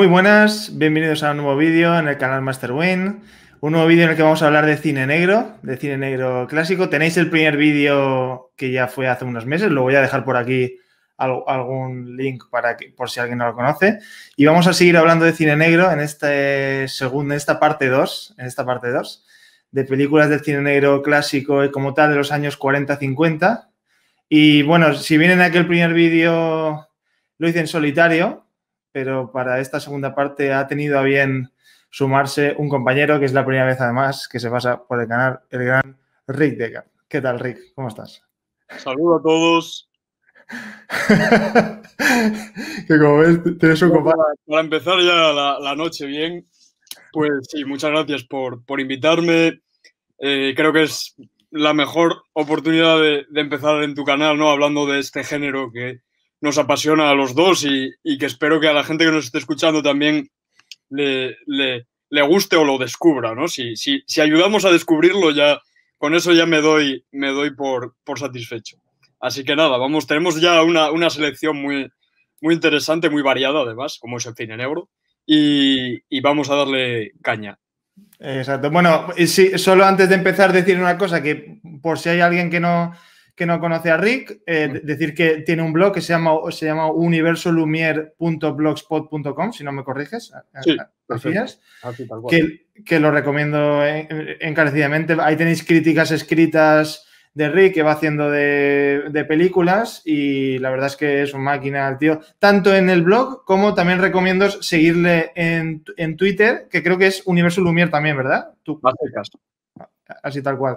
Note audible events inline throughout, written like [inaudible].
Muy buenas, bienvenidos a un nuevo vídeo en el canal Master Win. Un nuevo vídeo en el que vamos a hablar de cine negro, de cine negro clásico. Tenéis el primer vídeo que ya fue hace unos meses, lo voy a dejar por aquí algún link para que, por si alguien no lo conoce. Y vamos a seguir hablando de cine negro en esta parte 2, en esta parte 2, de películas del cine negro clásico y como tal de los años 40-50. Y bueno, si vienen aquí el primer vídeo, lo hice en solitario, pero para esta segunda parte ha tenido a bien sumarse un compañero, que es la primera vez además que se pasa por el canal, el gran Rick Decker. ¿Qué tal, Rick? ¿Cómo estás? Saludo a todos. [laughs] que como ves, tienes un compañero. Para empezar ya la, noche bien, pues sí, muchas gracias por, invitarme. Eh, creo que es la mejor oportunidad de, de, empezar en tu canal, ¿no? Hablando de este género que, nos apasiona a los dos y, que espero que a la gente que nos esté escuchando también le, guste o lo descubra, ¿no? Si, ayudamos a descubrirlo, ya con eso ya me doy, me doy por, por satisfecho. Así que nada, vamos, tenemos ya una, selección muy, muy interesante, muy variada además, como es el cine negro, y, vamos a darle caña. Exacto. Bueno, sí, solo antes de empezar decir una cosa, que por si hay alguien que no, que no conoce a Rick, eh, decir que tiene un blog que se llama, se llama universolumier.blogspot.com, si no me corriges. Que, lo recomiendo encarecidamente. Ahí tenéis críticas escritas de Rick que va haciendo de, películas y la verdad es que es un máquina el tío, tanto en el blog como también recomiendo seguirle en, Twitter, que creo que es Universo Lumier también, ¿verdad? Tú. Así tal cual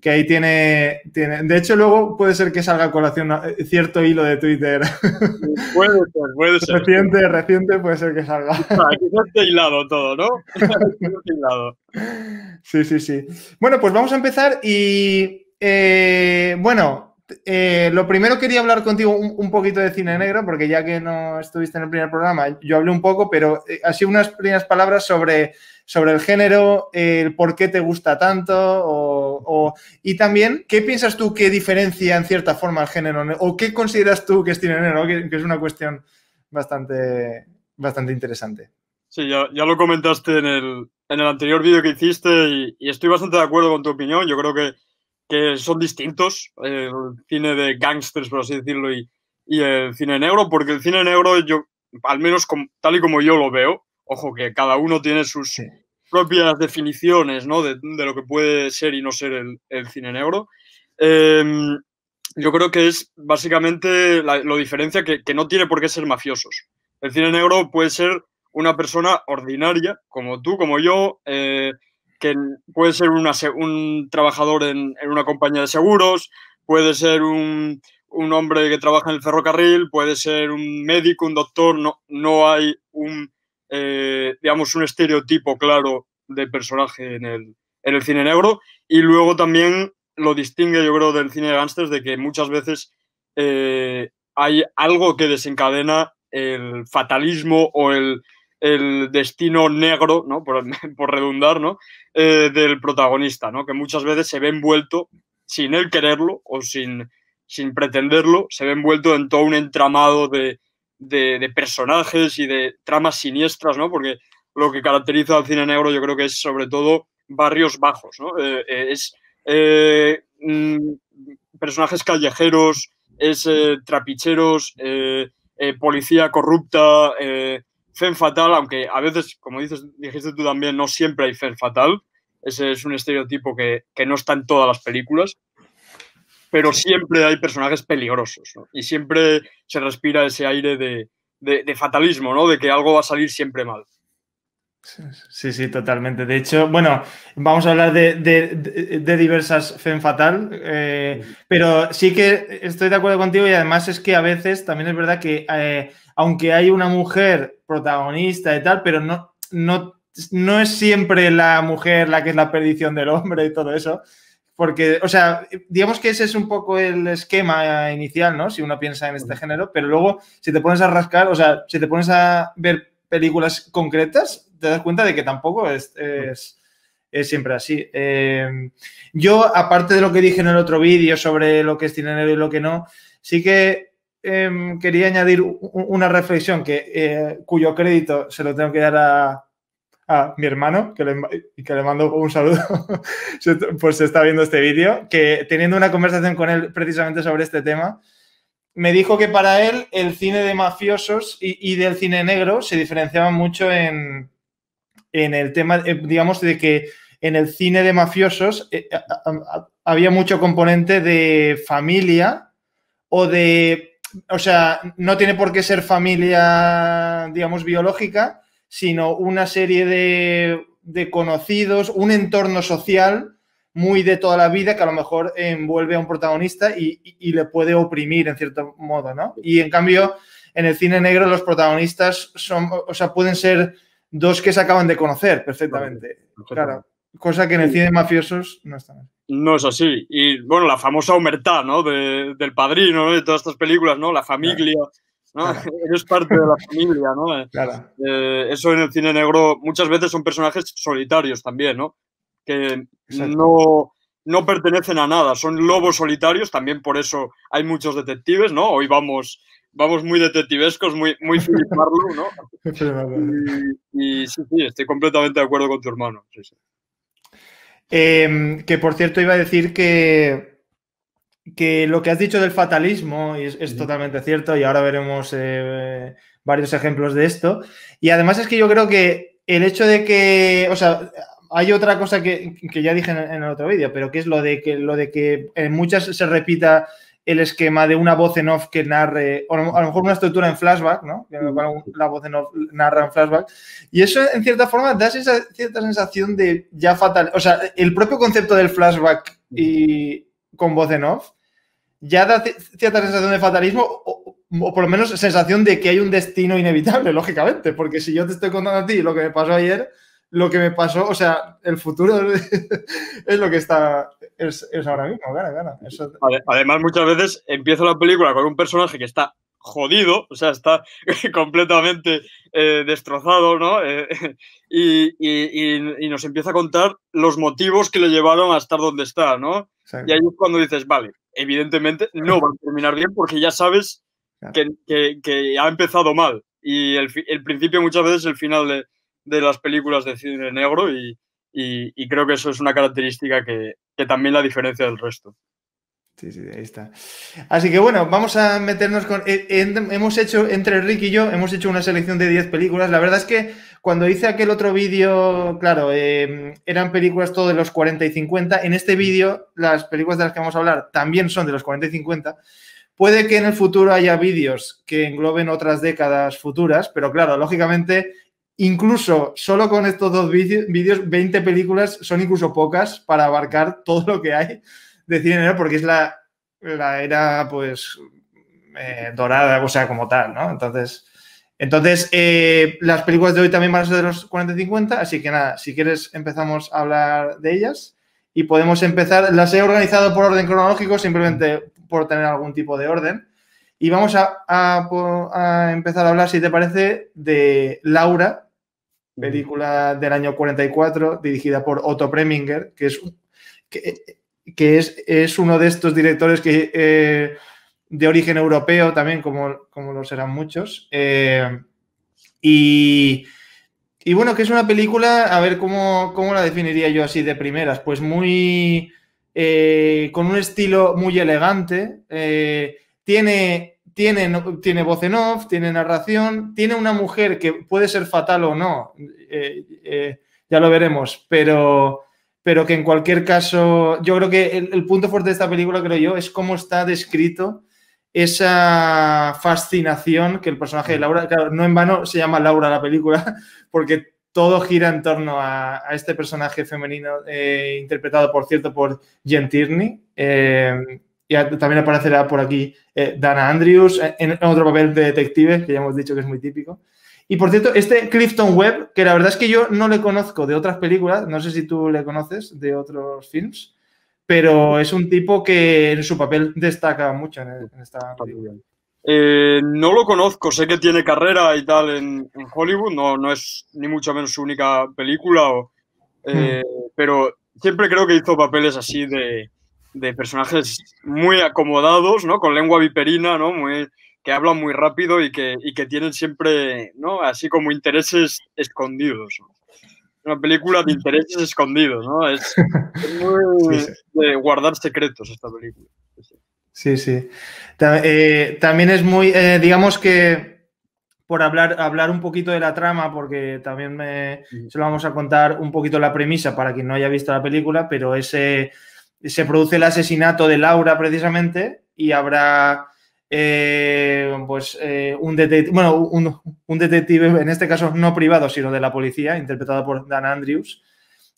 que ahí tiene, tiene, De hecho, luego puede ser que salga a colación cierto hilo de Twitter. [laughs] Puede ser, puede ser. Reciente, reciente puede ser que salga. no [laughs] ah, está hilado todo, ¿no? [laughs] Sí, sí, sí. Bueno, pues vamos a empezar y. Eh, bueno. Eh, lo primero quería hablar contigo un, un, poquito de cine negro, porque ya que no estuviste en el primer programa, yo hablé un poco, pero eh, así unas primeras palabras sobre sobre el género, el por qué te gusta tanto o, y también qué piensas tú que diferencia en cierta forma el género o qué consideras tú que es cine negro, que, es una cuestión bastante, bastante interesante. Sí, ya, lo comentaste en el, anterior vídeo que hiciste y, estoy bastante de acuerdo con tu opinión. Yo creo que, son distintos eh, el cine de gangsters, por así decirlo, y, el cine negro, porque el cine negro, yo, al menos tal y como yo lo veo, ojo, que cada uno tiene sus propias definiciones de, lo que puede ser y no ser el, cine negro. Em, yo creo que es básicamente la, lo diferencia que, no tiene por qué ser mafiosos. El cine negro puede ser una persona ordinaria, como tú, como yo, eh, que puede ser un trabajador en, una compañía de seguros, puede ser un, un, hombre que trabaja en el ferrocarril, puede ser un médico, un doctor, no, no hay un eh, digamos, un estereotipo claro de personaje en el, cine negro. Y luego también lo distingue, yo creo, del cine de de que muchas veces eh, hay algo que desencadena el fatalismo o el, destino negro, ¿no? Por, [laughs] redundar, ¿no? Eh, del protagonista, ¿no? Que muchas veces se ve envuelto, sin él quererlo o sin, sin pretenderlo, se ve envuelto en todo un entramado de, de, personajes y de tramas siniestras, ¿no? Porque lo que caracteriza al cine negro yo creo que es sobre todo barrios bajos, ¿no? Eh, eh, es eh, mm, personajes callejeros, es trapicheros, policía corrupta, fen fatal, aunque a veces, como dices, dijiste tú también, no siempre hay fen fatal. Ese es un estereotipo que no está en todas las películas pero siempre hay personajes peligrosos y siempre se respira ese aire de, fatalismo, ¿no? De que algo va a salir siempre mal. Sí, sí, totalmente. De hecho, bueno, vamos a hablar de, diversas Fen Fatal, eh, pero sí que estoy de acuerdo contigo y además es que a veces también es verdad que eh, aunque hay una mujer protagonista y tal, pero no, no, no es siempre la mujer la que es la perdición del hombre y todo eso, porque, o sea, digamos que ese es un poco el esquema inicial, ¿no? Si uno piensa en este género, pero luego, si te pones a rascar, o sea, si te pones a ver películas concretas, te das cuenta de que tampoco es, siempre así. Em, yo, aparte de lo que dije en el otro vídeo sobre lo que es dinero y lo que no, sí que em, quería añadir una reflexión que, eh, cuyo crédito se lo tengo que dar a, a mi hermano, que le, mando un saludo, [laughs] pues está viendo este vídeo, que teniendo una conversación con él precisamente sobre este tema, me dijo que para él el cine de mafiosos y, y del cine negro se diferenciaban mucho en, en, el tema, eh, digamos, de que en el cine de mafiosos eh, había mucho componente de familia o de, o sea, no tiene por qué ser familia, digamos, biológica, sino una serie de, conocidos, un entorno social muy de toda la vida que a lo mejor envuelve a un protagonista y, le puede oprimir en cierto modo, ¿no? Y en cambio, en el cine negro los protagonistas son, o sea, pueden ser dos que se acaban de conocer perfectamente. Cosa que en el cine de mafiosos no está. No es así. Y bueno, la famosa humertad ¿no? del padrino, De todas estas películas, ¿no? La familia. ¿no? [laughs] Eres parte de la familia, ¿no? [laughs] Claro. Eh, eso en el cine negro muchas veces son personajes solitarios también, ¿no? Que no, no pertenecen a nada, son lobos solitarios, también por eso hay muchos detectives, ¿no? Hoy vamos, vamos muy detectivescos, muy, muy [laughs] ¿no? y, sí, estoy completamente de acuerdo con tu hermano. Em, que por cierto iba a decir que que lo que has dicho del fatalismo es, es totalmente cierto y ahora veremos eh, varios ejemplos de esto. Y además es que yo creo que el hecho de que, o sea, hay otra cosa que, que ya dije en, el otro vídeo, pero que es lo de que, lo de que en muchas se repita el esquema de una voz en off que narre, o a lo mejor una estructura en flashback, ¿no? La voz en off narra en flashback. Y eso, en cierta forma, da esa cierta sensación de ya fatal. O sea, el propio concepto del flashback y con voz en off ya da cierta sensación de fatalismo o, por lo menos sensación de que hay un destino inevitable, [laughs] lógicamente, porque si yo te estoy contando a ti lo que me pasó ayer, lo que me pasó, o sea, el futuro [laughs] es lo que está, es, es ahora mismo, gana, gana Además, muchas veces empiezo la película con un personaje que está jodido, o sea, está [laughs] completamente eh, destrozado, ¿no? Eh, y, y, y, nos empieza a contar los motivos que le llevaron a estar donde está, ¿no? Y ahí es cuando dices, vale, evidentemente no va a terminar bien porque ya sabes que, ha empezado mal. Y el, principio muchas veces es el final de, las películas de cine negro y, creo que eso es una característica que, también la diferencia del resto. Sí, sí, ahí está. Así que bueno, vamos a meternos con. Eh, hemos hecho, entre Rick y yo, hemos hecho una selección de 10 películas. La verdad es que cuando hice aquel otro vídeo, claro, em, eran películas todo de los 40 y 50. En este vídeo, las películas de las que vamos a hablar también son de los 40 y 50. Puede que en el futuro haya vídeos que engloben otras décadas futuras, pero claro, lógicamente, incluso solo con estos dos vídeos, 20 películas son incluso pocas para abarcar [laughs] todo lo que hay de cine, porque es la, la era, pues, eh, dorada, o sea, como tal, ¿no? Entonces, entonces, eh, las películas de hoy también van a ser de los 40 y 50, así que nada, si quieres empezamos a hablar de ellas y podemos empezar. Las he organizado por orden cronológico, simplemente por tener algún tipo de orden. Y vamos a, empezar a hablar, si te parece, de Laura, película del año 44, dirigida por Otto Preminger, que es, es, es uno de estos directores que... Eh, de origen europeo también, como, como lo serán muchos. Eh, y, bueno, que es una película, a ver cómo, la definiría yo así de primeras, pues muy... Eh, con un estilo muy elegante, eh, tiene, tiene, tiene voz en off, tiene narración, tiene una mujer que puede ser fatal o no, ya lo veremos, pero pero que en cualquier caso, yo creo que el punto fuerte de esta película, creo yo, es cómo está descrito esa fascinación que el personaje de mm. Laura, claro, no en vano se llama Laura la película, [laughs] porque todo gira en torno a, este personaje femenino eh, interpretado, por cierto, por Jen Tierney. Eh, y también aparecerá por aquí eh, Dana Andrews en, en, otro papel de detective, que ya hemos dicho que es muy típico. Y por cierto, este Clifton Webb, que la verdad es que yo no le conozco de otras películas, no sé si tú le conoces de otros films pero es un tipo que en su papel destaca mucho en, esta película. Eh, no lo conozco, sé que tiene carrera y tal en, Hollywood, no, es ni mucho menos su única película, eh, hmm. pero siempre creo que hizo papeles así de, personajes muy acomodados, ¿no? Con lengua viperina, ¿no? que hablan muy rápido y que, y que tienen siempre, ¿no? Así como intereses escondidos. ¿no? una película de intereses escondidos, ¿no? Es, [laughs] muy de guardar secretos esta película. Sí, sí. Eh, también es muy, eh, digamos que por hablar, hablar un poquito de la trama, porque también me, se lo vamos a contar un poquito la premisa para quien no haya visto la película, pero ese, se produce el asesinato de Laura precisamente y habrá eh, pues eh, un, detective, bueno, un, detective, en este caso no privado, sino de la policía, interpretado por Dan Andrews,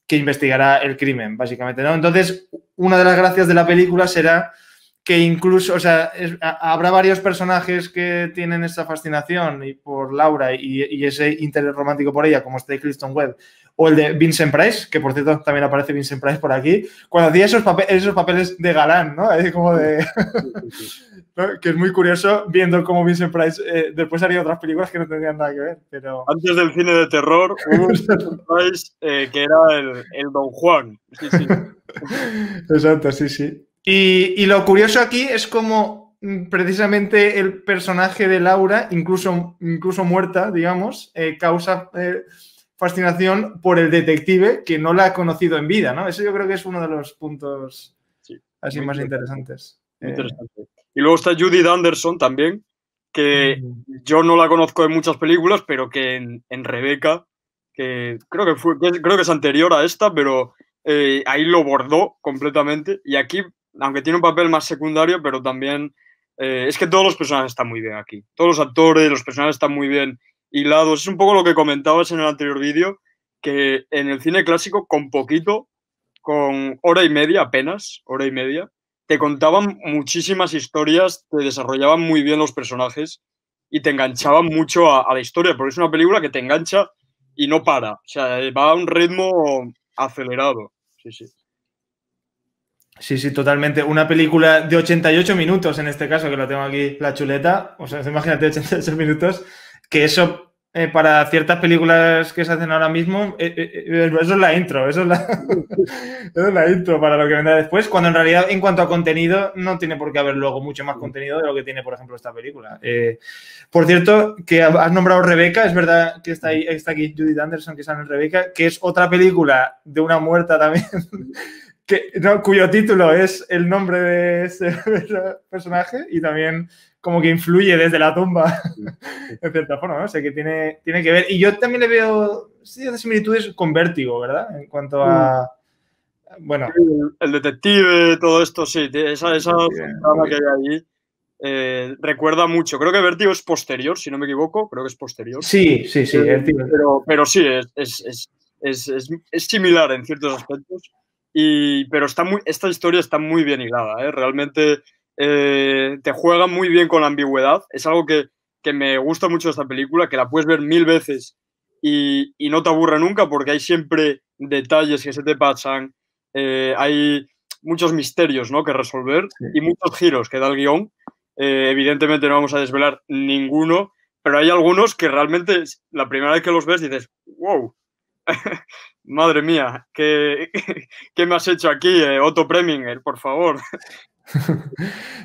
que investigará el crimen, básicamente. ¿no? Entonces, una de las gracias de la película será que incluso, o sea, habrá varios personajes que tienen esa fascinación y por Laura y, ese interés romántico por ella, como este Clifton Webb, o el de Vincent Price, que por cierto también aparece Vincent Price por aquí, cuando hacía esos, esos papeles de galán, ¿no? Es como de... [laughs] Que es muy curioso viendo cómo Vincent Price eh, después haría otras películas que no tendrían nada que ver. Pero... Antes del cine de terror hubo [laughs] Vincent Price eh, que era el, Don Juan. [laughs] Exacto, sí, sí. Y, lo curioso aquí es como mm, precisamente el personaje de Laura, incluso, incluso muerta, digamos, eh, causa fascinación por el detective que no la ha conocido en vida, ¿no? Eso yo creo que es uno de los puntos así más interesantes. Eh, y luego está Judith Anderson también, que mm. yo no la conozco en muchas películas, pero que en, Rebeca, que creo que, fue, que creo que es anterior a esta, pero eh, ahí lo bordó completamente. Y aquí, aunque tiene un papel más secundario, pero también eh, es que todos los personajes están muy bien aquí. Todos los actores, los personajes están muy bien lado Es un poco lo que comentabas en el anterior vídeo, que en el cine clásico, con poquito, con hora y media apenas, hora y media, te contaban muchísimas historias, te desarrollaban muy bien los personajes y te enganchaban mucho a, la historia, porque es una película que te engancha y no para. O sea, va a un ritmo acelerado. Sí, sí. Sí, sí, totalmente. Una película de 88 minutos en este caso, que la tengo aquí, la chuleta. O sea, imagínate 88 minutos que eso eh, para ciertas películas que se hacen ahora mismo, eh, eh, eso es la intro, [laughs] eso es la, intro para lo que vendrá después, cuando en realidad en cuanto a contenido no tiene por qué haber luego mucho más contenido de lo que tiene, por ejemplo, esta película. por cierto, que has nombrado Rebeca, es verdad que está, ahí, está aquí Judith Anderson, que sale en Rebeca, que es otra película de una muerta también. [laughs] Que, no, cuyo título es el nombre de ese [laughs] personaje y también como que influye desde la tumba, [laughs] en cierta forma, ¿no? O sea, que tiene, tiene que ver. Y yo también le veo ciertas similitudes con Vértigo, ¿verdad? En cuanto a... Mm. Bueno. El, detective, todo esto, sí, esa, esa que hay ahí. Eh, recuerda mucho. Creo que Vertigo es posterior, si no me equivoco. Creo que es posterior. Sí, sí, sí. Eh, pero, pero, sí, es, es, es, es, similar en ciertos aspectos. Y, pero está muy, esta historia está muy bien hilada. ¿eh? Realmente eh, te juega muy bien con la ambigüedad. Es algo que, me gusta mucho de esta película, que la puedes ver mil veces y, no te aburre nunca porque hay siempre detalles que se te pasan, eh, hay muchos misterios ¿no? que resolver y muchos giros que da el guión. Eh, evidentemente no vamos a desvelar ninguno, pero hay algunos que realmente la primera vez que los ves dices, wow, [laughs] madre mía, [laughs] ¿qué, me has hecho aquí, Otto Preminger, por favor? [laughs]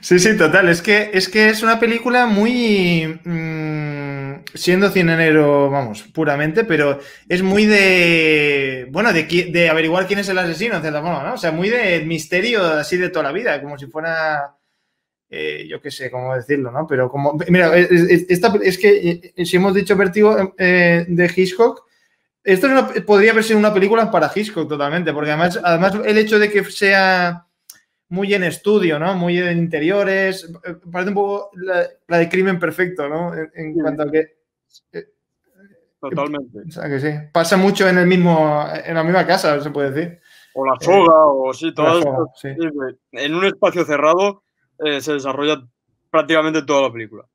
Sí, sí, total. Es que es, que es una película muy. Mm, siendo siendo enero, vamos, puramente, pero es muy de. Bueno, de, averiguar quién es el asesino, de cierta forma, ¿no? O sea, muy de misterio así de toda la vida, como si fuera. Eh, yo qué sé cómo decirlo, ¿no? Pero como. Mira, es que eh, si hemos dicho Vertigo eh, de Hitchcock. Esto podría haber sido una película para Hitchcock totalmente, porque además, además el hecho de que sea muy en estudio, ¿no? Muy en interiores. Eh, parece un poco la, de crimen perfecto, ¿no? En, cuanto a que. Eh, Totalmente. O sea que sí. Pasa mucho en el mismo, en la misma casa, se puede decir. O la soga, o sí, todo eso. sí. En un espacio cerrado eh, se desarrolla prácticamente toda la película.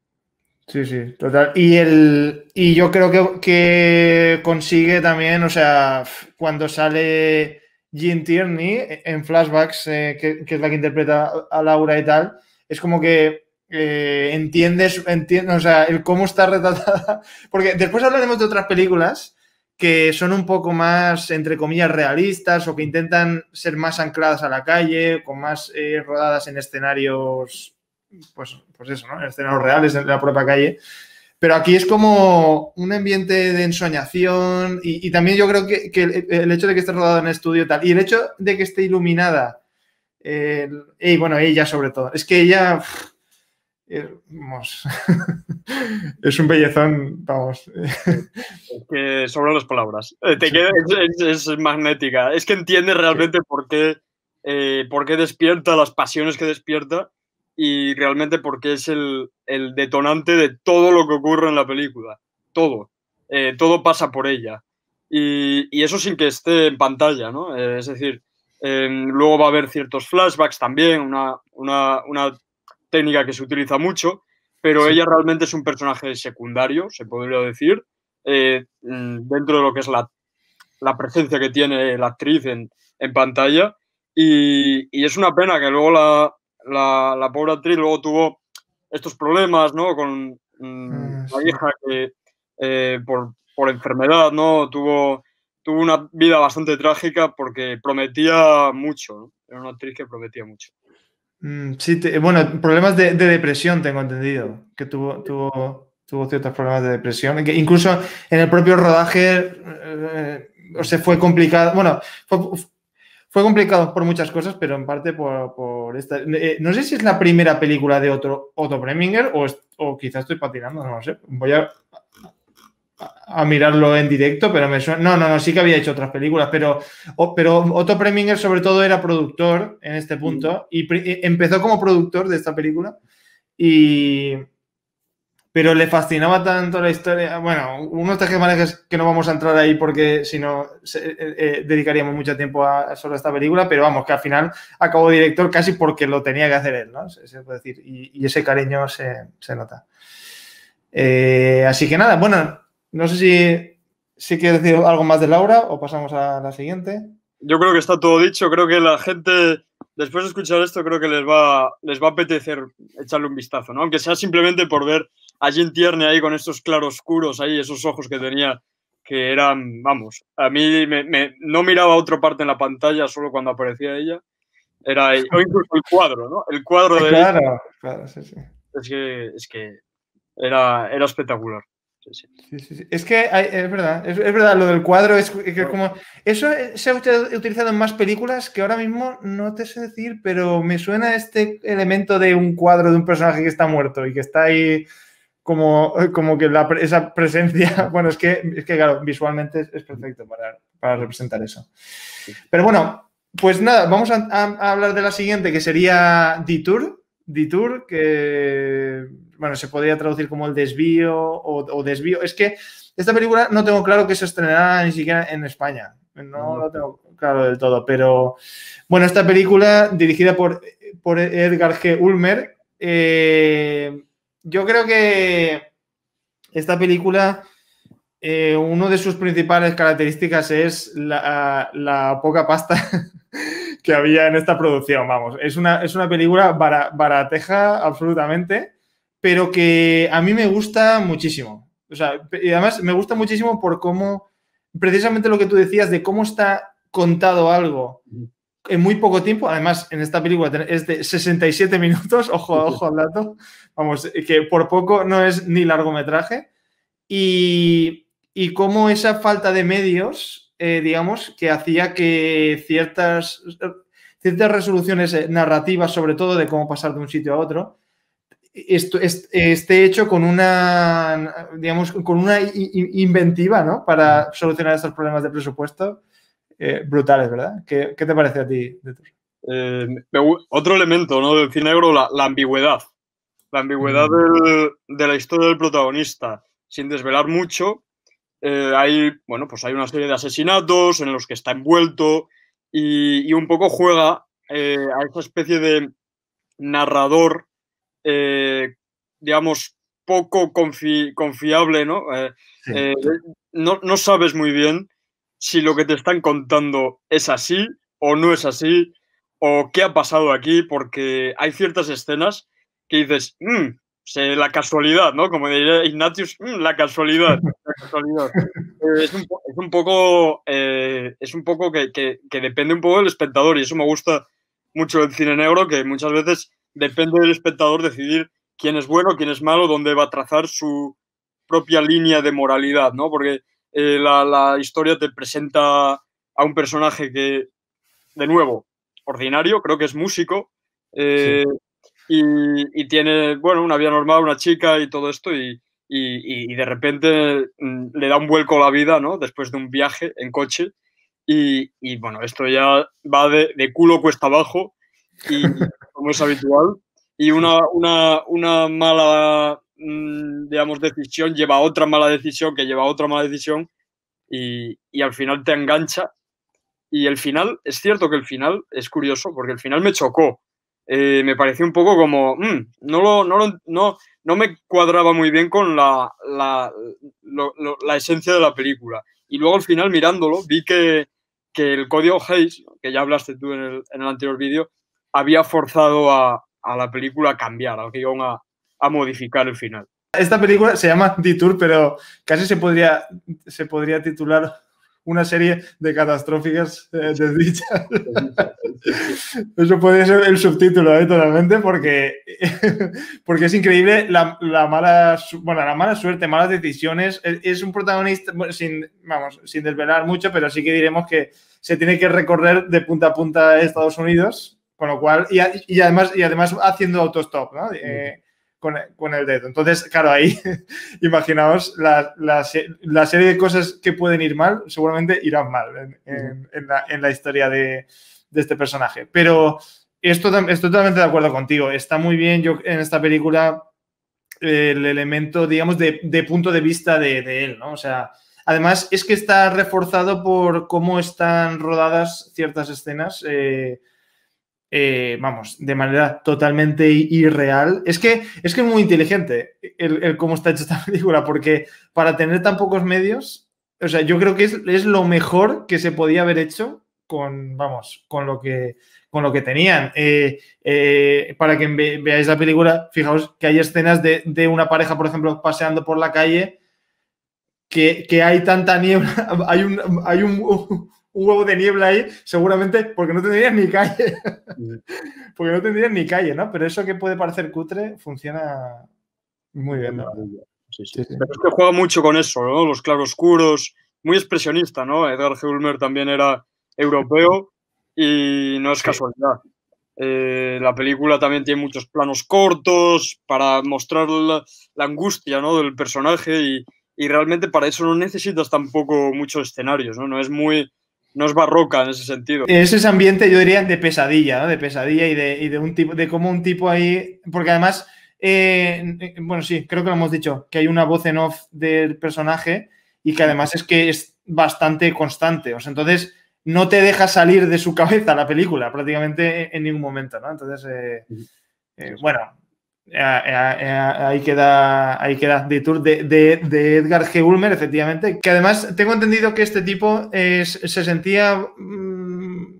Sí, sí, total. Y el y yo creo que, que consigue también, o sea, cuando sale Jean Tierney eh, en flashbacks, eh, que, es la que interpreta a Laura y tal, es como que eh, entiendes, o sea, el cómo está retratada. [laughs] Porque después hablaremos de otras películas que son un poco más, entre comillas, realistas o que intentan ser más ancladas a la calle, con más rodadas en escenarios, pues, pues eso, ¿no? En escenarios reales, en la propia calle. Pero aquí es como un ambiente de ensoñación y, también yo creo que, el, hecho de que esté rodado en estudio tal y el hecho de que esté iluminada, y bueno, ella sobre todo, es que ella eh, [laughs] es un bellezón, vamos. que sobran las palabras. Eh, es, magnética. Es que entiende realmente por qué, eh, por qué despierta las pasiones que despierta y realmente porque es el, detonante de todo lo que ocurre en la película. Todo. Eh, todo pasa por ella. Y, eso sin que esté en pantalla, ¿no? Eh, es decir, luego va a haber ciertos flashbacks también, una, técnica que se utiliza mucho, pero ella realmente es un personaje secundario, se podría decir, eh, dentro de lo que es la, la, presencia que tiene la actriz en, pantalla. Y, y es una pena que luego la, la, pobre actriz luego tuvo estos problemas, ¿no? Con mm, ah, la hija que eh, por, enfermedad, ¿no? Tuvo, tuvo una vida bastante trágica porque prometía mucho, Era una actriz que prometía mucho. Mm, sí, bueno, problemas de, depresión tengo entendido, que tuvo, tuvo, tuvo ciertos problemas de depresión, incluso en el propio rodaje eh, eh, se fue complicado, bueno, fue complicado por muchas cosas, pero en parte por, esta. Eh, no sé si es la primera película de Otto Preminger o, o quizás estoy patinando, no lo sé. Voy a, a, mirarlo en directo, pero me suena. No, no, no, sí que había hecho otras películas, pero, pero Otto Preminger sobre todo era productor en este punto mm. y eh, empezó como productor de esta película y pero le fascinaba tanto la historia. Bueno, unos manejes que no vamos a entrar ahí porque si no eh, eh, dedicaríamos mucho tiempo a, esta película, pero vamos, que al final acabó director casi porque lo tenía que hacer él, ¿no? Se, puede decir, y, ese cariño se, nota. Eh, así que nada, bueno, no sé si, si quieres decir algo más de Laura o pasamos a la siguiente. Yo creo que está todo dicho, creo que la gente después de escuchar esto creo que les va, les va a apetecer echarle un vistazo, ¿no? Aunque sea simplemente por ver allí en Tierne, ahí con estos claroscuros, ahí esos ojos que tenía, que eran, vamos, a mí no miraba a otra parte en la pantalla, solo cuando aparecía ella. Era, incluso el cuadro, ¿no? El cuadro de... Claro, claro, sí, sí. Es que, es que era, era espectacular. Sí, sí, Es que es verdad, es, verdad, lo del cuadro es, que como. Eso se ha utilizado en más películas que ahora mismo no te sé decir, pero me suena este elemento de un cuadro de un personaje que está muerto y que está ahí como, que esa presencia, [laughs] bueno, es que, es que claro, visualmente es, perfecto para, para, representar eso. Pero bueno, pues nada, vamos a, hablar de la siguiente, que sería Detour. Detour, que, bueno, se podría traducir como el desvío o, desvío. Es que esta película no tengo claro que se estrenará ni siquiera en España. No ah. lo tengo claro del todo, pero bueno, esta película dirigida por, por Edgar G. Ulmer, eh, yo creo que esta película, eh, una de sus principales características es la, poca pasta [laughs] que había en esta producción, vamos. Es una, es una película barateja absolutamente, pero que a mí me gusta muchísimo. O sea, y además me gusta muchísimo por cómo, precisamente lo que tú decías de cómo está contado algo en muy poco tiempo. Además, en esta película es de 67 [laughs] minutos, ojo, ojo al dato. Vamos, que por poco no es ni largometraje. Y, y cómo esa falta de medios, eh, digamos, que hacía que ciertas, ciertas resoluciones eh, narrativas, sobre todo de cómo pasar de un sitio a otro, esto, es hecho con una, digamos, con una inventiva, ¿no? Para solucionar estos problemas de presupuesto eh, brutales, ¿verdad? ¿Qué, te parece a ti, eh, otro elemento ¿no? del cine negro, la, ambigüedad. La ambigüedad mm. de la historia del protagonista. Sin desvelar mucho, eh, hay, bueno, pues hay una serie de asesinatos en los que está envuelto y, un poco juega a esa especie de narrador, digamos, poco confiable, ¿no? ¿no? sabes muy bien si lo que te están contando es así o no es así, o qué ha pasado aquí, porque hay ciertas escenas que dices, mm, la casualidad, ¿no? Como diría Ignatius, mm, la casualidad, [laughs] eh, es, un, poco, eh, es un poco que, depende un poco del espectador y eso me gusta mucho del cine negro, que muchas veces depende del espectador decidir quién es bueno, quién es malo, dónde va a trazar su propia línea de moralidad, ¿no? Porque eh, la, historia te presenta a un personaje que, de nuevo, ordinario, creo que es músico, eh, y, tiene, bueno, una vida normal, una chica y todo esto, y, de repente mm, le da un vuelco a la vida, ¿no? Después de un viaje en coche, y, bueno, esto ya va de, culo cuesta abajo, y [laughs] como es habitual, y una mala Mm, digamos, decisión lleva otra mala decisión, que lleva otra mala decisión, y, al final te engancha. Y el final, es cierto que el final es curioso, porque el final me chocó. Eh, me pareció un poco como, mm, no, no, no, no, me cuadraba muy bien con la, la, esencia de la película. Y luego al final, mirándolo, vi que, que el código Hayes, que ya hablaste tú en el, en el anterior vídeo, había forzado a, a, la película a cambiar, al guión a, a modificar el final. Esta película se llama Detour, pero casi se podría, se podría titular una serie de catastróficas eh, desdichas. [laughs] Eso podría ser el subtítulo, eh, totalmente, porque, [laughs] porque es increíble la, la, mala, bueno, la mala suerte, malas decisiones. Es, un protagonista, sin, vamos, sin desvelar mucho, pero sí que diremos que se tiene que recorrer de punta a punta Estados Unidos, con lo cual, y, además, y además haciendo autostop, ¿no? Eh, con, el dedo. Entonces, claro, ahí [laughs] imaginaos la, serie de cosas que pueden ir mal, seguramente irán mal en, la, historia de, este personaje. Pero esto, estoy totalmente de acuerdo contigo. Está muy bien yo en esta película el elemento, digamos, de, punto de vista de, él, ¿no? O sea, además es que está reforzado por cómo están rodadas ciertas escenas. Eh, eh, vamos, de manera totalmente irreal. Es que es que es muy inteligente el, cómo está hecha esta [laughs] película, porque para tener tan pocos medios, o sea, yo creo que es, lo mejor que se podía haber hecho con, vamos, con lo que, con lo que tenían. Eh, eh, para que veáis la película, fijaos que hay escenas de, una pareja, por ejemplo, paseando por la calle. Que, hay tanta niebla, [laughs] hay un, hay un, huevo de niebla ahí, seguramente, porque no tendrías ni calle. [laughs] porque no tendrías ni calle, ¿no? Pero eso que puede parecer cutre funciona muy bien. Pero es que juega mucho con eso, ¿no? Los claroscuros, muy expresionista, ¿no? Edgar Ulmer también era europeo y no es casualidad. Eh, la película también tiene muchos planos cortos para mostrar la, la angustia ¿no? del personaje y, y, realmente para eso no necesitas tampoco muchos escenarios, ¿no? No es muy no es barroca en ese sentido. Es ese ambiente, yo diría, de pesadilla, ¿no? De pesadilla y de, un tipo, de cómo un tipo ahí. Porque además, eh, eh, bueno, sí, creo que lo hemos dicho, que hay una voz en off del personaje y que además es que es bastante constante. O entonces no te deja salir de su cabeza la película prácticamente en ningún momento, ¿no? Entonces, eh, bueno, eh, eh, eh, ahí queda, ahí queda de, de, de, Edgar G. Ulmer, efectivamente. Que además tengo entendido que este tipo se sentía mm,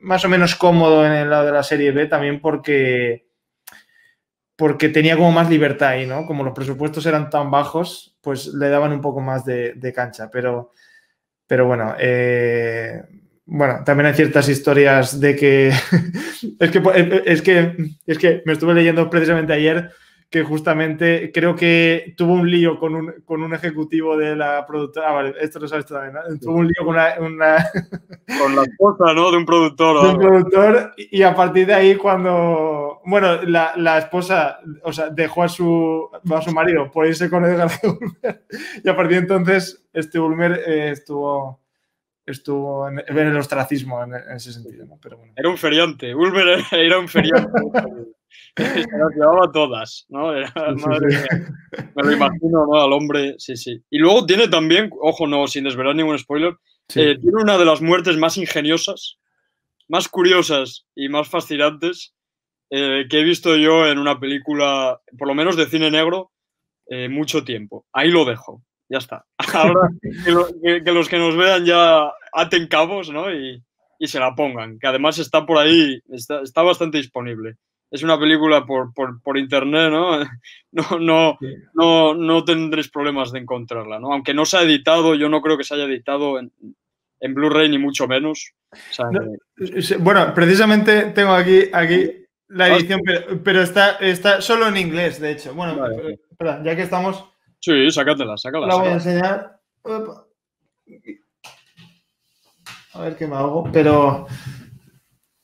más o menos cómodo en el lado de la serie B también porque, porque tenía como más libertad ahí, ¿no? Como los presupuestos eran tan bajos, pues le daban un poco más de, cancha. Pero, pero bueno, eh, bueno, también hay ciertas historias de que [laughs] es que pues, eh, eh, es que es que me estuve leyendo precisamente ayer que justamente creo que tuvo un lío con un, con un ejecutivo de la productora. Ah, vale, esto lo sabes también. ¿no? Tuvo un lío con una, [laughs] Con la esposa, ¿no? De un productor. De un productor. Y a partir de ahí, cuando. Bueno, la, esposa, o sea, dejó a su, a su marido por irse con Edgar Ulmer. [laughs] Y a partir de entonces, este Ulmer eh, estuvo estuvo en, el ostracismo en, ese sentido. Pero bueno. Era un feriante, Ulmer era un feriante. [laughs] Se las llevaba todas, ¿no? Me lo imagino, ¿no? Al hombre, sí, sí. Y luego tiene también, ojo, no, sin desvelar ningún spoiler, eh, tiene una de las muertes más ingeniosas, más curiosas y más fascinantes eh, que he visto yo en una película, por lo menos de cine negro, eh, mucho tiempo. Ahí lo dejo. Ya está. [laughs] Ahora que, los que nos vean ya aten cabos, ¿no? Y, se la pongan, que además está por ahí, está, bastante disponible es una película por, internet, ¿no? [laughs] No, no, ¿no? tendréis problemas de encontrarla, ¿no? Aunque no se ha editado, yo no creo que se haya editado en, Blu-ray ni mucho menos. Bueno, precisamente tengo aquí, aquí la ah, edición, pero, está, está solo en inglés, de hecho. Bueno, ya que estamos... Sí, sácatela, sácala. La voy a enseñar. A ver qué me hago, pero.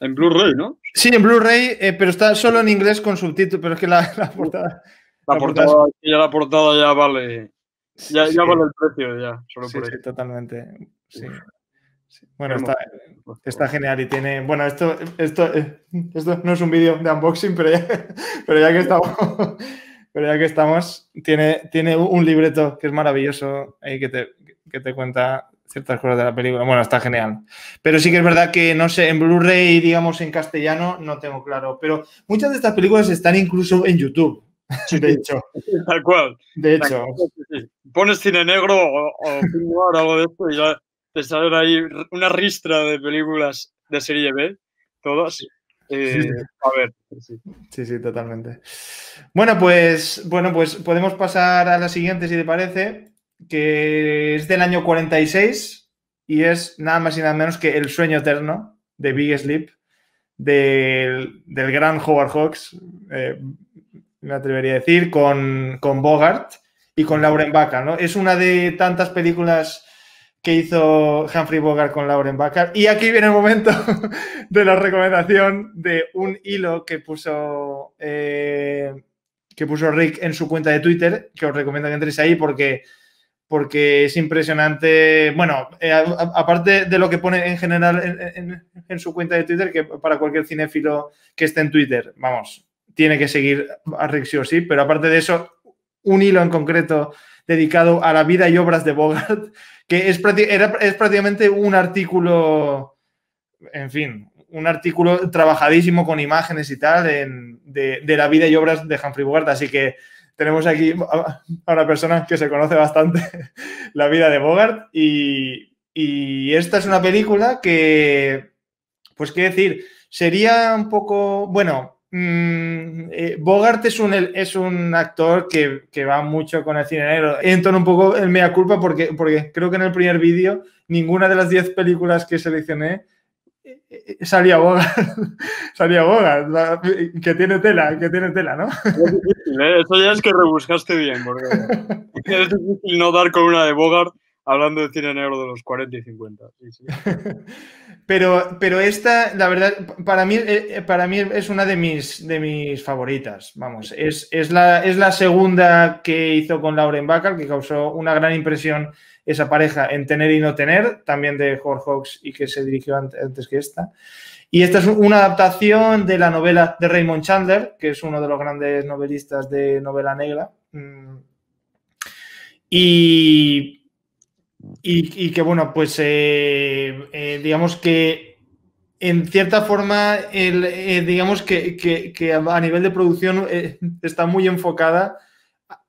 En Blu-ray, ¿no? Sí, en Blu-ray, eh, pero está solo en inglés con subtítulos, pero es que la, portada. La, portada, ya la portada ya vale. Ya, ya vale el precio, ya. Solo sí, sí, totalmente. Sí. Bueno, está, genial y tiene. Bueno, esto, esto, esto no es un vídeo de unboxing, pero ya, [laughs] pero ya que estamos. Pero ya que estamos, tiene, tiene un libreto que es maravilloso ahí que te, te cuenta ciertas cosas de la película. Bueno, está genial. Pero sí que es verdad que, no sé, en Blu-ray, digamos, en castellano, no tengo claro. Pero muchas de estas películas están incluso en YouTube. [laughs] De hecho. Tal cual. De hecho. Pones cine negro o, o algo de esto y ya te salen ahí una ristra de películas de serie B, todas. Eh, sí. sí. totalmente. Bueno, pues bueno, pues podemos pasar a la siguiente, si te parece, que es del año 46 y es nada más y nada menos que El sueño eterno de Big Sleep del, gran Howard Hawks, eh, me atrevería a decir, con, con Bogart y con Lauren Baca, ¿no? Es una de tantas películas que hizo Humphrey Bogart con Lauren Bacall. Y aquí viene el momento [laughs] de la recomendación de un hilo que puso, eh, que puso Rick en su cuenta de Twitter, que os recomiendo que entréis ahí porque, porque es impresionante. Bueno, eh, aparte de lo que pone en general en, en su cuenta de Twitter, que para cualquier cinéfilo que esté en Twitter, vamos, tiene que seguir a Rick sí o sí, pero aparte de eso, un hilo en concreto dedicado a la vida y obras de Bogart, que es, prácticamente un artículo, en fin, un artículo trabajadísimo con imágenes y tal de, la vida y obras de Humphrey Bogart. Así que tenemos aquí a, una persona que se conoce bastante [laughs] la vida de Bogart y, y esta es una película que, pues qué decir, sería un poco, bueno, Mm, eh, Bogart es un, es un actor que, va mucho con el cine negro. entro un poco el mea culpa porque, porque creo que en el primer vídeo ninguna de las 10 películas que seleccioné eh, eh, salía Bogart. [laughs] salía Bogart, que tiene tela, que tiene tela, ¿no? Eso ya es que rebuscaste bien, porque [laughs] es difícil no dar con una de Bogart hablando de cine negro de los 40 y 50. Sí, [laughs] Pero, esta, la verdad, para mí, eh, eh, para mí es una de mis, de mis favoritas. Vamos, es, la, es la segunda que hizo con Lauren Bacall, que causó una gran impresión esa pareja en Tener y No Tener, también de Jorge Hawks y que se dirigió antes que esta. Y esta es una adaptación de la novela de Raymond Chandler, que es uno de los grandes novelistas de novela negra. Mm. Y y, que bueno, pues eh, eh, digamos que en cierta forma, el, eh, digamos que, a nivel de producción está muy enfocada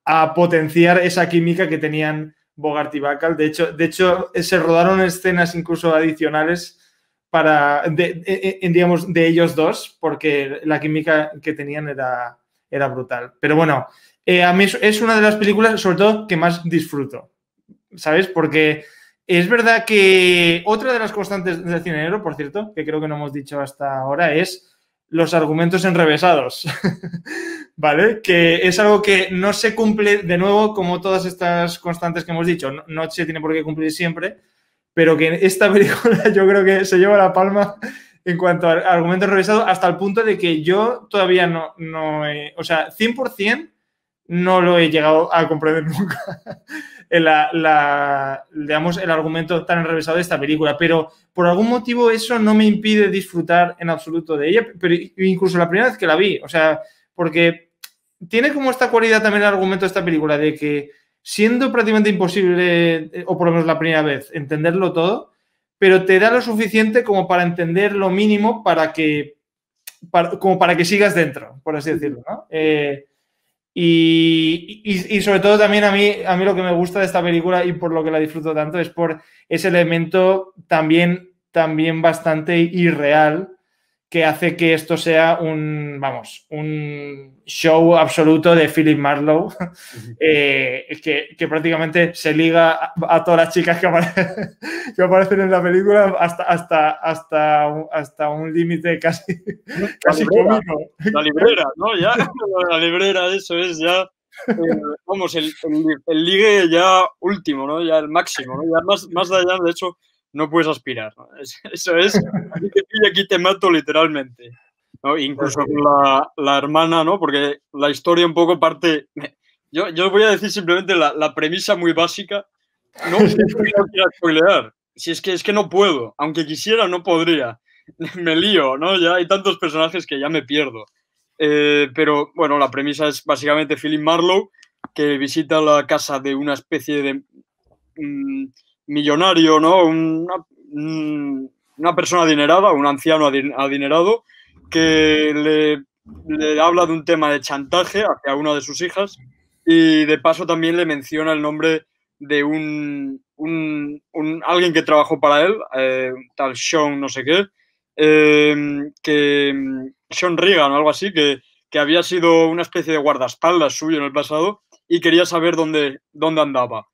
a potenciar esa química que tenían Bogart y Bacall. De hecho, de hecho se rodaron escenas incluso adicionales para, de, digamos, de ellos dos, porque la química que tenían era, era brutal. Pero bueno, a mí es una de las películas, sobre todo, que más disfruto. ¿sabes? Porque es verdad que otra de las constantes del cine negro, por cierto, que creo que no hemos dicho hasta ahora, es los argumentos enrevesados. [laughs] ¿Vale? Que es algo que no se cumple de nuevo como todas estas constantes que hemos dicho. No, se tiene por qué cumplir siempre, pero que esta película [laughs] yo creo que se lleva la palma en cuanto a argumentos enrevesado, hasta el punto de que yo todavía no, no o sea, 100% no lo he llegado a comprender [laughs] nunca la, digamos, el argumento tan enrevesado de esta película, pero por algún motivo eso no me impide disfrutar en absoluto de ella, pero incluso la primera vez que la vi, o sea, porque tiene como esta cualidad también el argumento de esta película, de que siendo prácticamente imposible, eh, o por lo menos la primera vez, entenderlo todo, pero te da lo suficiente como para entender lo mínimo para que, como para que sigas dentro, por así decirlo, ¿no? Eh, y, y, sobre todo también a mí, a mí lo que me gusta de esta película y por lo que la disfruto tanto es por ese elemento también, también bastante irreal que hace que esto sea un, vamos, un show absoluto de Philip Marlowe, [laughs] eh, que, prácticamente se liga a, todas las chicas que, [laughs] que, aparecen en la película hasta, hasta, hasta, hasta un límite casi, la [laughs] casi La librera, ¿no? Ya, la librera, eso es ya. Eh, vamos, el, el, ligue ya último, ¿no? Ya el máximo, ¿no? Ya más, más allá, de hecho, no puedes aspirar. [laughs] Eso es, aquí te, aquí te mato literalmente. Incluso la, hermana, ¿no? Porque la historia un poco parte... Yo, voy a decir simplemente la, premisa muy básica. No quiero spoilear. Si es que, es que no puedo. Aunque quisiera, no podría. [laughs] Me lío, ¿no? Ya hay tantos personajes que ya me pierdo. Eh, pero bueno, la premisa es básicamente Philip Marlowe que visita la casa de una especie de... Mm, millonario, ¿no? Una, persona adinerada, un anciano adinerado, que le, habla de un tema de chantaje hacia una de sus hijas y de paso también le menciona el nombre de un, alguien que trabajó para él, eh, tal Sean no sé qué, eh, que Sean Reagan o algo así, que, había sido una especie de guardaespaldas suyo en el pasado y quería saber dónde, dónde andaba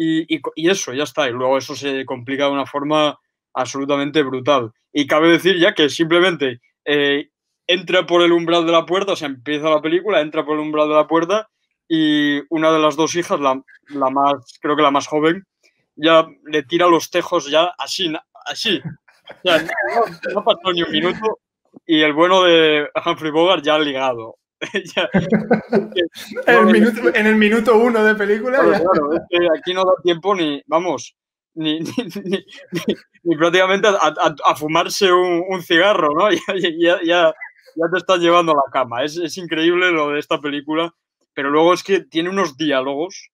y, eso, ya está. Y luego eso se complica de una forma absolutamente brutal. Y cabe decir ya que simplemente eh, entra por el umbral de la puerta, o sea, empieza la película, entra por el umbral de la puerta y una de las dos hijas, la, más, creo que la más joven, ya le tira los tejos ya así, así. no, no pasó ni un minuto y el bueno de Humphrey Bogart ya ha ligado. [laughs] Este- en el minuto uno de película. aquí no da tiempo ni, vamos, ni, [laughs] prácticamente a, fumarse un, cigarro, [laughs] Ya, ya, te estás llevando a la cama. Es, increíble lo de esta película, pero luego es que tiene unos diálogos.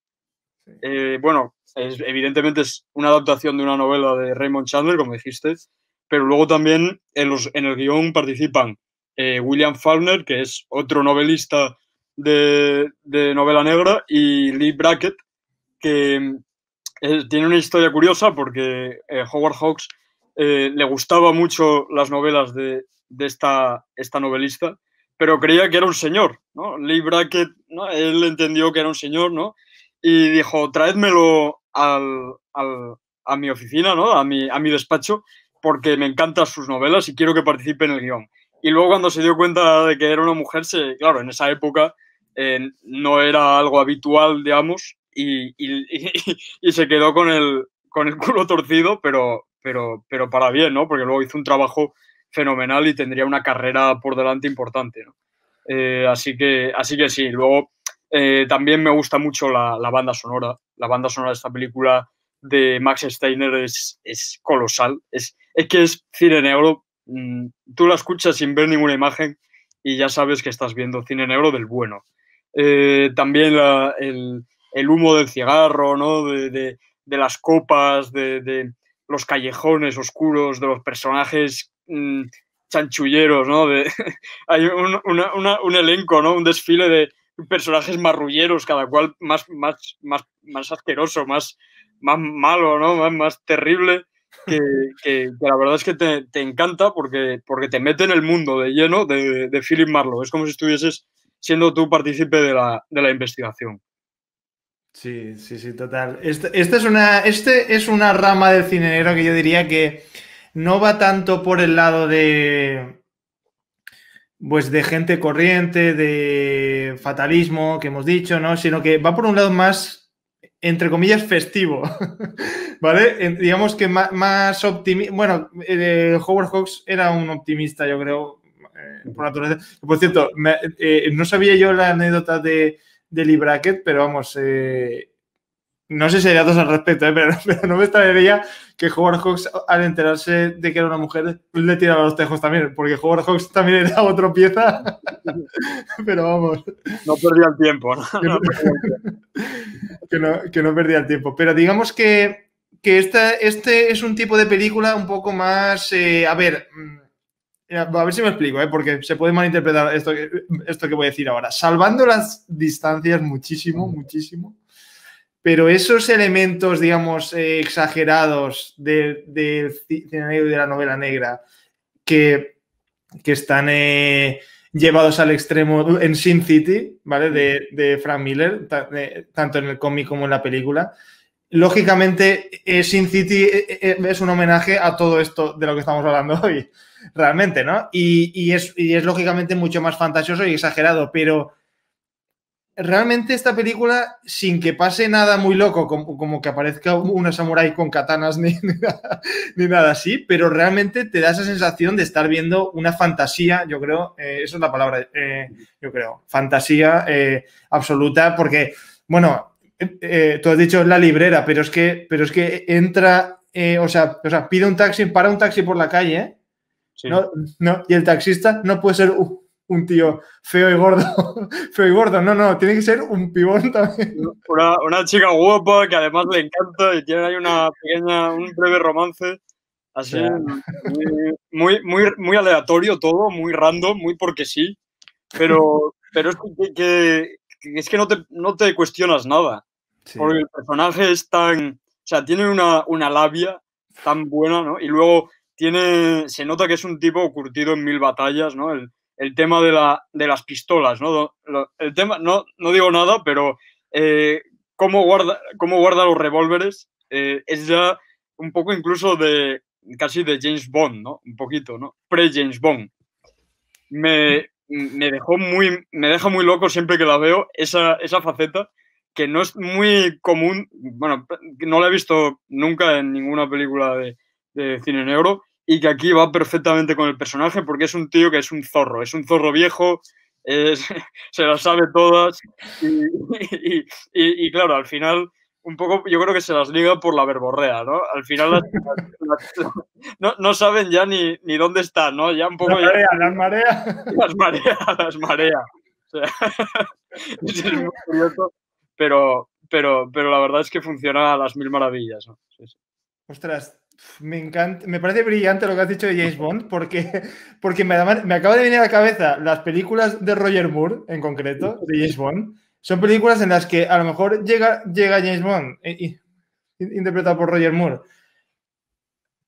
Eh, bueno, evidentemente es una adaptación de una novela de Raymond Chandler, como dijiste, pero luego también en, los, en el guión participan eh, William Faulkner, que es otro novelista de, novela negra, y Lee Brackett, que mm, eh, tiene una historia curiosa porque eh, Howard Hawks le gustaba mucho las novelas de, esta, esta, novelista, pero creía que era un señor, ¿no? Lee Brackett, ¿no? él entendió que era un señor, ¿no? Y dijo, traédmelo a mi oficina, A mi, a mi despacho, porque me encantan sus novelas y quiero que participe en el guión. Y luego cuando se dio cuenta de que era una mujer, se, claro, en esa época eh, no era algo habitual, digamos, y, y, se quedó con el, con el culo torcido, pero, pero, pero para bien, ¿no? Porque luego hizo un trabajo fenomenal y tendría una carrera por delante importante, ¿no? Eh, así, que, así que sí, luego eh, también me gusta mucho la, la, banda sonora. La banda sonora de esta película de Max Steiner es, es colosal. Es, es que es cine negro Mm, tú la escuchas sin ver ninguna imagen y ya sabes que estás viendo cine negro del bueno. Eh, también el, humo del cigarro, ¿no? de, las copas, de, los callejones oscuros, de los personajes mm, chanchulleros, ¿no? [laughs] hay un, elenco, ¿no? Un desfile de personajes marrulleros, cada cual más, más, más, más asqueroso, más, más malo, ¿no? más terrible que, la verdad es que te, encanta porque, porque te mete en el mundo de lleno de, de Philip Marlowe. Es como si estuvieses siendo tú partícipe de la, investigación. Sí, sí, sí, total. Este, este, es una, este es una rama del cine negro que yo diría que no va tanto por el lado de. Pues de gente corriente, de fatalismo que hemos dicho, ¿no? Sino que va por un lado más entre comillas, festivo, [laughs] ¿vale? digamos que más, optimista, bueno, eh, Howard Hawks era un optimista, yo creo, eh, por naturaleza. Por cierto, eh, no sabía yo la anécdota de, de Bracket, pero vamos, eh, no sé si hay datos al respecto, ¿eh? [laughs] pero, no me extrañaría que Howard Hawks, al enterarse de que era una mujer, le tiraba los tejos también, porque Howard Hawks también era [laughs] otra pieza. [laughs] pero vamos. No perdía el tiempo, ¿no? que, no que, perdía el tiempo. Pero digamos que, que esta, este es un tipo de película un poco más. Eh, a ver. Mm, a ver si me explico, ¿eh? porque se puede malinterpretar esto, esto que voy a decir ahora. Salvando las distancias muchísimo, muchísimo pero esos elementos, digamos, eh, exagerados del de, y de la novela negra que, están eh, llevados al extremo en Sin City, ¿vale? De, Frank Miller, tanto en el cómic como en la película. Lógicamente, eh, Sin City es un homenaje a todo esto de lo que estamos hablando [laughs] hoy, realmente, ¿no? Y, es, y es lógicamente mucho más fantasioso y exagerado, pero realmente esta película, sin que pase nada muy loco, como, que aparezca una samurái con katanas ni, [laughs] ni, nada, así, pero realmente te da esa sensación de estar viendo una fantasía, yo creo, eh, esa es la palabra, eh, yo creo, fantasía eh, absoluta, porque, bueno, eh, tú has dicho la librera, pero es que, pero es que entra, o sea, o, sea, pide un taxi, para un taxi por la calle, sí. ¿no? y el taxista no puede ser uh, un tío feo y gordo. [laughs] feo y gordo, no, no, tiene que ser un pibón también. Una, una chica guapa que además le encanta y tiene ahí una pequeña, un breve romance. Así, muy, muy, muy aleatorio todo, muy random, muy porque sí. Pero, [laughs] pero es que, es que no te, cuestionas nada. Porque el personaje es tan. O sea, tiene una, labia tan buena, ¿no? Y luego tiene. Se nota que es un tipo curtido en mil batallas, ¿no? El, el tema de, las pistolas, ¿no? El tema, no, no digo nada, pero eh, cómo, guarda, cómo guarda los revólveres eh, es ya un poco incluso de casi de James Bond, ¿no? Un poquito, pre Pre-James Bond. Me, dejó muy, me deja muy loco siempre que la veo esa, faceta que no es muy común, bueno, no la he visto nunca en ninguna película de, de cine negro, y que aquí va perfectamente con el personaje porque es un tío que es un zorro, es un zorro viejo, [laughs] se las sabe todas y, claro, al final un poco yo creo que se las liga por la verborrea, ¿no? Al final [laughs] no, saben ya ni, ni, dónde están, ¿no? Ya un poco... Las marea, las marea, Las mareas, [laughs] las mareas. pero, pero, pero la verdad es que funciona a las mil maravillas, Ostras, me me parece brillante lo que has dicho de James Bond, porque, [laughs] porque me, acaba de venir a la cabeza las películas de Roger Moore, en concreto, de James Bond. Son películas en las que a lo mejor llega, llega James Bond, interpretado por Roger Moore,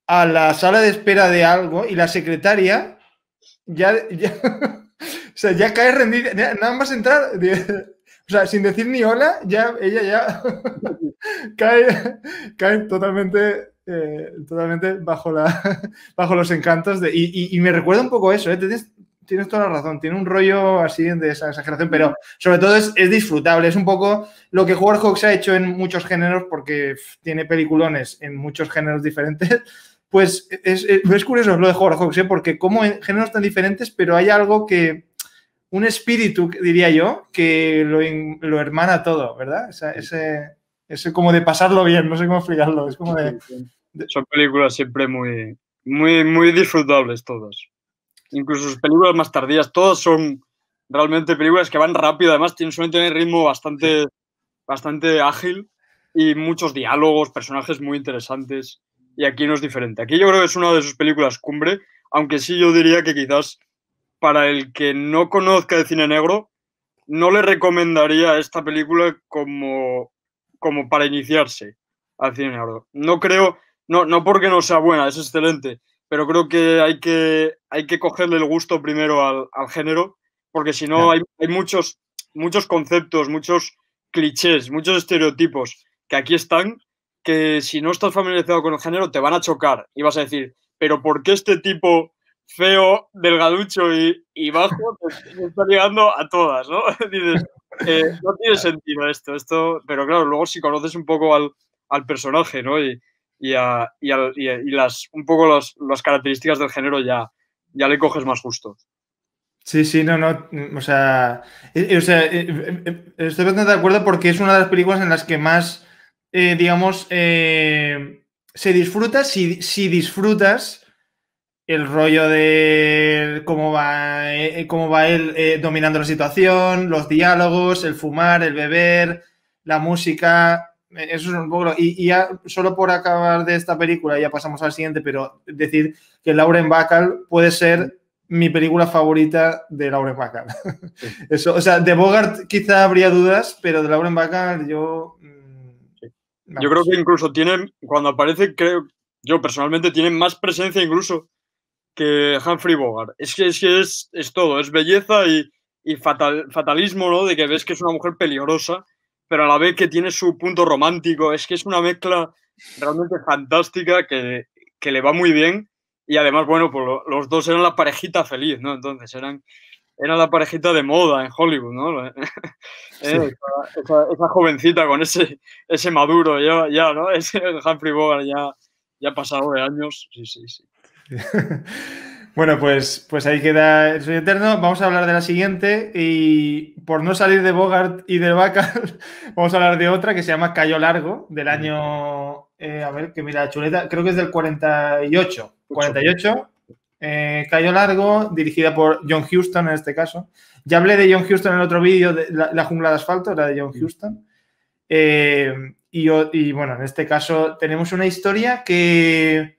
a la sala de espera de algo y la secretaria ya, ya [laughs] ya cae rendida, nada más entrar, [laughs] O sea, sin decir ni hola, ya, ella ya [laughs] cae, cae totalmente eh, totalmente bajo, la, [laughs] bajo los encantos de... Y, y, me recuerda un poco eso, ¿eh? tienes, toda la razón, tiene un rollo así de esa exageración, pero sobre todo es, es disfrutable, es un poco lo que Warhawks ha hecho en muchos géneros, porque tiene peliculones en muchos géneros diferentes, pues es, es, curioso lo de Warhawks, ¿eh? porque como en géneros tan diferentes, pero hay algo que un espíritu, diría yo, que lo, lo hermana todo, ¿verdad? ese, ese como de pasarlo bien, no sé cómo explicarlo, es como de... Son películas siempre muy, muy, muy disfrutables todas. Incluso sus películas más tardías, todas son realmente películas que van rápido, además tienen, suelen tener ritmo bastante, bastante ágil y muchos diálogos, personajes muy interesantes. Y aquí no es diferente. Aquí yo creo que es una de sus películas cumbre, aunque sí yo diría que quizás para el que no conozca el cine negro, no le recomendaría esta película como, como para iniciarse al cine negro. No creo, no, no porque no sea buena, es excelente, pero creo que hay que, hay cogerle el gusto primero al, género, porque si no hay, muchos, muchos conceptos, muchos clichés, muchos estereotipos que aquí están, que si no estás familiarizado con el género te van a chocar y vas a decir, pero ¿por qué este tipo feo, delgaducho y, bajo, pues me está llegando a todas, ¿no? [laughs] Dices, eh, no tiene sentido esto, esto, pero claro, luego si conoces un poco al, personaje, ¿no? Y, a, y, las, un poco las, características del género ya, ya le coges más justo. Sí, sí, no, no, o sea, eh, eh, o sea estoy bastante de acuerdo porque es una de las películas en las que más, digamos, se disfruta si, si disfrutas el rollo de cómo va, eh, cómo va él eh, dominando la situación, los diálogos, el fumar, el beber, la música. Eh, eso es un poco. Y, ya, solo por acabar de esta película, ya pasamos al siguiente, pero decir que Lauren Bacall puede ser mi película favorita de Lauren Bacall. [laughs] Eso, o sea, de Bogart quizá habría dudas, pero de Lauren Bacall yo. Mm, yo creo que incluso tienen, cuando aparece, creo, yo personalmente tienen más presencia incluso que Humphrey Bogart. Es que es, es, es todo, es belleza y, y fatal, fatalismo, ¿no? De que ves que es una mujer peligrosa, pero a la vez que tiene su punto romántico. Es que es una mezcla realmente fantástica que, que le va muy bien. Y además, bueno, pues los dos eran la parejita feliz, ¿no? Entonces eran, eran la parejita de moda en Hollywood, ¿no? [laughs] Eh, esa, jovencita con ese, ese maduro, ya, ya ¿no? [laughs] Ese Humphrey Bogart ya, ha pasado de años. Sí, sí, sí. [laughs] bueno, pues, pues ahí queda el sueño eterno. Vamos a hablar de la siguiente y por no salir de Bogart y de Bacal, [laughs] vamos a hablar de otra que se llama Cayo Largo, del año, eh, a ver, que mira, chuleta, creo que es del 48. 48. Eh, Cayo Largo, dirigida por John Houston en este caso. Ya hablé de John Houston en el otro vídeo, de la, jungla de asfalto, era de John Houston. Eh, y, bueno, en este caso tenemos una historia que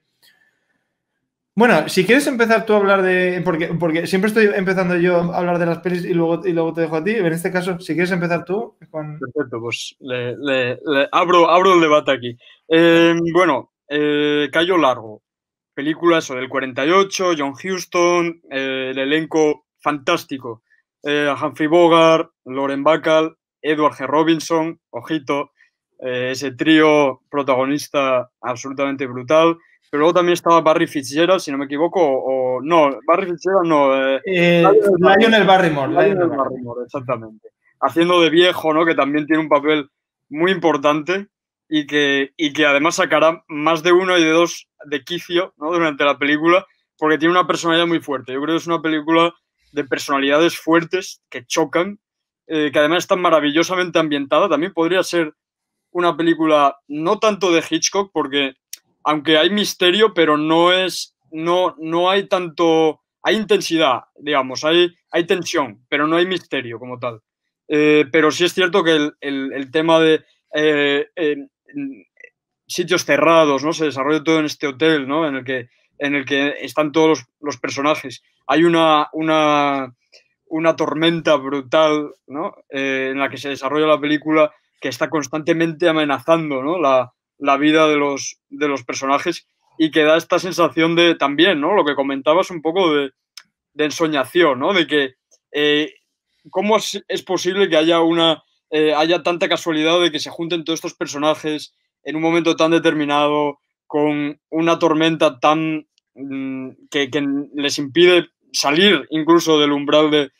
bueno, si quieres empezar tú a hablar de. Porque, porque siempre estoy empezando yo a hablar de las pelis y luego, y luego te dejo a ti. En este caso, si quieres empezar tú, Perfecto, pues le, abro, abro el debate aquí. Eh, bueno, eh, Cayo Largo. Película sobre el 48, John Houston, eh, el elenco fantástico. Eh, Humphrey Bogart, Loren Bacall, Edward G. Robinson, ojito, ese trío protagonista absolutamente brutal. Pero luego también estaba Barry Fitzgerald, si no me equivoco, o, no, Barry Fitzgerald no. Eh, eh, Lionel, Barrymore. Lionel, Barrymore. exactamente. Haciendo de viejo, ¿no? Que también tiene un papel muy importante y que, y que además sacará más de uno y de dos de quicio ¿no? durante la película, porque tiene una personalidad muy fuerte. Yo creo que es una película de personalidades fuertes que chocan, eh, que además está maravillosamente ambientada. También podría ser una película no tanto de Hitchcock, porque aunque hay misterio, pero no es, no, no hay tanto, hay intensidad, digamos, hay, hay tensión, pero no hay misterio como tal. Eh, pero sí es cierto que el, tema de eh, sitios cerrados, ¿no? Se desarrolla todo en este hotel, ¿no? En el que, en el que están todos los, personajes. Hay una, una, una tormenta brutal, ¿no? Eh, en la que se desarrolla la película que está constantemente amenazando, ¿no? La, la vida de los, de los personajes y que da esta sensación de también, ¿no? Lo que comentabas un poco de, ensoñación, De que eh, cómo es, posible que haya una eh, haya tanta casualidad de que se junten todos estos personajes en un momento tan determinado con una tormenta tan mm, que, les impide salir incluso del umbral de,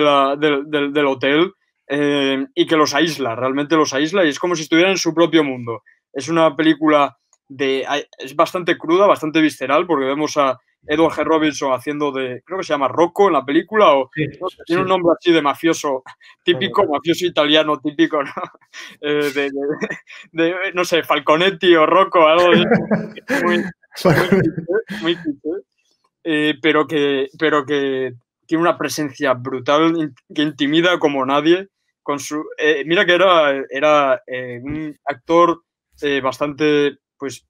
la, del hotel eh, y que los aísla, realmente los aísla y es como si estuvieran en su propio mundo. Es una película de, es bastante cruda, bastante visceral, porque vemos a Edward G. Robinson haciendo de, creo que se llama Rocco en la película, o tiene un nombre así de mafioso típico, mafioso italiano típico, ¿no? [laughs] Eh, de, no sé, Falconetti o Rocco, algo así. [laughs] muy, muy, eh, pero que, pero que tiene una presencia brutal que intimida como nadie. Con su, eh, mira que era, era un actor eh, bastante pues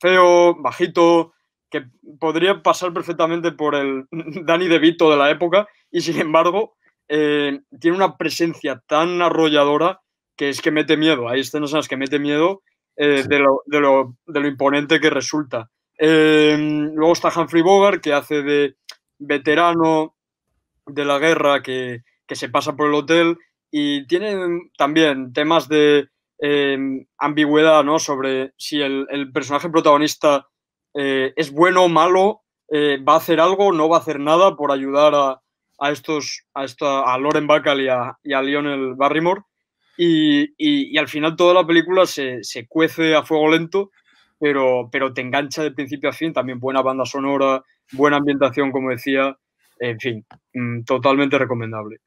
feo, bajito, que podría pasar perfectamente por el [laughs] Danny DeVito de la época y sin embargo eh, tiene una presencia tan arrolladora que es que mete miedo. Hay escenas en las que mete miedo eh, de, lo, de, imponente que resulta. luego está Humphrey Bogart que hace de veterano de la guerra que, que se pasa por el hotel y tiene también temas de Em, ambigüedad ¿no? sobre si el, personaje protagonista eh, es bueno o malo, eh, va a hacer algo, no va a hacer nada por ayudar a, estos, a, a Loren Bacall y a, Lionel Barrymore. Y, al final toda la película se, cuece a fuego lento, pero, pero te engancha de principio a fin. También buena banda sonora, buena ambientación, como decía. En fin, mm, totalmente recomendable.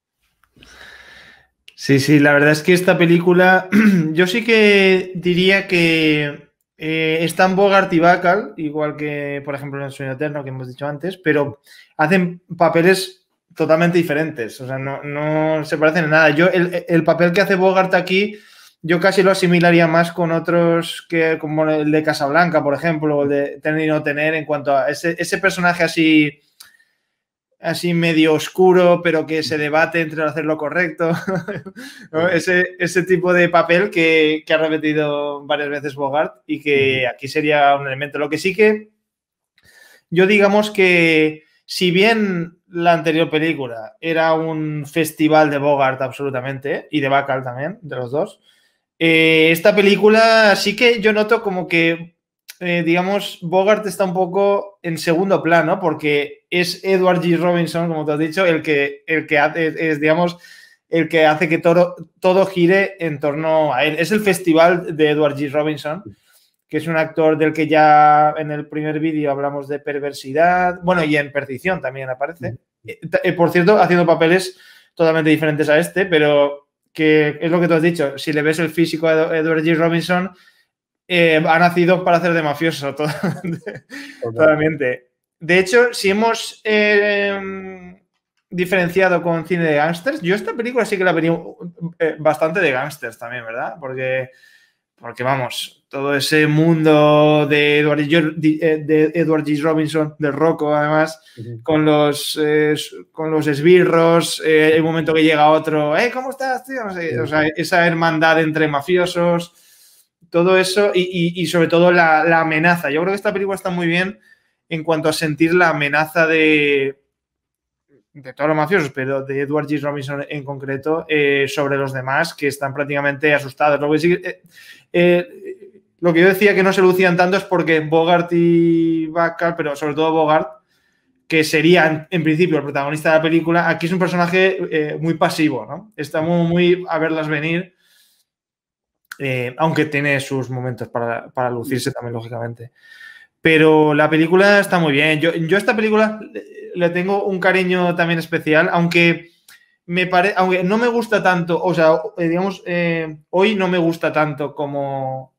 Sí, sí, la verdad es que esta película, [clears throat] yo sí que diría que eh, están Bogart y Bacal, igual que, por ejemplo, en El sueño eterno que hemos dicho antes, pero hacen papeles totalmente diferentes, o sea, no, se parecen en nada. Yo, el, papel que hace Bogart aquí, yo casi lo asimilaría más con otros que, como el de Casablanca, por ejemplo, o el de Tener y no tener, en cuanto a ese personaje así así medio oscuro, pero que se debate entre hacer lo correcto. [laughs] ese, tipo de papel que, ha repetido varias veces Bogart y que aquí sería un elemento. Lo que sí que yo digamos que si bien la anterior película era un festival de Bogart absolutamente y de Bacall también, de los dos, eh, esta película sí que yo noto como que eh, digamos, Bogart está un poco en segundo plano, porque es Edward G. Robinson, como te has dicho, el que, el que hace, es, digamos, el que hace que todo, gire en torno a él. Es el festival de Edward G. Robinson, que es un actor del que ya en el primer vídeo hablamos de perversidad, bueno, y en Perdición también aparece. Eh, eh, por cierto, haciendo papeles totalmente diferentes a este, pero que es lo que tú has dicho, si le ves el físico a Edward G. Robinson, eh, ha nacido para hacer de mafioso, [laughs] totalmente. De hecho, si hemos eh, diferenciado con cine de gángsters, yo esta película sí que la venía eh, bastante de gángsters también, ¿verdad? Porque, porque vamos, todo ese mundo de Edward, de, G. Robinson, del Rocco, además, con los, con los esbirros, el momento que llega otro, ¡eh, cómo estás, tío! o sea, esa hermandad entre mafiosos todo eso y, sobre todo la, amenaza. Yo creo que esta película está muy bien en cuanto a sentir la amenaza de, de todos los mafiosos, pero de Edward G. Robinson en concreto, eh, sobre los demás que están prácticamente asustados. Eh, eh, lo que, yo decía que no se lucían tanto es porque Bogart y Bacall, pero sobre todo Bogart, que sería en principio el protagonista de la película, aquí es un personaje muy pasivo, ¿no? Está muy a verlas venir eh, aunque tiene sus momentos para, para, lucirse también, lógicamente. Pero la película está muy bien. Yo, yo a esta película le tengo un cariño también especial, aunque me aunque no me gusta tanto, o sea, eh, digamos, eh, hoy no me gusta tanto como,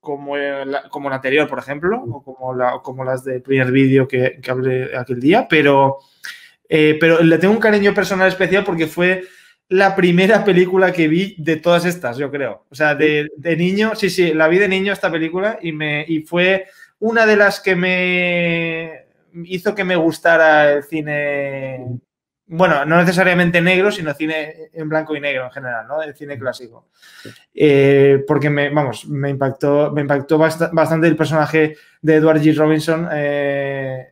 como, la, como anterior, por ejemplo, o como, la, como las del primer vídeo que, que hablé aquel día, pero, pero le tengo un cariño personal especial porque fue la primera película que vi de todas estas, yo creo. O sea, de, niño, sí, sí, la vi de niño esta película y, me, y fue una de las que me hizo que me gustara el cine, bueno, no necesariamente negro, sino cine en blanco y negro en general, ¿no? El cine clásico. Eh, porque me, vamos, me impactó, me impactó bastante el personaje de Edward G. Robinson. Eh,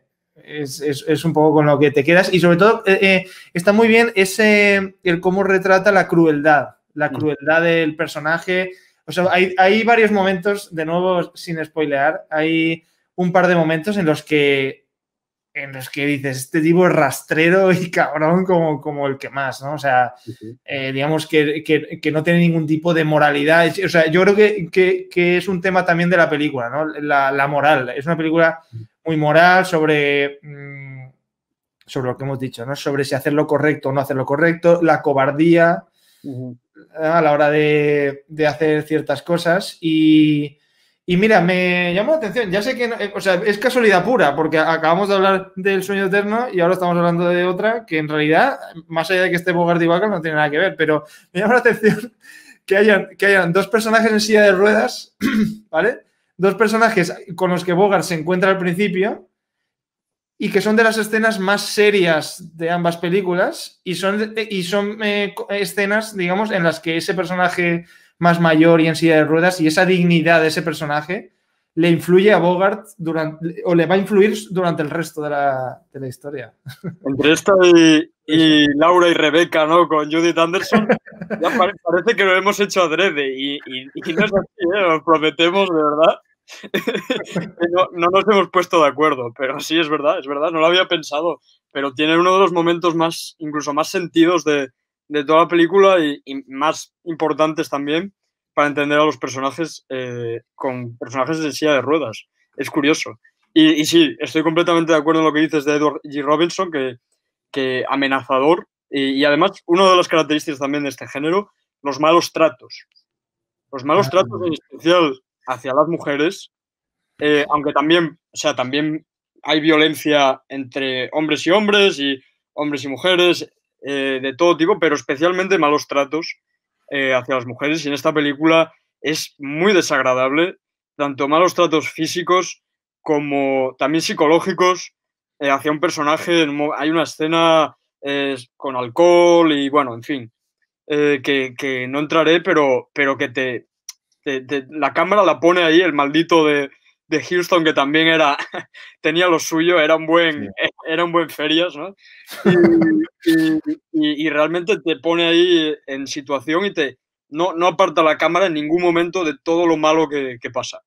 es, un poco con lo que te quedas. Y sobre todo, eh, eh, está muy bien ese, el cómo retrata la crueldad, la mm. crueldad del personaje. O sea, hay, varios momentos, de nuevo, sin spoilear, hay un par de momentos en los que en los que dices, este tipo es rastrero y cabrón como, como el que más, ¿no? O sea, eh, digamos que, que, no tiene ningún tipo de moralidad. O sea, yo creo que, es un tema también de la película, ¿no? La, la, moral. Es una película mm muy moral, sobre, mm, sobre lo que hemos dicho, ¿no? Sobre si hacer lo correcto o no hacer lo correcto, la cobardía ¿eh? a la hora de, hacer ciertas cosas y... mira, me llama la atención, ya sé que, eh, o sea, es casualidad pura, porque acabamos de hablar del sueño eterno y ahora estamos hablando de otra que en realidad, más allá de que esté Bogart y no tiene nada que ver, pero me llama la atención [laughs] que hayan, que hayan dos personajes en silla de ruedas, [clears throat] ¿vale? dos personajes con los que Bogart se encuentra al principio y que son de las escenas más serias de ambas películas y son, y son eh, escenas, digamos, en las que ese personaje más mayor y en silla de ruedas y esa dignidad de ese personaje le influye a Bogart durante, o le va a influir durante el resto de la, de la historia. Entre esto y, Laura y Rebeca, ¿no? Con Judith Anderson, ya parece que lo hemos hecho adrede y, y, y no es así, ¿eh? prometemos, de verdad, [laughs] no, nos hemos puesto de acuerdo, pero sí, es verdad, es verdad, no lo había pensado, pero tiene uno de los momentos más, incluso más sentidos de, toda la película y, más importantes también para entender a los personajes eh, con personajes en silla de ruedas. Es curioso. Y, sí, estoy completamente de acuerdo en lo que dices de Edward G. Robinson, que, amenazador. Y, y, además, una de las características también de este género, los malos tratos. Los malos ah, tratos en mm. especial hacia las mujeres, eh, aunque también, o sea, también hay violencia entre hombres y hombres y hombres y mujeres eh, de todo tipo, pero especialmente malos tratos eh, hacia las mujeres. Y en esta película es muy desagradable, tanto malos tratos físicos como también psicológicos hacia un personaje. Hay una escena con alcohol y bueno, en fin, que, no entraré, pero, pero que te la cámara la pone ahí el maldito de, de Houston, que también era, [laughs] tenía lo suyo, era un buen, [laughs] buen ferias, ¿no? [laughs] Y, realmente te pone ahí en situación y te no, aparta la cámara en ningún momento de todo lo malo que pasa.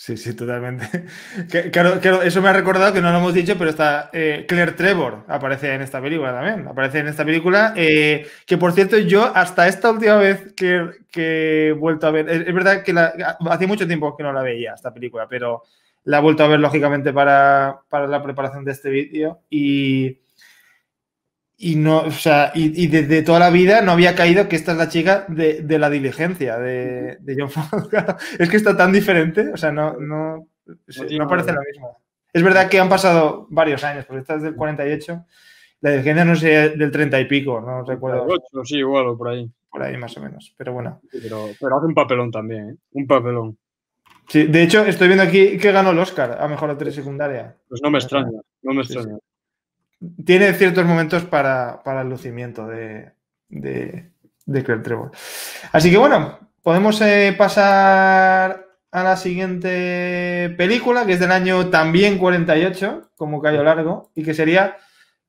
Sí, sí, totalmente. [laughs] claro, eso me ha recordado que no lo hemos dicho, pero está eh, Claire Trevor, aparece en esta película también. Aparece en esta película. Eh, que por cierto, yo hasta esta última vez que, que he vuelto a ver. Es, verdad que hace mucho tiempo que no la veía esta película, pero la he vuelto a ver, lógicamente, para, para la preparación de este vídeo. Y y no, sea, y, desde toda la vida no había caído que esta es la chica de, la diligencia de, John [laughs] es que está tan diferente, o sea, no, parece la misma. Es verdad que han pasado varios años, porque esta es del 48, la diligencia no sé, del 30 y pico, no recuerdo. sí, igual, o por ahí. Por ahí más o menos, pero bueno. Pero, pero hace un papelón también, ¿eh? un papelón. Sí, de hecho, estoy viendo aquí que ganó el Oscar a mejor actriz secundaria. Pues no me extraña, no me extraña tiene ciertos momentos para, el lucimiento de, de, Claire Trevor. Así que bueno, podemos eh, pasar a la siguiente película, que es del año también 48, como Cayo Largo, y que sería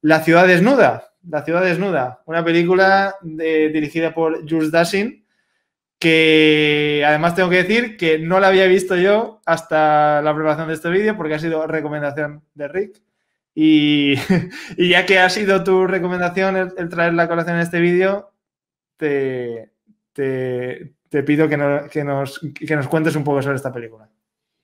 La ciudad desnuda. La ciudad desnuda, una película dirigida por Jules Dassin, que además tengo que decir que no la había visto yo hasta la preparación de este vídeo, porque ha sido recomendación de Rick. [laughs] Y, ya que ha sido tu recomendación el, traer la colación en este vídeo, te, pido que, nos, cuentes un poco sobre esta película.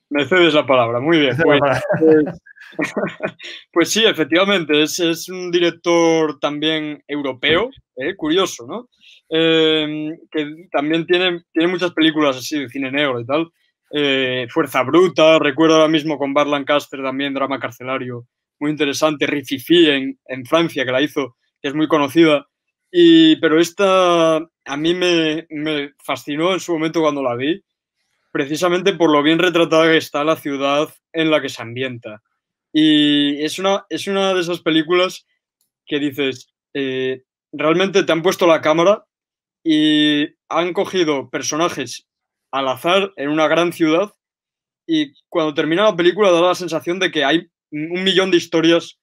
Me cedes la palabra, muy bien. Pues, [laughs] pues, sí, efectivamente, es, es, un director también europeo, eh, curioso, ¿no? Eh, que también tiene, tiene muchas películas así de cine negro y tal. Eh, Fuerza Bruta, recuerdo ahora mismo con Barlan Caster también, drama carcelario muy interesante, Rififi en, Francia, que la hizo, que es muy conocida. Y, pero esta a mí me, fascinó en su momento cuando la vi, precisamente por lo bien retratada que está la ciudad en la que se ambienta. Y es una, es una de esas películas que dices, eh, realmente te han puesto la cámara y han cogido personajes al azar en una gran ciudad y cuando termina la película da la sensación de que hay un millón de historias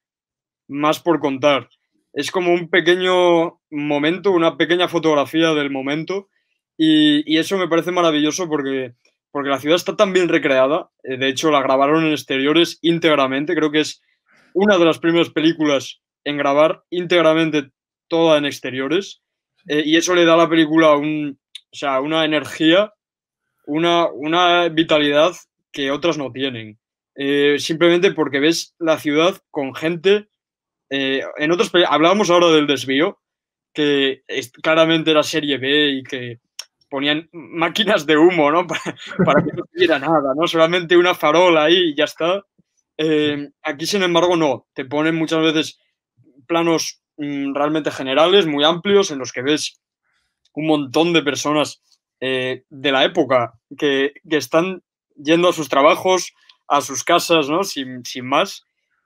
más por contar. Es como un pequeño momento, una pequeña fotografía del momento y, eso me parece maravilloso porque, porque la ciudad está tan bien recreada. Eh, de hecho, la grabaron en exteriores íntegramente. Creo que es una de las primeras películas en grabar íntegramente toda en exteriores. Eh, y eso le da a la película un, sea, una energía, una, una vitalidad que otras no tienen. Eh, simplemente porque ves la ciudad con gente. Eh, en otros hablábamos ahora del desvío, que claramente era serie B y que ponían máquinas de humo, [laughs] Para, que no hubiera nada, ¿no? Solamente una farola ahí y ya está. Em, aquí, sin embargo, no. Te ponen muchas veces planos mm, realmente generales, muy amplios, en los que ves un montón de personas eh, de la época que, que, están yendo a sus trabajos, a sus casas, Sin, más.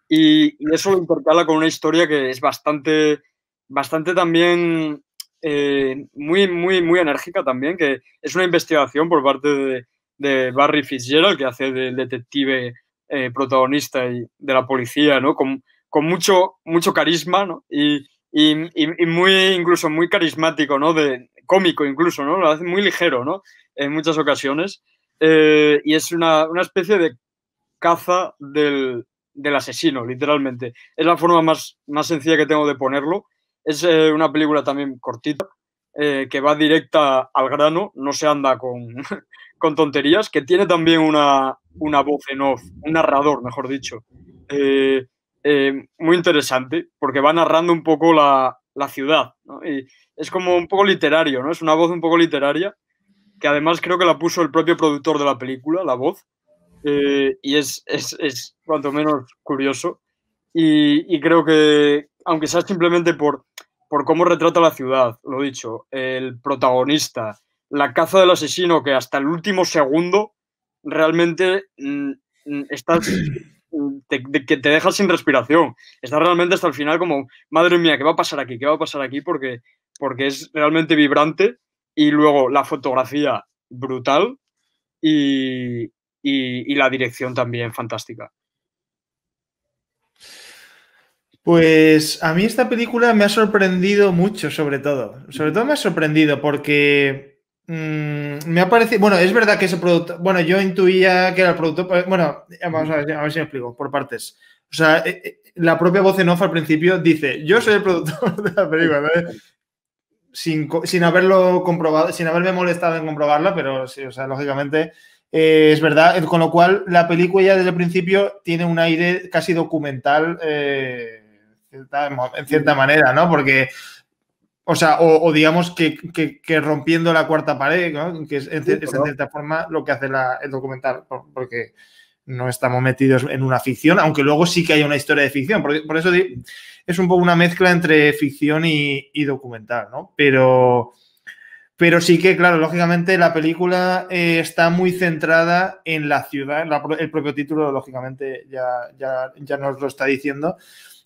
Y, eso lo intercala con una historia que es bastante, bastante también eh, muy, muy, muy enérgica también, que es una investigación por parte de, Barry Fitzgerald, que hace del detective eh, protagonista y de la policía, Con, mucho, mucho carisma, ¿no? Y, muy, incluso muy carismático, ¿no? De, cómico incluso, ¿no? Lo hace muy ligero, ¿no? En muchas ocasiones. Eh, y es una especie de caza del, asesino, literalmente. Es la forma más, más sencilla que tengo de ponerlo. Es eh, una película también cortita, eh, que va directa al grano, no se anda con, [laughs] tonterías, que tiene también una, voz en off, un narrador, mejor dicho, eh, muy interesante, porque va narrando un poco la, ciudad. es como un poco literario, ¿no? Es una voz un poco literaria, que además creo que la puso el propio productor de la película, la voz. Eh, y es, es, cuanto menos curioso. Y, creo que, aunque sea simplemente por, por cómo retrata la ciudad, lo dicho, el protagonista, la caza del asesino que hasta el último segundo realmente mm, mm, estás mm, te, que te deja sin respiración. Estás realmente hasta el final como, madre mía, ¿qué va a pasar aquí? ¿Qué va a pasar aquí? Porque, porque es realmente vibrante y luego la fotografía brutal y, y, la dirección también fantástica. Pues a mí esta película me ha sorprendido mucho, sobre todo. Sobre todo me ha sorprendido porque mm, me ha parecido. Bueno, es verdad que ese producto. Bueno, yo intuía que era el producto... Eh, bueno, eh, vamos a ver, si me explico, por partes. O sea, eh, la propia voz en off al principio dice: Yo soy el productor de la película, sin, sin, haberlo comprobado, sin haberme molestado en comprobarla, pero sí, o sea, lógicamente eh, es verdad, eh, con lo cual la película ya desde el principio tiene un aire casi documental eh, en cierta manera, ¿no? Porque, o sea, o, digamos que, rompiendo la cuarta pared, Que es, en, cierta forma lo que hace el documental, porque no estamos metidos en una ficción, aunque luego sí que hay una historia de ficción, por eso es un poco una mezcla entre ficción y, y documental, ¿no? Pero... Pero sí que, claro, lógicamente la película eh, está muy centrada en la ciudad, el propio título, lógicamente, ya, ya, nos lo está diciendo.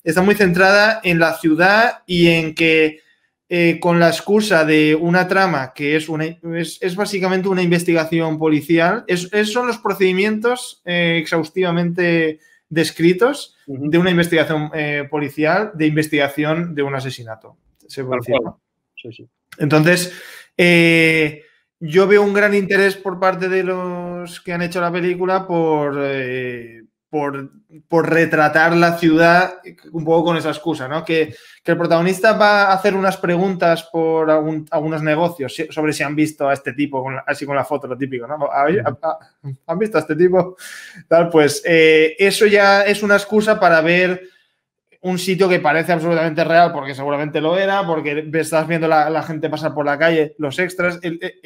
Está muy centrada en la ciudad y en que eh, con la excusa de una trama que es, una, es, básicamente una investigación policial, es, son los procedimientos eh, exhaustivamente descritos de una investigación policial, de investigación de un asesinato, Entonces, eh, yo veo un gran interés por parte de los que han hecho la película por, eh, por, retratar la ciudad un poco con esa excusa, ¿no? Que, el protagonista va a hacer unas preguntas por algunos negocios sobre si han visto a este tipo, así con la foto, lo típico, ¿no? ¿Han visto a este tipo? Tal, pues eh, eso ya es una excusa para ver un sitio que parece absolutamente real, porque seguramente lo era, porque estás viendo la, la gente pasar por la calle, los extras. El, eh,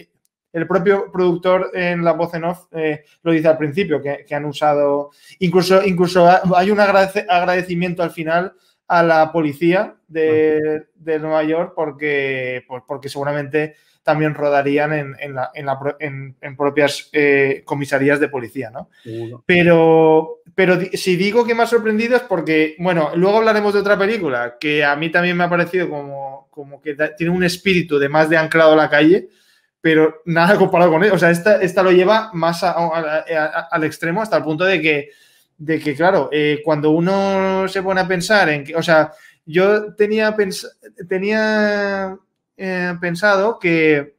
eh, propio productor en la voz en off eh, lo dice al principio, que, han usado. Incluso, incluso hay un agradecimiento al final a la policía de, Nueva York, porque, pues, porque seguramente también rodarían en, propias eh, comisarías de policía, ¿no? Pero, pero si digo que me ha sorprendido es porque, bueno, luego hablaremos de otra película que a mí también me ha parecido como, como que tiene un espíritu de más de anclado a la calle, pero nada comparado con él. O sea, esta, esta lo lleva más al extremo hasta el punto de que, de que claro, eh, cuando uno se pone a pensar en que, o sea, yo tenía, tenía eh, pensado que,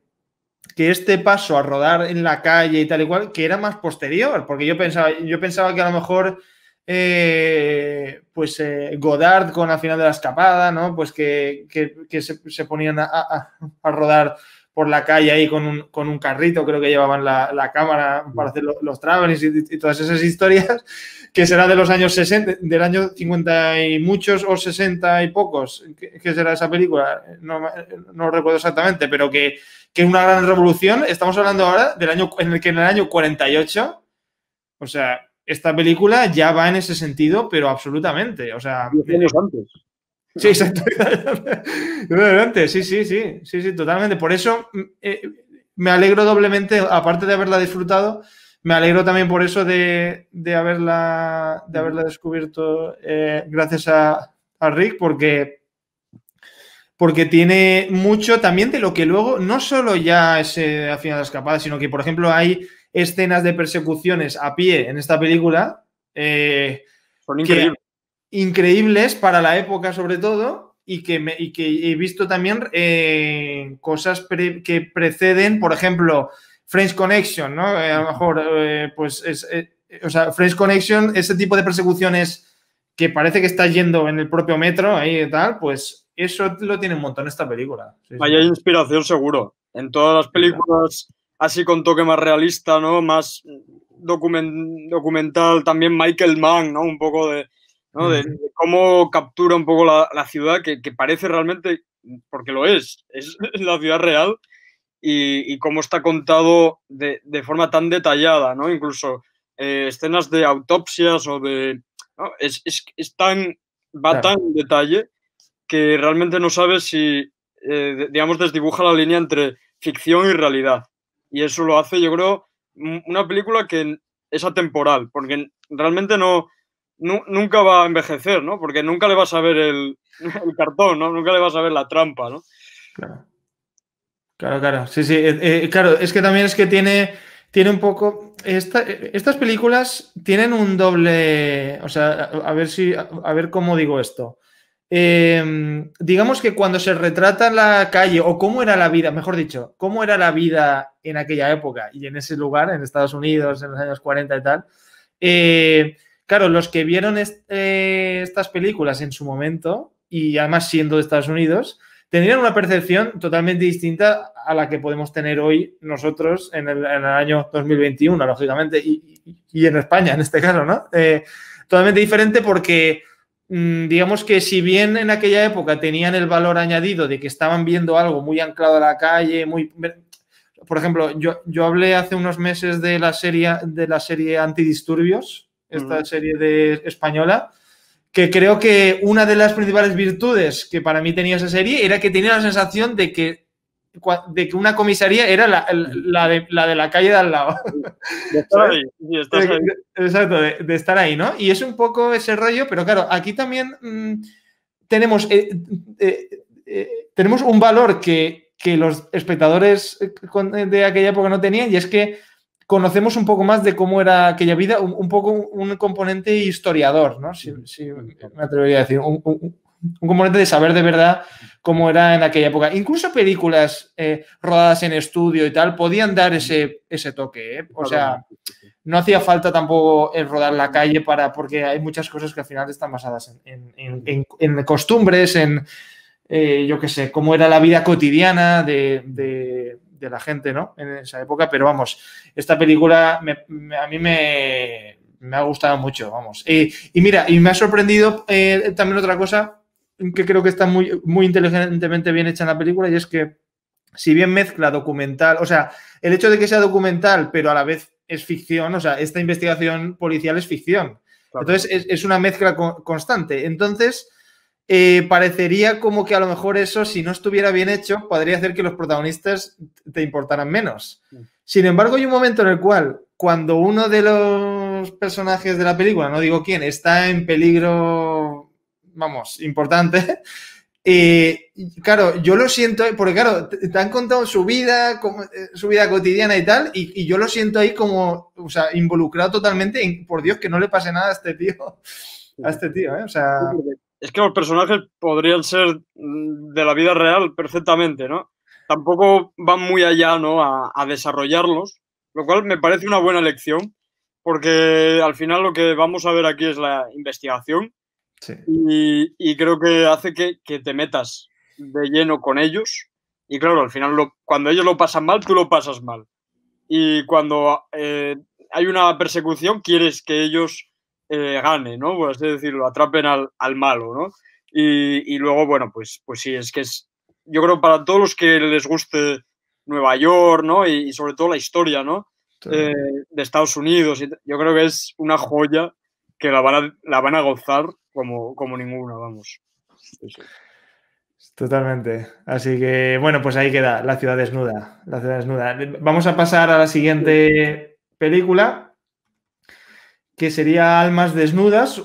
este paso a rodar en la calle y tal y cual, que era más posterior, porque yo pensaba, yo pensaba que a lo mejor eh, pues eh, Godard con la final de la escapada, ¿no? Pues que, se, ponían a, a rodar por la calle ahí con un, con un carrito, creo que llevaban la, la cámara para hacer los, los y, todas esas historias, [laughs] que será de los años 60, del año 50 y muchos o 60 y pocos, que, será esa película, no, no recuerdo exactamente, pero que, que es una gran revolución. Estamos hablando ahora del año en el que en el año 48, o sea, esta película ya va en ese sentido, pero absolutamente, o sea... antes. Sí, [laughs] exacto. sí, sí, sí, sí, sí, totalmente. Por eso mm, eh, me alegro doblemente, aparte de haberla disfrutado, me alegro también por eso de, haberla, de haberla descubierto eh, gracias a, Rick, porque, porque tiene mucho también de lo que luego, no solo ya es al final escapada, sino que, por ejemplo, hay escenas de persecuciones a pie en esta película. Eh, Son increíbles increíbles para la época sobre todo y que, que he visto también eh, cosas que preceden, por ejemplo, French Connection, ¿no? Eh, a lo mejor, eh, pues, o sea, French Connection, ese tipo de persecuciones que parece que está yendo en el propio metro ahí y tal, pues eso lo tiene un montón esta película. Hay inspiración seguro. En todas las películas así con toque más realista, ¿no? Más documental, también Michael Mann, ¿no? Un poco de ¿no? De, cómo captura un poco la, ciudad, que, parece realmente, porque lo es, es [laughs] la ciudad real, y, cómo está contado de, forma tan detallada, ¿no? Incluso eh, escenas de autopsias o de... Es, tan... va tan en detalle que realmente no sabes si, eh, digamos, desdibuja la línea entre ficción y realidad. Y eso lo hace, yo creo, una película que es atemporal, porque realmente no, nunca va a envejecer, ¿no? Porque nunca le vas a ver [laughs] el, cartón, ¿no? Nunca le vas a ver la trampa, ¿no? Claro, claro, claro. sí, sí, eh, eh, claro, es que también es que tiene, tiene un poco, estas películas tienen un doble, o sea, a, ver si, a, ver cómo digo esto. Em, digamos que cuando se retrata la calle o cómo era la vida, mejor dicho, cómo era la vida en aquella época y en ese lugar, en Estados Unidos, en los años 40 y tal, eh, Claro, los que vieron eh, estas películas en su momento, y además siendo de Estados Unidos, tenían una percepción totalmente distinta a la que podemos tener hoy nosotros en el, año 2021, lógicamente, y, en España en este caso, ¿no? Eh, totalmente diferente porque mm, digamos que si bien en aquella época tenían el valor añadido de que estaban viendo algo muy anclado a la calle, muy por ejemplo, yo, yo hablé hace unos meses de la serie de la serie Antidisturbios, esta serie de española, que creo que una de las principales virtudes que para mí tenía esa serie era que tenía la sensación de que, de que una comisaría era la, de, la calle de al lado. [laughs] De estar ahí. Exacto, de, estar ahí, ¿no? Y es un poco ese rollo, pero claro, aquí también mm, tenemos, eh, eh, eh, tenemos un valor que, que los espectadores de aquella época no tenían y es que conocemos un poco más de cómo era aquella vida, un, poco un componente historiador, ¿no? Si, mm. me atrevería a decir, un, componente de saber de verdad cómo era en aquella época. Incluso películas eh, rodadas en estudio y tal podían dar ese, ese toque, ¿eh? O sea, no hacía falta tampoco el rodar la calle para, porque hay muchas cosas que al final están basadas en, costumbres, en, eh, yo qué sé, cómo era la vida cotidiana de la gente, ¿no? En esa época, pero vamos, esta película a mí me, me, ha gustado mucho, vamos. Eh, y mira, y me ha sorprendido eh, también otra cosa que creo que está muy, muy inteligentemente bien hecha en la película y es que si bien mezcla documental, o sea, el hecho de que sea documental, pero a la vez es ficción, o sea, esta investigación policial es ficción. Entonces, es, es, una mezcla constante. Entonces, eh, parecería como que a lo mejor eso, si no estuviera bien hecho, podría hacer que los protagonistas te importaran menos. Mm. Sin embargo, hay un momento en el cual, cuando uno de los personajes de la película, no digo quién, está en peligro, vamos, importante, [laughs] eh, claro, yo lo siento, porque claro, te han contado su vida, eh, su vida cotidiana y tal, y, yo lo siento ahí como, o sea, involucrado totalmente, en, por Dios, que no le pase nada a este tío, [laughs] a este tío, ¿eh? O sea es que los personajes podrían ser mm, de la vida real perfectamente, ¿no? Tampoco van muy allá, ¿no? A, desarrollarlos, lo cual me parece una buena elección, porque al final lo que vamos a ver aquí es la investigación y, creo que hace que, te metas de lleno con ellos y claro, al final cuando ellos lo pasan mal, tú lo pasas mal. Y cuando eh, hay una persecución, quieres que ellos eh, gane, ¿no? Por así decirlo, atrapen al, malo, ¿no? Y, luego, bueno, pues, pues sí, es que es, yo creo para todos los que les guste Nueva York, ¿no? Y, sobre todo la historia, ¿no? Eh, de Estados Unidos, yo creo que es una joya que la van a, la van a gozar como, como ninguna, vamos. Totalmente. Así que, bueno, pues ahí queda, La ciudad desnuda. La ciudad desnuda. Vamos a pasar a la siguiente película, que sería Almas Desnudas,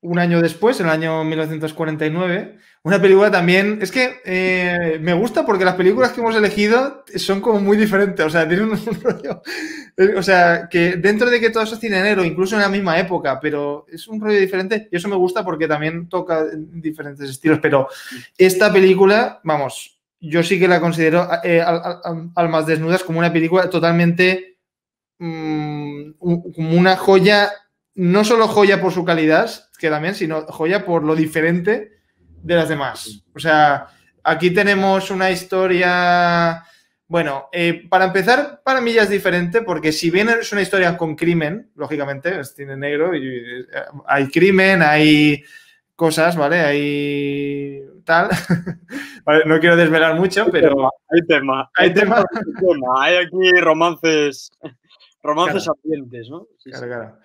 un año después, en el año 1949. Una película también. Es que eh, me gusta porque las películas que hemos elegido son como muy diferentes. O sea, tienen un, [laughs] rollo. Eh, o sea, que dentro de que todo eso es cine incluso en la misma época, pero es un rollo diferente. Y eso me gusta porque también toca diferentes estilos. Pero esta película, vamos, yo sí que la considero eh, Almas Desnudas como una película totalmente Mm, como una joya, no solo joya por su calidad, que también, sino joya por lo diferente de las demás. O sea, aquí tenemos una historia... Bueno, eh, para empezar, para mí ya es diferente, porque si bien es una historia con crimen, lógicamente, tiene negro, y, eh, hay crimen, hay cosas, ¿vale? Hay tal. [laughs] no quiero desvelar mucho, pero. Hay, tema. Hay, tema. hay, tema. hay aquí romances. Romances claro. ¿no? Sí, claro,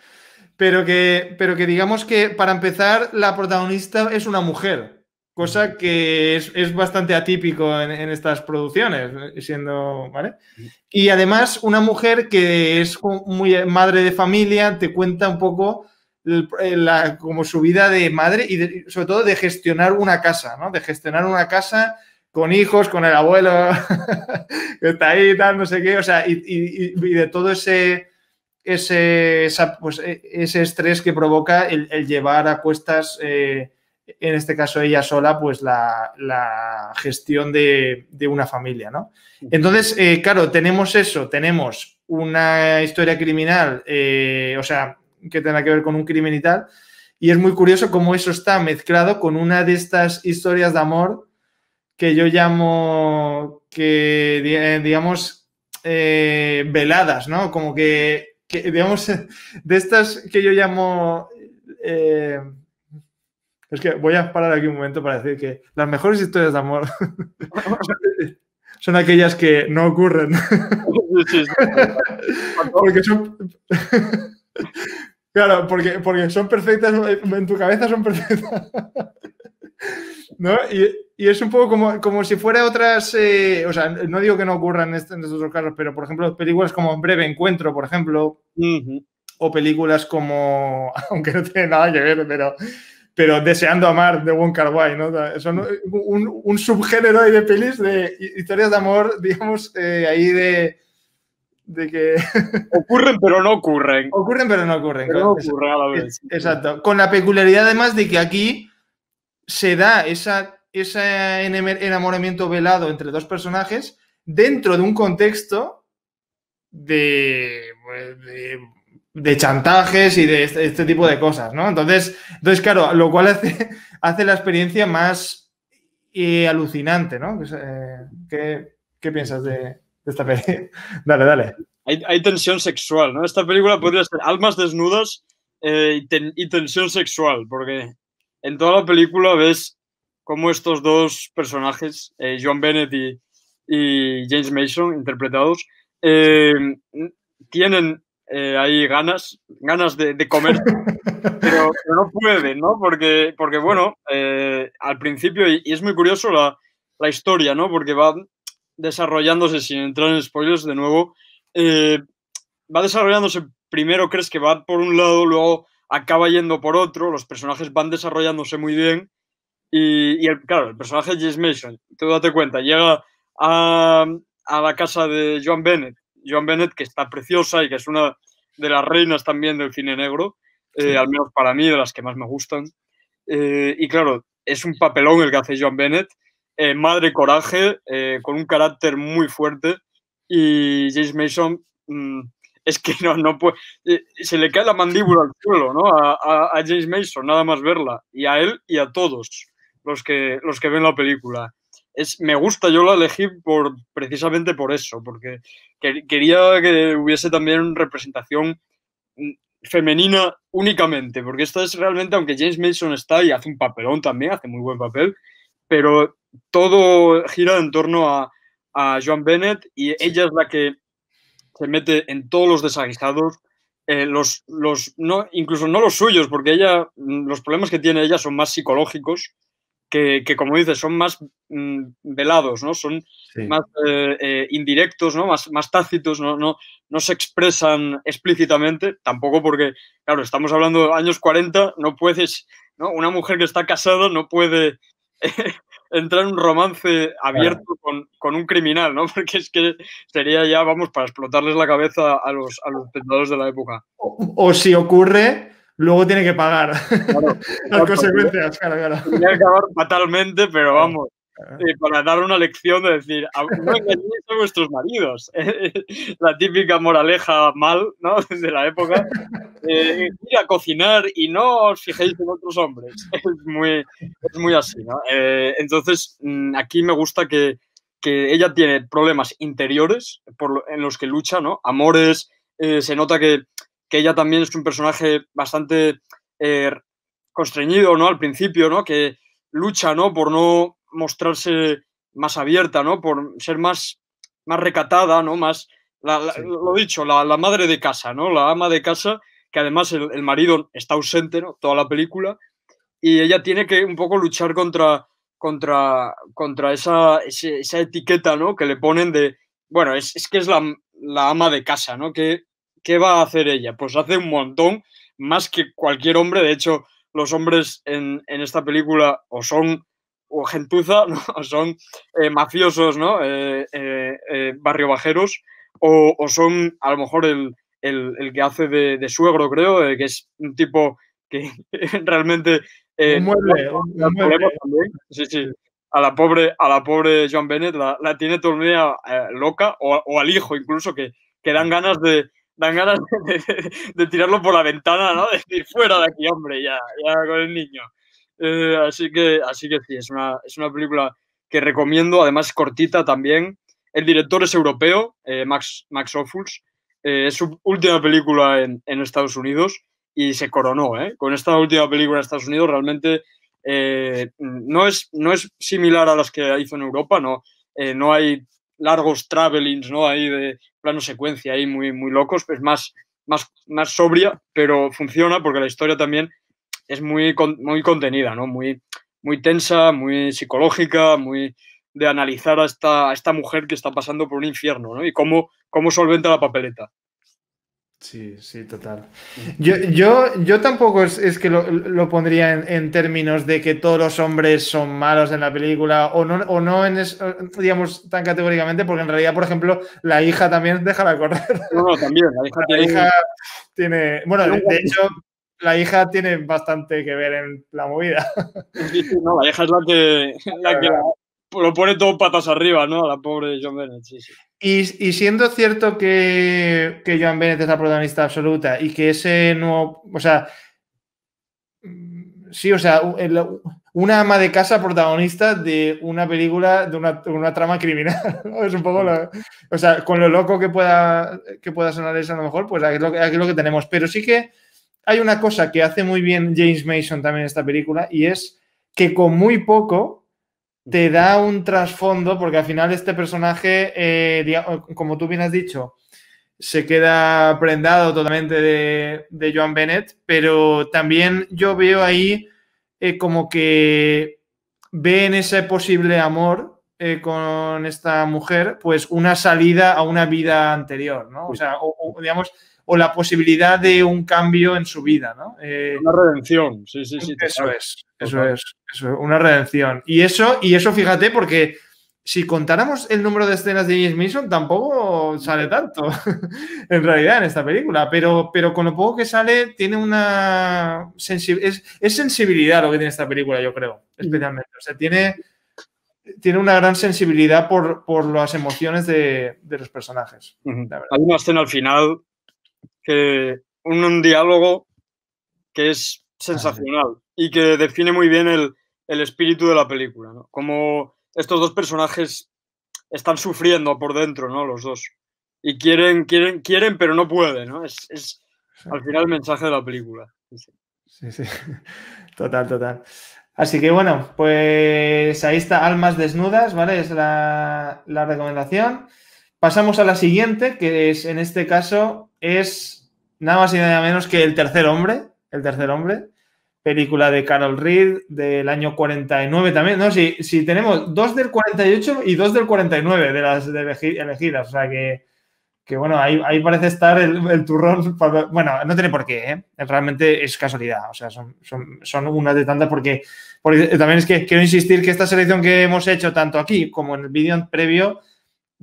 Pero que, pero que digamos que para empezar, la protagonista es una mujer, cosa que es, bastante atípico en, estas producciones, eh, siendo, ¿vale? Y además, una mujer que es muy eh, madre de familia, te cuenta un poco eh, como su vida de madre y sobre todo de gestionar una casa, ¿no? De gestionar una casa con hijos, con el abuelo [laughs] que está ahí y tal, no sé qué, o sea, y, de todo ese, ese, pues, e, ese estrés que provoca el, llevar a cuestas, eh, en este caso ella sola, pues la, gestión de, una familia, ¿no? Entonces, eh, claro, tenemos eso, tenemos una historia criminal, eh, o sea, que tenga que ver con un crimen y tal, y es muy curioso cómo eso está mezclado con una de estas historias de amor que yo llamo que, digamos, eh, veladas, ¿no? Como que, digamos, [laughs] de estas que yo llamo... Eh, es que voy a parar aquí un momento para decir que las mejores historias de amor [laughs] son aquellas que no ocurren. [laughs] claro, porque, porque son perfectas, en tu cabeza son perfectas. ¿No? Y, es un poco como, si fuera otras, eh, o sea, no digo que no ocurran en, estos otros casos, pero por ejemplo, películas como Breve Encuentro, por ejemplo, o películas como, [laughs] aunque no tiene nada que ver, pero, pero Deseando Amar de Wong Kar Wai, ¿no? Mm. un, un subgénero de pelis de historias de amor, digamos, eh, ahí de de que [laughs] ocurren pero no ocurren. Ocurren pero no ocurren. Exacto. Con la peculiaridad además de que aquí se da esa, ese enamoramiento velado entre dos personajes dentro de un contexto de, pues, de, chantajes y de este, este, tipo de cosas, ¿no? Entonces, entonces claro, lo cual hace, [laughs] hace la experiencia más eh, alucinante, ¿no? Eh, ¿Qué, piensas de, esta película? [laughs] dale, dale. Hay, tensión sexual, ¿no? Esta película podría ser almas desnudas eh, y tensión sexual, porque en toda la película ves cómo estos dos personajes, eh, John Bennett y, James Mason, interpretados, eh, tienen eh, ahí ganas, ganas de, comer, [laughs] pero, no pueden, ¿no? Porque, porque bueno, al principio, y, es muy curioso la, la, historia, ¿no? Porque va desarrollándose, sin entrar en spoilers de nuevo, va desarrollándose, primero crees que va por un lado, luego acaba yendo por otro, los personajes van desarrollándose muy bien y, el, claro, el personaje de James Mason, tú date cuenta, llega a, la casa de Joan Bennett, Joan Bennett que está preciosa y que es una de las reinas también del cine negro, eh, al menos para mí, de las que más me gustan. Eh, y claro, es un papelón el que hace Joan Bennett, eh, madre coraje, con un carácter muy fuerte y James Mason... Mm, es que no, no pues Se le cae la mandíbula al suelo, ¿no? A, James Mason, nada más verla. Y a él y a todos los que, los que ven la película. Es, me gusta, yo la elegí por, precisamente por eso, porque quería que hubiese también representación mm, femenina únicamente, porque esta es realmente, aunque James Mason está y hace un papelón también, hace muy buen papel, pero todo gira en torno a, a Joan Bennett y ella es la que se mete en todos los desaguisados, eh, los, los, no, incluso no los suyos, porque ella, mm, los problemas que tiene ella son más psicológicos, que, como dices, son más mm, velados, ¿no? Son más eh, eh, indirectos, ¿no? Más, más tácitos, ¿no? No, se expresan explícitamente, tampoco porque, claro, estamos hablando de años 40, no puedes, ¿no? Una mujer que está casada no puede [laughs] entrar en un romance abierto con, un criminal, ¿no? [laughs] Porque es que sería ya, vamos, para explotarles la cabeza a los, a tentadores de la época. O, si ocurre, luego tiene que pagar [laughs] las consecuencias, claro, fatalmente, pero vamos, para dar una lección de decir, no a vuestros maridos. [laughs] la típica moraleja mal, ¿no? [laughs] De la época. Eh, ir a cocinar y no os fijéis en otros hombres. [laughs] Es muy, muy así, ¿no? Eh, entonces, mm, aquí me gusta que, ella tiene problemas interiores por, en los que lucha, ¿no? Amores, eh, se nota que, ella también es un personaje bastante constreñido, ¿no? Al principio, Que lucha, ¿no? Por no mostrarse más abierta, ¿no? Por ser más, más recatada, ¿no? Más, lo dicho, la, madre de casa, ¿no? La ama de casa, que además el, marido está ausente, ¿no? Toda la película, y ella tiene que un poco luchar contra, contra, contra esa, etiqueta, ¿no? Que le ponen de, bueno, es, que es la, ama de casa, ¿no? ¿Qué, va a hacer ella? Pues hace un montón, más que cualquier hombre, de hecho, los hombres en, en esta película o son o gentuza, [laughs] ¿no? son eh, mafiosos, ¿no? Eh, eh, eh barrio bajeros, o, o, son a lo mejor el, el, que hace de, suegro, creo, que es un tipo que [laughs] realmente... muere Sí, sí. A la pobre, a la pobre Joan Bennett la, tiene tornea loca, o, al hijo incluso, que, que dan ganas de, dan ganas [laughs] tirarlo por la ventana, ¿no? De decir, fuera de aquí, hombre, ya, ya con el niño. Eh, así, que, así que sí, es una, es una película que recomiendo, además cortita también. El director es europeo, eh, Max, Max Ophuls. Eh, es su última película en, Estados Unidos y se coronó. Con esta última película en Estados Unidos realmente no, es, no es similar a las que hizo en Europa, no, no hay largos travelings, no hay de plano secuencia ahí muy, muy locos, es pues más, más, más sobria, pero funciona porque la historia también es muy, muy contenida, ¿no? Muy, muy tensa, muy psicológica, muy de analizar a esta, esta mujer que está pasando por un infierno, ¿no? Y cómo, cómo solventa la papeleta. Sí, sí, total. Yo, yo, tampoco es, que lo, pondría en, términos de que todos los hombres son malos en la película o no, o no en eh, digamos, tan categóricamente, porque en realidad, por ejemplo, la hija también, [laughs] déjala correr. No, no, también, la hija tiene... Bueno, de hecho, la hija tiene bastante que ver en la movida. la hija es la que, lo pone todo patas arriba, ¿no? la pobre John Bennett, sí, sí. Y, siendo cierto que, que Joan Bennett es la protagonista absoluta y que ese nuevo... o sea, mm, sí, o sea, una ama de casa protagonista de una película, de una, trama criminal. [laughs] Es un poco lo, O sea, con lo loco que pueda, que pueda sonar eso a lo mejor, pues lo, aquí es lo que tenemos. Pero sí que hay una cosa que hace muy bien James Mason también en esta película y es que con muy poco te da un trasfondo, porque al final este personaje, eh, como tú bien has dicho, se queda prendado totalmente de, Joan Bennett, pero también yo veo ahí eh, como que ve en ese posible amor eh, con esta mujer, pues una salida a una vida anterior, ¿no? O sea, digamos, o la posibilidad de un cambio en su vida, ¿no? Eh, una redención, sí, sí, sí. Eso es, eso es, eso, una redención. Y eso, y eso, fíjate, porque si contáramos el número de escenas de James Mason, tampoco sale tanto, [laughs] en realidad, en esta película. Pero, pero con lo poco que sale, tiene una Es, sensibilidad lo que tiene esta película, yo creo, mm. especialmente. O sea, tiene, tiene una gran sensibilidad por, por las emociones de, de los personajes. Hay una escena al final que un, diálogo que es ah, sensacional y que define muy bien el, espíritu de la película, Como estos dos personajes están sufriendo por dentro, ¿no? Los dos. Y quieren, quieren, quieren, pero no pueden, Es, al final el mensaje de la película. sí. [laughs] Total, total. Así que bueno, pues ahí está Almas Desnudas, ¿vale? Es la, la recomendación. Pasamos a la siguiente, que es en este caso es nada más y nada menos que El tercer hombre, El tercer hombre, película de Carol Reed del año 49 también, ¿no? Si, tenemos dos del 48 y dos del 49 de las elegidas, o sea que, bueno, ahí, parece estar el, turrón, bueno, no tiene por qué, ¿eh? realmente es casualidad, o sea, son, son, unas de tantas porque, porque también es que quiero insistir que esta selección que hemos hecho tanto aquí como en el vídeo previo,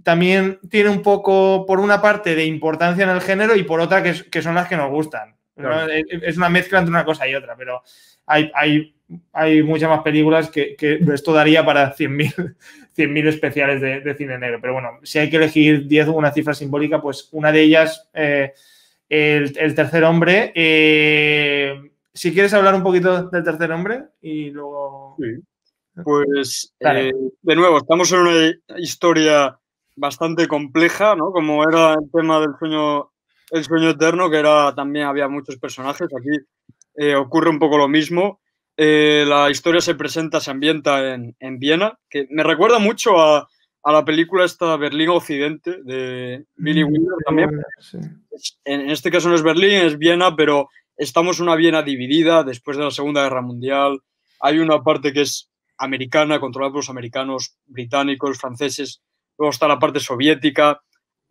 también tiene un poco, por una parte, de importancia en el género y por otra, que, son las que nos gustan. Eh, eh, es una mezcla entre una cosa y otra, pero hay, hay, muchas más películas que, esto daría para 100.000 100 [laughs] especiales de, cine negro. Pero bueno, si hay que elegir 10 o una cifra simbólica, pues una de ellas, eh, el, tercer hombre. si quieres hablar un poquito del tercer hombre y luego... Pues, de nuevo, estamos en una historia bastante compleja, ¿no? Como era el tema del sueño, el sueño eterno, que era también había muchos personajes. Aquí eh, ocurre un poco lo mismo. Eh, la historia se presenta, se ambienta en, Viena, que me recuerda mucho a, la película esta Berlín Occidente de Billy mm, Wilder también. En, este caso no es Berlín, es Viena, pero estamos una Viena dividida después de la Segunda Guerra Mundial. Hay una parte que es americana, controlada por los americanos, británicos, franceses, luego está la parte soviética.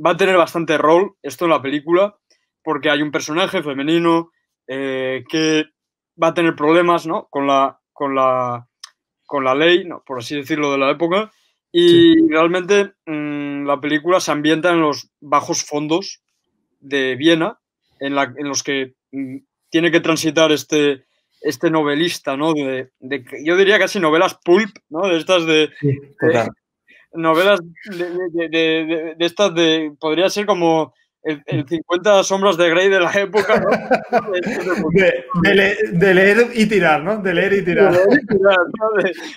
Va a tener bastante rol esto en la película, porque hay un personaje femenino eh, que va a tener problemas ¿no? con, la, con, la, con la ley, por así decirlo, de la época. Y realmente mm, la película se ambienta en los bajos fondos de Viena, en, la, en los que mm, tiene que transitar este, este novelista, ¿no? De, de, yo diría casi novelas pulp, ¿no? De estas de, novelas de, estas de. Podría ser como. El, 50 sombras de Grey de la época, ¿no? [laughs] De, leer y tirar, ¿no? De leer y tirar. De leer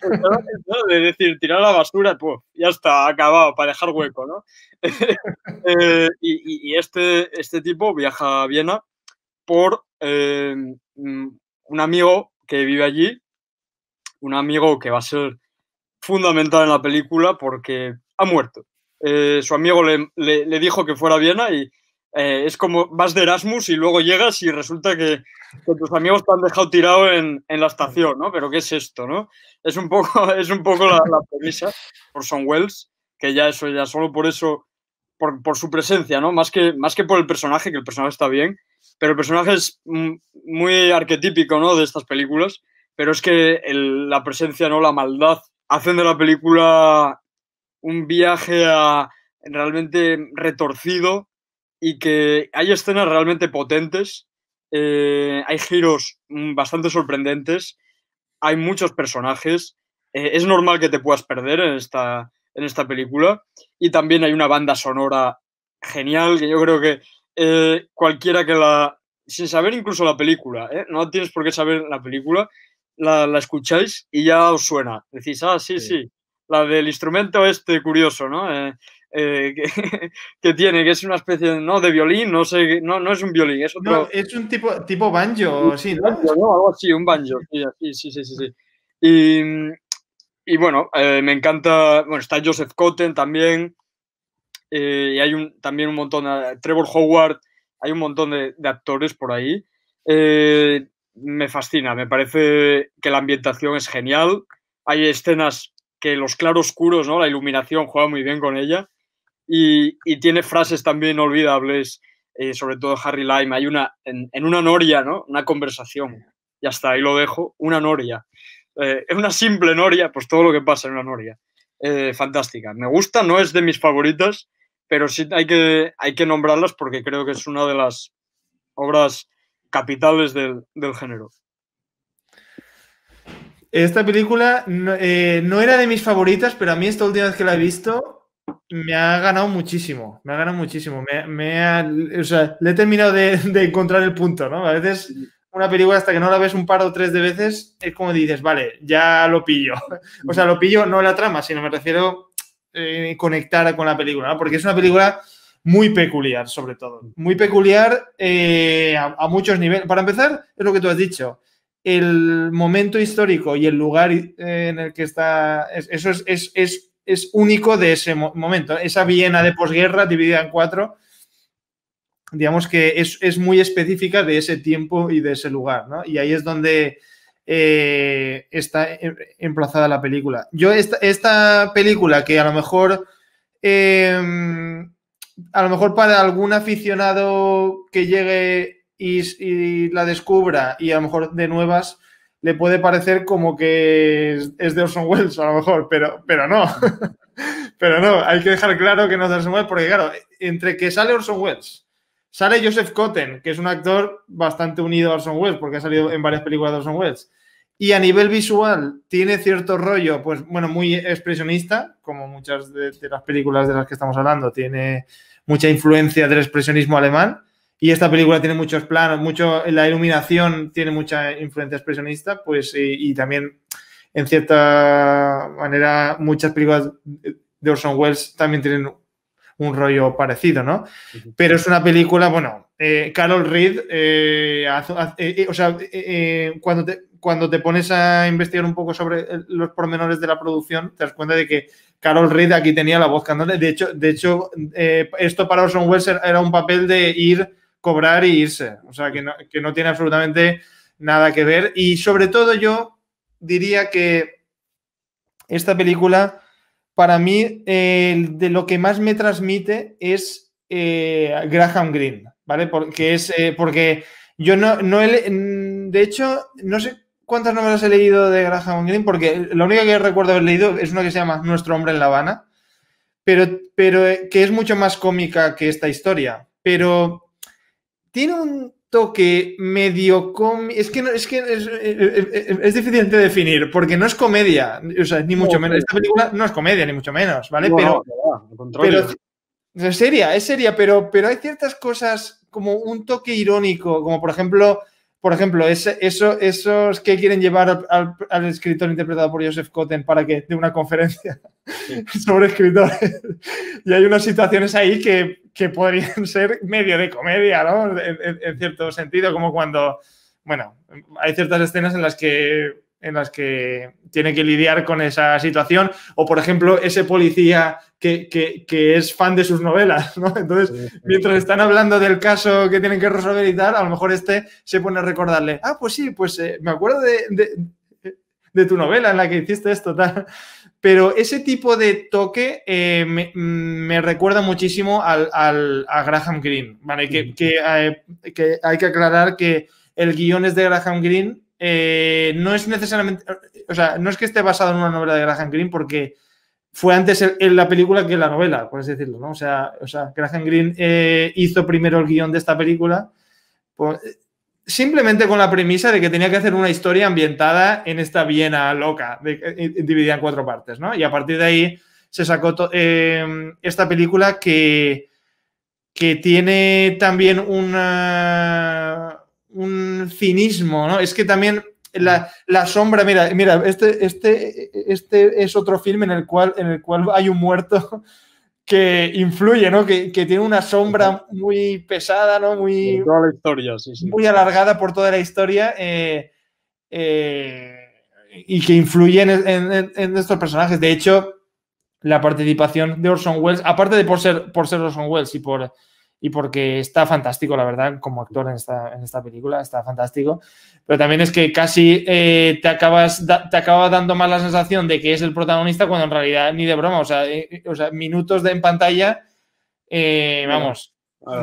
tirar, decir, tirar la basura, pues ya está, acabado, para dejar hueco, ¿no? [laughs] Eh, y, este, este tipo viaja a Viena por eh, mm, un amigo que vive allí, un amigo que va a ser fundamental en la película porque ha muerto. Eh, su amigo le, le, dijo que fuera a Viena y eh, es como vas de Erasmus y luego llegas y resulta que, tus amigos te han dejado tirado en, en, la estación, ¿no? Pero ¿qué es esto, no? Es un poco, [laughs] es un poco la, la premisa por Son Wells, que ya eso, ya solo por eso, por, por, su presencia, ¿no? Más que, más que por el personaje, que el personaje está bien, pero el personaje es muy arquetípico, ¿no? De estas películas, pero es que la presencia, ¿no? La maldad hacen de la película un viaje realmente retorcido y que hay escenas realmente potentes, eh, hay giros mm, bastante sorprendentes, hay muchos personajes, eh, es normal que te puedas perder en esta, en esta película y también hay una banda sonora genial que yo creo que eh, cualquiera que la, sin saber incluso la película, no tienes por qué saber la película, la, escucháis y ya os suena. Decís, ah, sí, sí, la del instrumento este curioso, ¿no? Eh, eh, [laughs] que, tiene, que es una especie no de violín, no sé, no, no es un violín, es otro. No, es un tipo, tipo banjo, sí, ¿no? Banjo, un banjo, sí, sí, sí, sí. Y, bueno, eh, me encanta, bueno, está Joseph Cotten también, y hay un, también un montón, Trevor Howard, hay un montón de, actores por ahí me fascina, me parece que la ambientación es genial. Hay escenas que los claroscuros, ¿no? la iluminación juega muy bien con ella y, tiene frases también olvidables, eh, sobre todo Harry Lyme Hay una, en, una noria, ¿no? una conversación, y hasta ahí lo dejo, una noria. Eh, es una simple noria, pues todo lo que pasa en una noria. Eh, fantástica. Me gusta, no es de mis favoritas, pero sí hay que, hay que nombrarlas porque creo que es una de las obras capitales del, género. Esta película eh, no, era de mis favoritas, pero a mí esta última vez que la he visto me ha ganado muchísimo. Me ha ganado muchísimo. Me, le he terminado de, encontrar el punto, ¿no? A veces una película hasta que no la ves un par o tres de veces es como dices, vale, ya lo pillo. O sea, lo pillo no la trama, sino me refiero eh, conectar con la película, ¿no? Porque es una película muy peculiar, sobre todo. Muy peculiar eh, a, muchos niveles. Para empezar, es lo que tú has dicho. El momento histórico y el lugar eh, en el que está, eso es, único de ese momento. Esa Viena de posguerra dividida en cuatro, digamos que es, muy específica de ese tiempo y de ese lugar. ¿no? Y ahí es donde eh, está em-, emplazada la película. Yo, esta, esta película que a lo mejor... Em, a lo mejor para algún aficionado que llegue y, la descubra y a lo mejor de nuevas le puede parecer como que es, de Orson Welles a lo mejor, pero, pero no. [laughs] pero no, hay que dejar claro que no es de Orson Welles porque claro, entre que sale Orson Welles, sale Joseph Cotten, que es un actor bastante unido a Orson Welles porque ha salido en varias películas de Orson Welles, y a nivel visual tiene cierto rollo, pues bueno, muy expresionista, como muchas de, las películas de las que estamos hablando, tiene mucha influencia del expresionismo alemán. Y esta película tiene muchos planos, mucho, la iluminación tiene mucha influencia expresionista, pues y, también en cierta manera muchas películas de Orson Welles también tienen un rollo parecido, ¿no? Pero es una película, bueno, eh, Carol Reed, eh, eh, o sea, cuando te, cuando te pones a investigar un poco sobre eh, los pormenores de la producción, te das cuenta de que Carol Reed aquí tenía la voz cantante. De hecho, de hecho eh, esto para Orson Welles era un papel de ir, cobrar e irse. O sea, que no, tiene absolutamente nada que ver. Y sobre todo yo diría que esta película, para mí, de lo que más me transmite es eh, Graham Greene, ¿vale? Porque es, porque yo no, no, de hecho, no sé ¿Cuántas novelas he leído de Graham Greene, porque lo único que recuerdo haber leído es una que se llama Nuestro hombre en La Habana, pero, pero eh, que es mucho más cómica que esta historia. Pero tiene un toque medio cómico. Es que, no, es, que es, eh, eh, es, difícil de definir, porque no es comedia, o sea, ni mucho menos. Esta película no es comedia, ni mucho menos, ¿vale? pero, pero es seria, es seria, pero, pero hay ciertas cosas como un toque irónico, como por ejemplo por ejemplo, ese, eso, esos que quieren llevar al, escritor interpretado por Joseph Cotten para que dé una conferencia [laughs] sobre escritores. Y hay unas situaciones ahí que, que podrían [laughs] ser medio de comedia, ¿no? en, cierto sentido, como cuando, bueno, hay ciertas escenas en las que en las que tiene que lidiar con esa situación. O, por ejemplo, ese policía que, es fan de sus novelas, Entonces, mientras están hablando del caso que tienen que resolver y tal, a lo mejor este se pone a recordarle, ah, pues sí, pues eh, me acuerdo de, tu novela en la que hiciste esto, tal. Pero ese tipo de toque eh, me, recuerda muchísimo a Graham Greene, ¿vale? Eh, que, hay que aclarar que el guión es de Graham Greene, eh, no es necesariamente, o sea, no es que esté basado en una novela de Graham Greene porque fue antes en la película que la novela, por así decirlo, ¿no? O sea, Graham Greene eh, hizo primero el guión de esta película, pues, simplemente con la premisa de que tenía que hacer una historia ambientada en esta Viena loca, eh, dividida en cuatro partes, ¿no? Y a partir de ahí se sacó esta película que, que tiene también una un cinismo, ¿no? Es que también la, sombra, mira, mira, este, este, este es otro film en el cual, en el cual hay un muerto [laughs] que influye, ¿no? Que, tiene una sombra muy pesada, ¿no? Muy, toda la historia, muy alargada por toda la historia eh, eh, y que influye en, estos personajes. De hecho, la participación de Orson Welles, aparte de por ser, por ser Orson Welles y por y porque está fantástico, la verdad, como actor en esta, en esta película, está fantástico. Pero también es que casi eh, te, acabas te acaba dando más la sensación de que es el protagonista cuando en realidad ni de broma, o sea, eh, eh, minutos de en pantalla, vamos,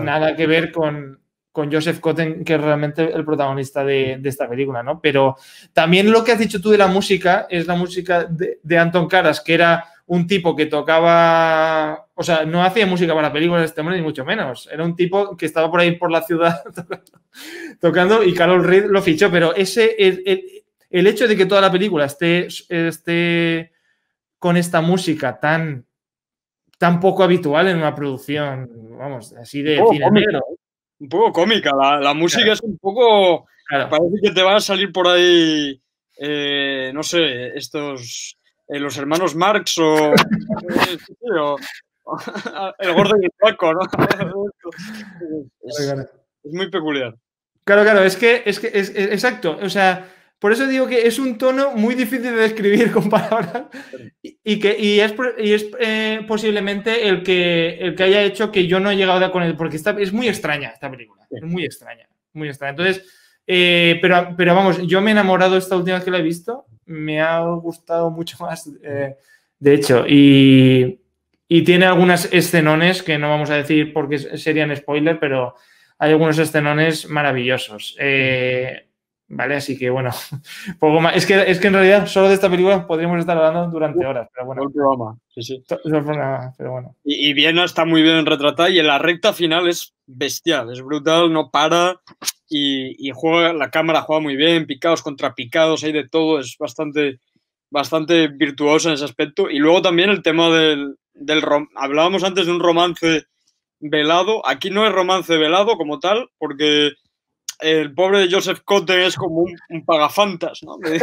nada que ver con, Joseph Cotten, que es realmente el protagonista de, esta película, ¿no? Pero también lo que has dicho tú de la música es la música de, de Anton Caras, que era un tipo que tocaba, o sea, no hacía música para películas este hombre, ni mucho menos. Era un tipo que estaba por ahí por la ciudad [laughs] tocando, y Carol Reed lo fichó, pero ese, el, el, hecho de que toda la película esté, esté con esta música tan, tan poco habitual en una producción, vamos, así de un Un poco cómica, la, música es un poco... Parece que te van a salir por ahí, eh, no sé, estos eh, los hermanos Marx [laughs] eh, o, el gordo y el flaco, ¿no? es, muy peculiar. Claro, claro, es que, es que, es, exacto, o sea, por eso digo que es un tono muy difícil de describir con palabras y, que, y es, y es eh, posiblemente el que, el que haya hecho que yo no haya llegado con él, porque está, es muy extraña esta película, es muy extraña, muy extraña. Entonces, pero, pero vamos, yo me he enamorado esta última vez que la he visto me ha gustado mucho [laughs] más, eh, de hecho, y, tiene algunas escenones que no vamos a decir porque serían spoiler, pero hay algunos escenones maravillosos. Eh, ¿Vale? Así que bueno, [laughs] poco más. Es que, es que en realidad solo de esta película podríamos estar hablando durante horas, pero bueno. Programa, sí, sí. pero Y, Viena está muy bien retratada y en la recta final es bestial, es brutal, no para y, juega, la cámara juega muy bien, picados contra picados, hay de todo, es bastante, bastante virtuoso en ese aspecto. Y luego también el tema del, del hablábamos antes de un romance velado, aquí no es romance velado como tal, porque el pobre Joseph Cotten es como un, pagafantas, ¿no? El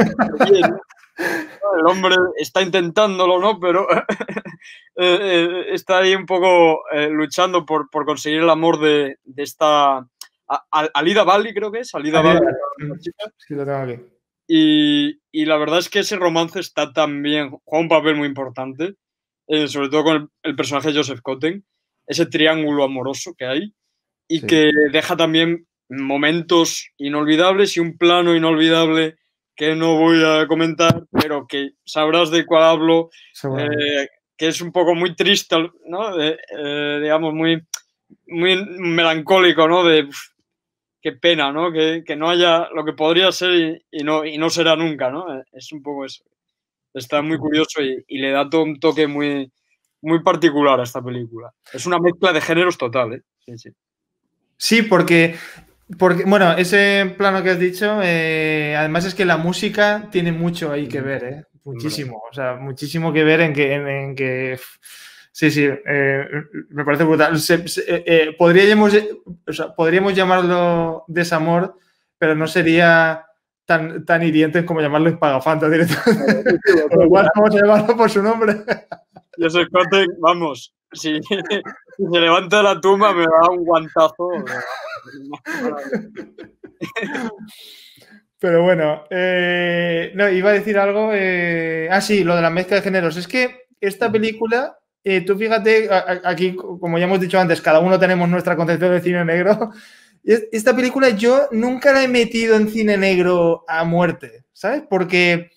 hombre está intentándolo, ¿no? Pero [laughs] eh, eh, está ahí un poco eh, luchando por, conseguir el amor de, esta... Alida Bali, creo que es. Alida Bali. Y, la verdad es que ese romance está también, juega un papel muy importante, sobre todo con el, personaje de Joseph Cotten, ese triángulo amoroso que hay, y que deja también momentos inolvidables y un plano inolvidable que no voy a comentar, pero que sabrás de cuál hablo, eh, que es un poco muy triste, ¿no? Eh, digamos, muy, muy melancólico, ¿no? De qué pena, ¿no? Que, no haya lo que podría ser y, no, y no será nunca, ¿no? Eh, es un poco eso. Está muy curioso y, le da todo un toque muy, muy particular a esta película. Es una mezcla de géneros total, ¿eh? Sí, sí. Sí, porque porque, bueno, ese plano que has dicho, eh, además es que la música tiene mucho ahí que ver, ¿eh? Muchísimo, o sea, muchísimo que ver en que... que sí, sí, eh, me parece brutal. Eh, podríamos, podríamos llamarlo desamor, pero no sería tan, tan hiriente como llamarlo espagafanta directamente. Por [laughs] igual vamos a llamarlo por su nombre. Yo soy vamos, [laughs] si, se levanta la tumba me da un guantazo. [laughs] Pero bueno, eh, no, iba a decir algo. Eh, ah, sí, lo de la mezcla de géneros. Es que esta película, eh, tú fíjate, aquí, como ya hemos dicho antes, cada uno tenemos nuestra concepción de cine negro. [laughs] Esta película yo nunca la he metido en cine negro a muerte, ¿sabes? Porque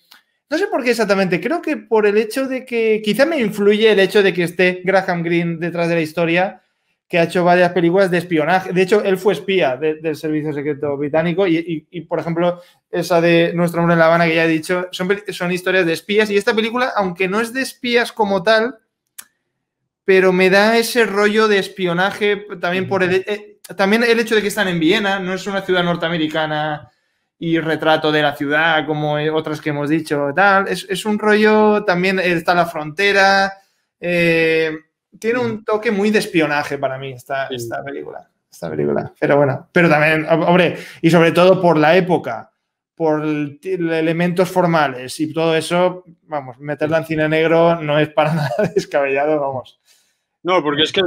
no sé por qué exactamente, creo que por el hecho de que quizá me influye el hecho de que esté Graham Greene detrás de la historia que ha hecho varias películas de espionaje. De hecho, él fue espía del Servicio Secreto Británico y, por ejemplo, esa de Nuestro Hombre en La Habana que ya he dicho, son, historias de espías. Y esta película, aunque no es de espías como tal, pero me da ese rollo de espionaje también por el, eh, también el hecho de que están en Viena, no es una ciudad norteamericana y retrato de la ciudad como eh, otras que hemos dicho, tal. Es, es un rollo, también está la frontera. Eh, tiene un toque muy de espionaje para mí esta, esta película. Esta película. Pero bueno, pero también, hombre, y sobre todo por la época, por elementos formales y todo eso, vamos, meterla en cine negro no es para [laughs] nada descabellado, vamos. No, porque es que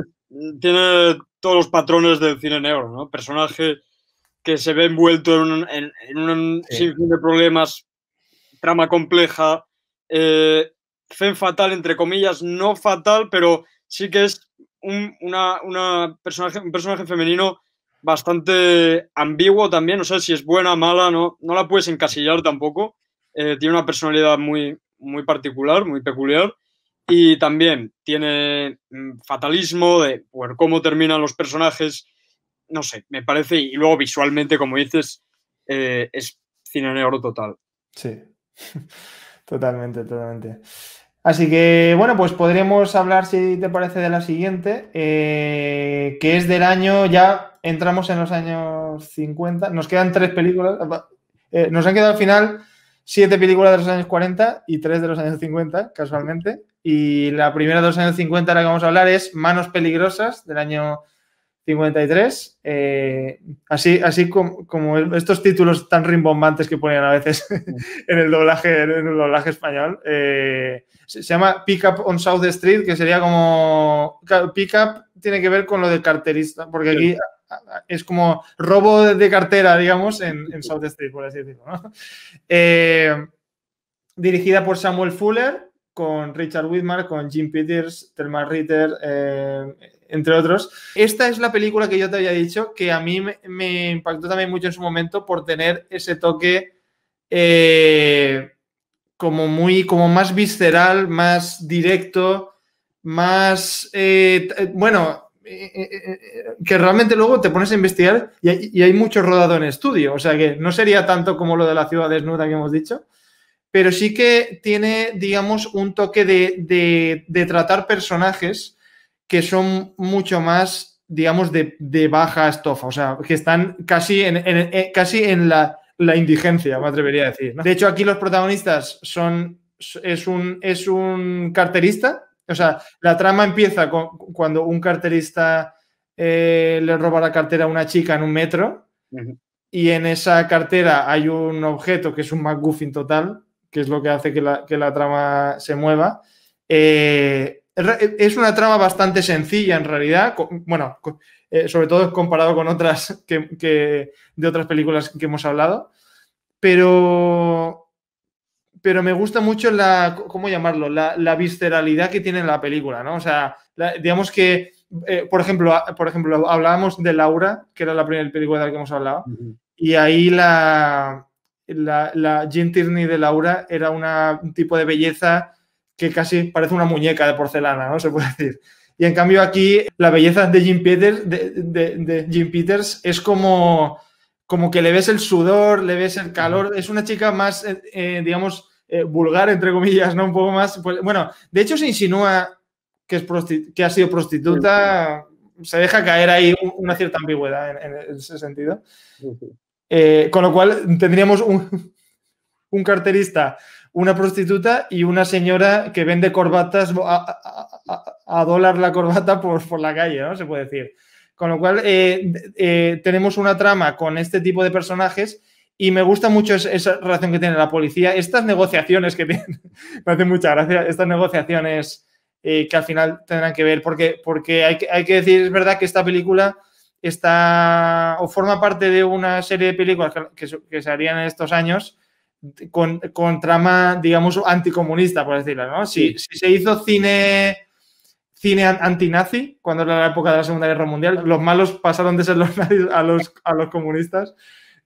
tiene todos los patrones del cine negro, ¿no? Personaje que se ve envuelto en un, sinfín de problemas, trama compleja, eh, fatal, entre comillas, no fatal, pero sí que es un, una, una personaje, un personaje femenino bastante ambiguo también, no sé si es buena, mala, no, no la puedes encasillar tampoco. Eh, tiene una personalidad muy, muy particular, muy peculiar. Y también tiene mm, fatalismo de cómo terminan los personajes. No sé, me parece. Y luego visualmente, como dices, eh, es cine negro total. Sí, [laughs] totalmente, totalmente. Así que, bueno, pues podremos hablar, si te parece, de la siguiente, eh, que es del año, ya entramos en los años 50, nos quedan tres películas, ah, eh, nos han quedado al final siete películas de los años 40 y tres de los años 50, casualmente. Y la primera de los años 50, de la que vamos a hablar, es Manos Peligrosas, del año 53. Eh, así así como, estos títulos tan rimbombantes que ponían a veces [laughs] en, el doblaje, en el doblaje español. Eh, se, llama Pick Up on South Street, que sería como. Pick Up tiene que ver con lo de carterista, porque aquí es como robo de cartera, digamos, en, South Street, por así decirlo. Eh, dirigida por Samuel Fuller, con Richard Widmark, con Jim Peters, Thelma Ritter, entre otros. Esta es la película que yo te había dicho que a mí me, impactó también mucho en su momento por tener ese toque eh, como muy, como más visceral, más directo, más, eh, eh, bueno, que realmente luego te pones a investigar y hay, mucho rodado en estudio, o sea que no sería tanto como lo de la ciudad desnuda que hemos dicho, pero sí que tiene, digamos, un toque de tratar personajes que son mucho más, digamos, de, baja estofa, o sea, que están casi en, eh, casi en la, indigencia, me atrevería a decir. De hecho, aquí los protagonistas son, es un, es un carterista, o sea, la trama empieza cuando un carterista eh, le roba la cartera a una chica en un metro. Y en esa cartera hay un objeto que es un MacGuffin total, que es lo que hace que la, que la trama se mueva. Eh, eh, es una trama bastante sencilla en realidad, bueno, eh, sobre todo comparado con otras que, de otras películas que hemos hablado, pero, pero me gusta mucho la, ¿cómo llamarlo? La, visceralidad que tiene la película, ¿no? O sea, digamos que, eh, por, ejemplo, por ejemplo, hablábamos de Laura, que era la primera película de la que hemos hablado, y ahí la, la, la Jean Tierney de Laura era un tipo de belleza que casi parece una muñeca de porcelana, ¿no? Se puede decir. Y en cambio aquí la belleza de Jim Peters, de, Jim Peters es como, como que le ves el sudor, le ves el calor. Es una chica más, eh, eh, digamos, eh, vulgar, entre comillas, ¿no? Un poco más. Pues, bueno, de hecho se insinúa que, es que ha sido prostituta. Se deja caer ahí una cierta ambigüedad en, ese sentido. con lo cual tendríamos un, un carterista una prostituta y una señora que vende corbatas a, a, dólar la corbata por, la calle, ¿no? Se puede decir. Con lo cual, eh, eh, tenemos una trama con este tipo de personajes y me gusta mucho esa, relación que tiene la policía, estas negociaciones que tienen, [laughs] me hace mucha gracia, estas negociaciones eh, que al final tendrán que ver, porque, porque hay, que, decir, es verdad que esta película está o forma parte de una serie de películas que se harían en estos años con, trama, digamos, anticomunista, por decirlo, ¿no? Si, se hizo cine cine antinazi, cuando era la época de la Segunda Guerra Mundial, los malos pasaron de ser los nazis a los, comunistas.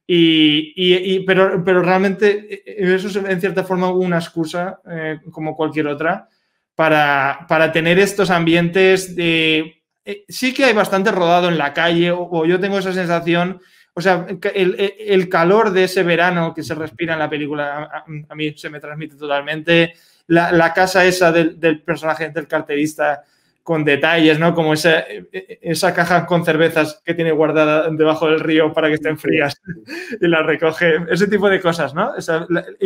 Y, pero, pero realmente e, e, eso es en cierta forma una excusa, eh, como cualquier otra, para, tener estos ambientes de... Eh, sí que hay bastante rodado en la calle, o yo tengo esa sensación o sea, el, e, el, calor de ese verano que se respira en la película a, mí se me transmite totalmente. La, la casa esa del, del, personaje, del carterista, con detalles, ¿no? Como esa, e, e, esa caja con cervezas que tiene guardada debajo del río para que estén frías y la recoge. Ese tipo de cosas, ¿no?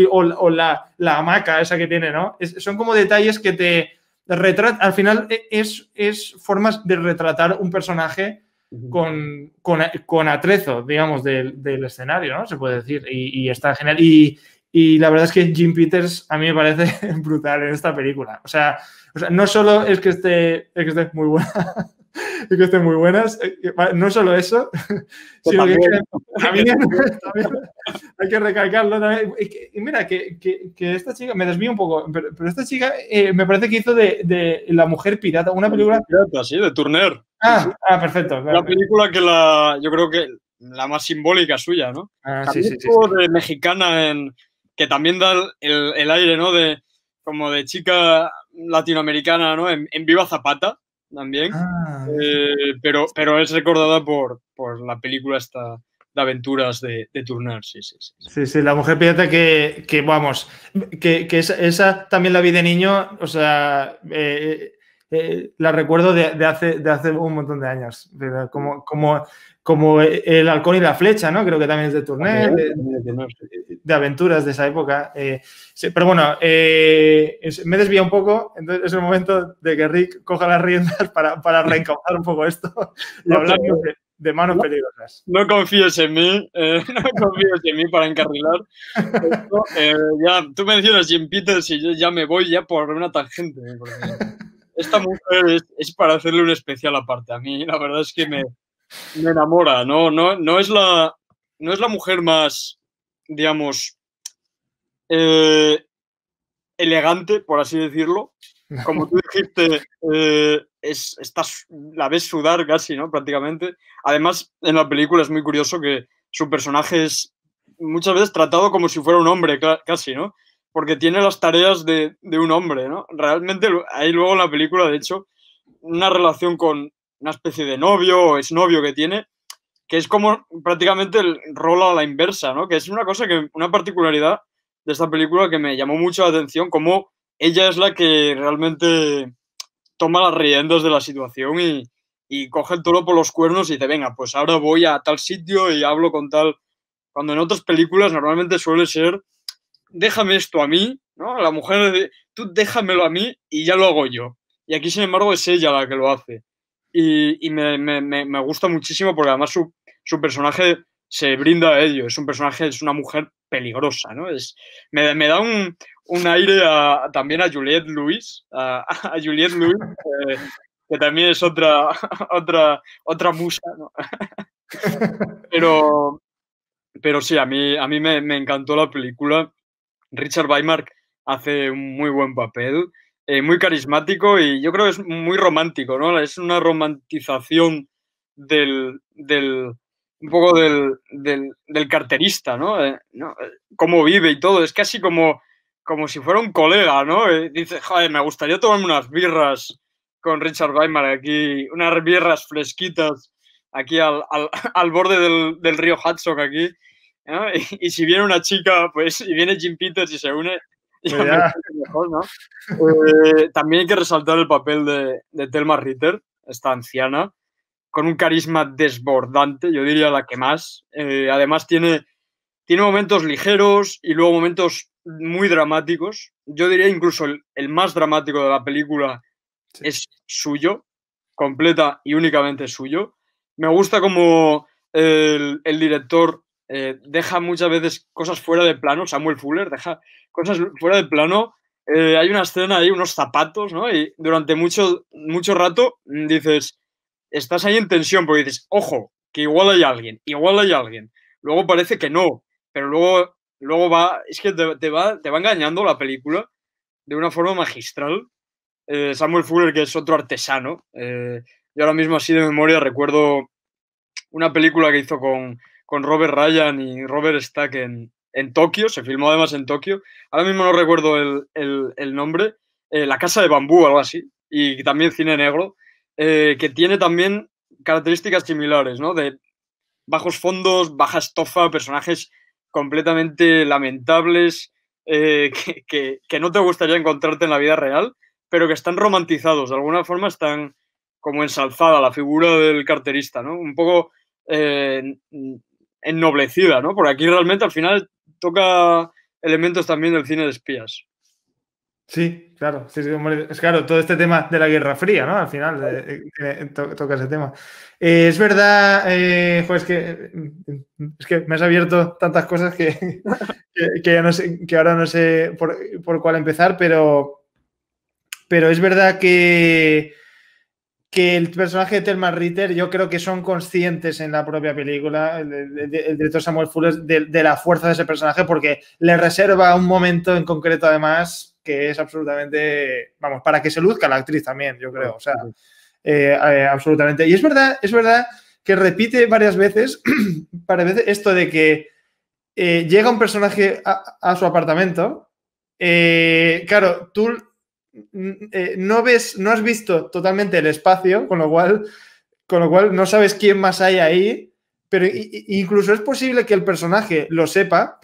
o, la, la, hamaca esa que tiene, ¿no? son como detalles que te retratan. Al final es, es formas de retratar un personaje con, con, atrezo, digamos, del, escenario, ¿no? Se puede decir. Y, está genial. Y, la verdad es que Jim Peters a mí me parece [laughs] brutal en esta película. O sea, no solo es que esté, es [laughs] que esté muy buena. es que estén muy buenas. No solo eso, [laughs] sino que también, hay que recalcarlo. Y mira, que, esta chica, me desvío un poco, pero, esta chica eh, me parece que hizo de, La Mujer Pirata, una película. Pirata, sí, de Turner. Ah, ah, perfecto. La película que la, yo creo que la más simbólica suya, ¿no? Ah, sí, sí, sí, de mexicana en, que también da el, aire, ¿no? De, como de chica latinoamericana, ¿no? En, Viva Zapata también. Ah, eh, pero, pero es recordada por, por la película esta de aventuras de, de turnar, sí, sí, sí. Sí, sí, la mujer pirata que, que vamos, que, que esa, también la vi de niño, o sea, eh, eh, eh, la recuerdo de, hace, de hace un montón de años, Como, como, como el halcón y la flecha, ¿no? Creo que también es de turné de, aventuras de esa época. Eh, pero bueno, eh, me desvía un poco, entonces es el momento de que Rick coja las riendas para, para reencauzar un poco esto [laughs] Hablando de, manos peligrosas. No confíes en mí, [laughs] no confíes en mí para encarrilar. Esto, ya, tú mencionas Jim Peters y yo ya me voy ya por una tangente esta mujer es, para hacerle un especial aparte. A mí la verdad es que me, me enamora, ¿no? No, no, es la, no es la mujer más, digamos, eh, elegante, por así decirlo. [laughs] Como tú dijiste, eh, es, la ves sudar casi, ¿no? Prácticamente. Además, en la película es muy curioso que su personaje es muchas veces tratado como si fuera un hombre, casi, ¿no? porque tiene las tareas de, un hombre, ¿no? Realmente hay luego en la película, de hecho, una relación con una especie de novio o exnovio que tiene, que es como prácticamente el rol a la inversa, ¿no? Que es una cosa que, una particularidad de esta película que me llamó mucho la atención, como ella es la que realmente toma las riendas de la situación y, y coge el toro por los cuernos y te venga, pues ahora voy a tal sitio y hablo con tal... Cuando en otras películas normalmente suele ser déjame esto a mí, ¿no? La mujer, de, tú déjamelo a mí y ya lo hago yo. Y aquí, sin embargo, es ella la que lo hace. Y, me, gusta muchísimo porque además su, personaje se brinda a ello. Es un personaje, es una mujer peligrosa, ¿no? Es, me, da un, aire también a Juliette Lewis, a, [laughs] Juliette Lewis, que también es otra, [laughs] otra, otra musa, ¿no? [laughs] pero, pero sí, a mí, a mí me, me encantó la película Richard Weimar hace un muy buen papel, eh, muy carismático y yo creo que es muy romántico, ¿no? Es una romantización del, un poco del, del, carterista, ¿no? Eh, eh, cómo vive y todo, es casi como, como si fuera un colega, ¿no? dice, joder, me gustaría tomar unas birras con Richard Weimar aquí, unas birras fresquitas aquí al, al [laughs] borde del, del río Hudson aquí [laughs] Y, si viene una chica, pues, y viene Jim Peters y se une, [laughs] pues eh, también hay que resaltar el papel de, Thelma Ritter, esta anciana, con un carisma desbordante, yo diría la que más. Eh, además tiene, tiene momentos ligeros y luego momentos muy dramáticos. Yo diría incluso el, más dramático de la película es suyo, completa y únicamente suyo. Me gusta como el director eh, deja muchas veces cosas fuera de plano, Samuel Fuller deja cosas fuera de plano. Eh, hay una escena ahí, unos zapatos, ¿no? Y durante mucho, mucho rato mm, dices, estás ahí en tensión porque dices, ojo, que igual hay alguien, igual hay alguien. Luego parece que no, pero luego, luego va, es que te, va, te va engañando la película de una forma magistral. Eh, Samuel Fuller, que es otro artesano, yo ahora mismo así de memoria recuerdo una película que hizo con con Robert Ryan y Robert Stack en, Tokio, se filmó además en Tokio. Ahora mismo no recuerdo el, nombre, eh, La Casa de Bambú, algo así, y también Cine Negro, eh, que tiene también características similares, ¿no? De bajos fondos, baja estofa, personajes completamente lamentables eh, [laughs] que, no te gustaría encontrarte en la vida real, pero que están romantizados, de alguna forma están como ensalzada la figura del carterista, ¿no? Un poco ennoblecida, ¿no? Porque aquí realmente al final toca elementos también del cine de espías. Sí, claro, es claro, todo este tema de la Guerra Fría, ¿no? Al final eh, eh, toca ese tema. Eh, es verdad, pues que, es que me has abierto tantas cosas que, [laughs] no sé, que ahora no sé por, por, cuál empezar, pero, pero es verdad que, que el personaje de Thelma Ritter, yo creo que son conscientes en la propia película, el, director Samuel Fuller, de, la fuerza de ese personaje, porque le reserva un momento en concreto, además, que es absolutamente, vamos, para que se luzca la actriz también, yo creo, o sea, eh, eh, absolutamente. Y es verdad, es verdad que repite varias veces, [clears throat] esto de que eh, llega un personaje a su apartamento, claro, tú eh, no ves, no has visto totalmente el espacio, con lo cual, con lo cual no sabes quién más hay ahí. Pero incluso es posible que el personaje lo sepa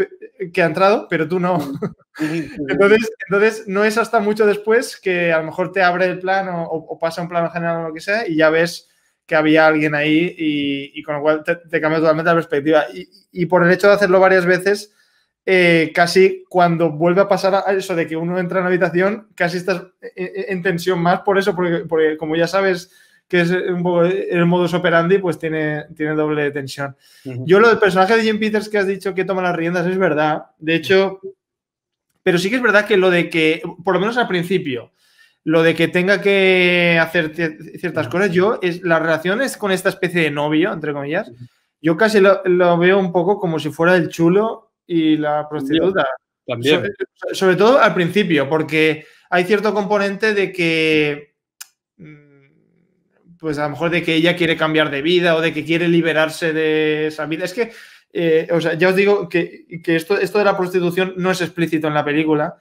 que ha entrado, pero tú no. [laughs] entonces, entonces, no es hasta mucho después que a lo mejor te abre el plan o, pasa un plano general o lo que sea y ya ves que había alguien ahí y, con lo cual te, cambia totalmente la perspectiva. y, por el hecho de hacerlo varias veces, eh, casi cuando vuelve a pasar a eso de que uno entra en la habitación, casi estás eh, eh, en tensión más por eso, porque, como ya sabes que es un poco el modus operandi, pues tiene, tiene doble tensión. Yo lo del personaje de Jim Peters que has dicho que toma las riendas es verdad, de hecho, pero sí que es verdad que lo de que, por lo menos al principio, lo de que tenga que hacer ciertas cosas, yo, es, las relaciones con esta especie de novio, entre comillas, yo casi lo, lo veo un poco como si fuera el chulo y la prostituta. También. Sobre, todo al principio, porque hay cierto componente de que, mm, pues a lo mejor de que ella quiere cambiar de vida o de que quiere liberarse de esa vida. Es que, eh, o sea, ya os digo que, que, esto, esto de la prostitución no es explícito en la película,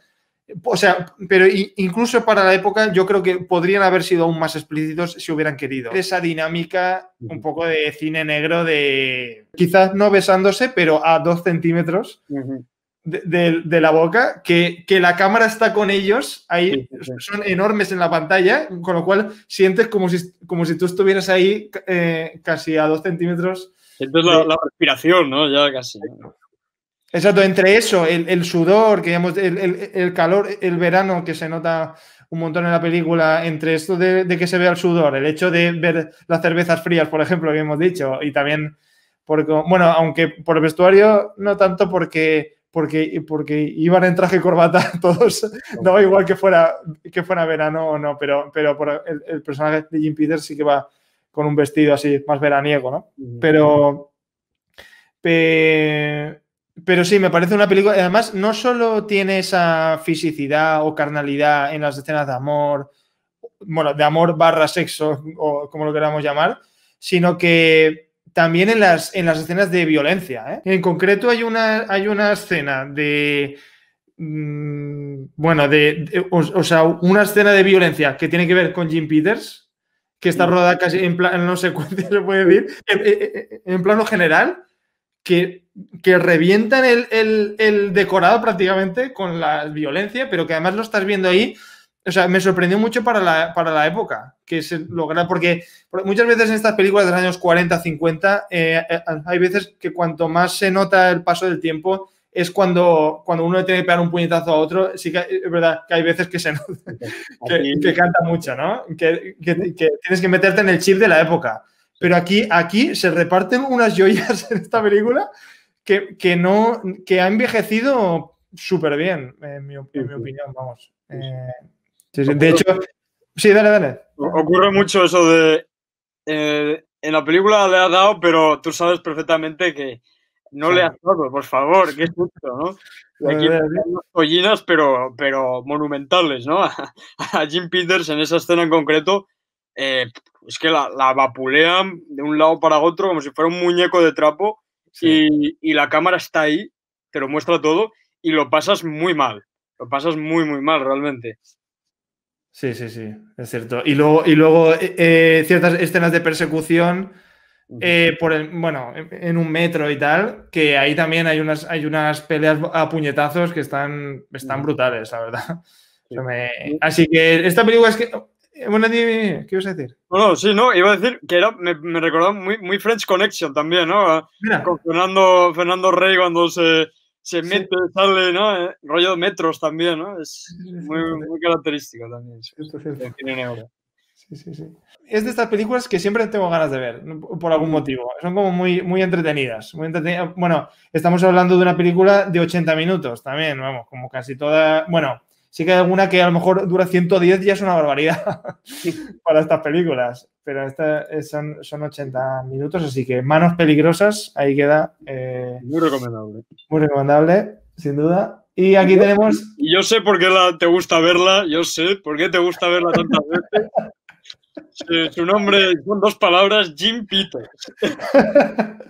o sea, pero incluso para la época yo creo que podrían haber sido aún más explícitos si hubieran querido. Esa dinámica un poco de cine negro de quizás no besándose, pero a dos centímetros de, la boca, que, la cámara está con ellos, ahí son enormes en la pantalla, con lo cual sientes como si, como si tú estuvieras ahí eh, casi a dos centímetros. Entonces la, respiración, ¿no? Ya casi. Exacto, entre eso, el, sudor, que el, calor, el verano que se nota un montón en la película, entre esto de, que se vea el sudor, el hecho de ver las cervezas frías, por ejemplo, que hemos dicho, y también, porque, bueno, aunque por el vestuario no tanto porque, porque, porque iban en traje y corbata [laughs] todos, no igual que fuera, que fuera verano o no, pero, pero por el, personaje de Jim Peters sí que va con un vestido así más veraniego, ¿no? Pero... Pero sí, me parece una película. Además, no solo tiene esa fisicidad o carnalidad en las escenas de amor, bueno, de amor barra sexo, o como lo queramos llamar, sino que también en las, en las escenas de violencia. ¿eh? En concreto, hay una, hay una escena de. Mm, bueno, de, o, sea, una escena de violencia que tiene que ver con Jim Peters, que está rodada casi en plan, no sé cuánto se puede decir, en plano general, que, que revientan el, el, el, decorado prácticamente con la violencia, pero que además lo estás viendo ahí. O sea, me sorprendió mucho para la, para la época que se logra, porque muchas veces en estas películas de los años 40, 50, eh, eh, hay veces que cuanto más se nota el paso del tiempo, es cuando, cuando uno tiene que pegar un puñetazo a otro. Sí que eh, es verdad que hay veces que se nota, [laughs] que, canta mucho, ¿no? Que, que, que tienes que meterte en el chip de la época. Pero aquí, aquí se reparten unas joyas [laughs] en esta película que, que no, que ha envejecido súper bien, en mi, opinión, vamos. Eh, de hecho, sí, dale, dale. Ocurre mucho eso de... Eh, en la película le ha dado, pero tú sabes perfectamente que no le has dado, por favor, qué susto, ¿no? hay unas pero, pero monumentales, ¿no? [laughs] A, Jim Peters en esa escena en concreto, eh, es que la, vapulean de un lado para otro como si fuera un muñeco de trapo y, la cámara está ahí, te lo muestra todo y lo pasas muy mal. Lo pasas muy, muy mal realmente. Sí, sí, sí, es cierto. Y luego, y luego eh, eh, ciertas escenas de persecución. por bueno, en un metro y tal, que ahí también hay unas, hay unas peleas a puñetazos que están, están brutales, la verdad. Así que esta película es que eh, bueno, ¿qué ibas a decir? Bueno, sí, no, iba a decir que era, me, me recordaba muy, muy French Connection también, ¿no? Ah, con Fernando, Fernando Rey cuando se, se mete, sale, ¿no? Eh, rollo de metros también, ¿no? Es muy, característico también. Es de estas películas que siempre tengo ganas de ver, por algún mm. motivo. Son como muy, muy entretenidas. Bueno, estamos hablando de una película de 80 minutos también, vamos, como casi toda. Bueno, Sí que hay alguna que a lo mejor dura 110 y es una barbaridad [laughs] para estas películas, pero son, 80 minutos, así que manos peligrosas, ahí queda. Eh, muy recomendable. Muy recomendable, sin duda. Y aquí tenemos... Yo sé por qué te gusta verla, yo sé por qué te gusta verla tantas veces. su nombre son dos palabras, Jim Peters.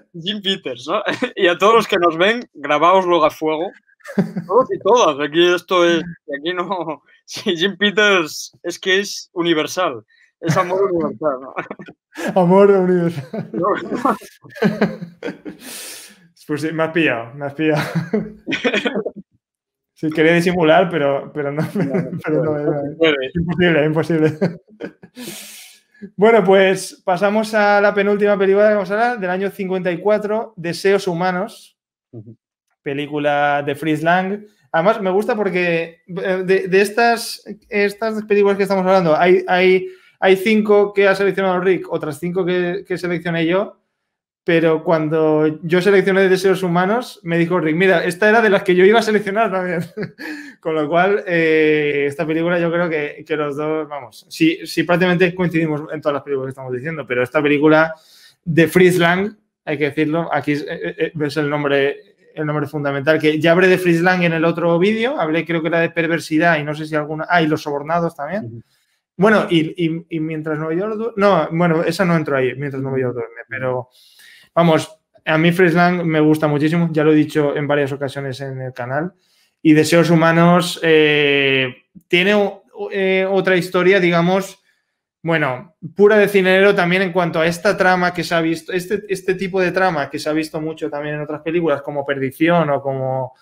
[laughs] Jim Peters, ¿no? [laughs] Y a todos los que nos ven, grabaos luego a fuego. Todos y todas. Aquí esto es. Aquí no. Si [laughs] Jim Peters es que es universal. Es amor universal. [laughs] Amor universal. [laughs] Pues sí, me has pillado, me has pillado. Sí, quería disimular, pero, pero no, imposible, imposible. Bueno, pues pasamos a la penúltima película que vamos a hablar, del año 54, Deseos Humanos película de Fritz Lang. Además, me gusta porque eh, de, de estas, estas películas que estamos hablando, hay, hay, hay cinco que ha seleccionado Rick, otras cinco que, seleccioné yo pero cuando yo seleccioné deseos humanos, me dijo Rick, mira, esta era de las que yo iba a seleccionar también. [laughs] Con lo cual, eh, esta película yo creo que, que, los dos, vamos, sí, si prácticamente coincidimos en todas las películas que estamos diciendo, pero esta película de Fritz Lang, hay que decirlo, aquí eh, ves el nombre el nombre fundamental, que ya hablé de Frisland en el otro vídeo, hablé creo que era de perversidad y no sé si alguna... Ah, y los sobornados también. Bueno, y, y, no mientras Nueva York... No, bueno, esa no entro ahí, mientras no Nueva York duerme, pero vamos, a mí Frisland me gusta muchísimo, ya lo he dicho en varias ocasiones en el canal, y Deseos Humanos eh, tiene eh, otra historia, digamos, bueno, pura de cinero también en cuanto a esta trama que se ha visto, este, este tipo de trama que se ha visto mucho también en otras películas, como Perdición o como.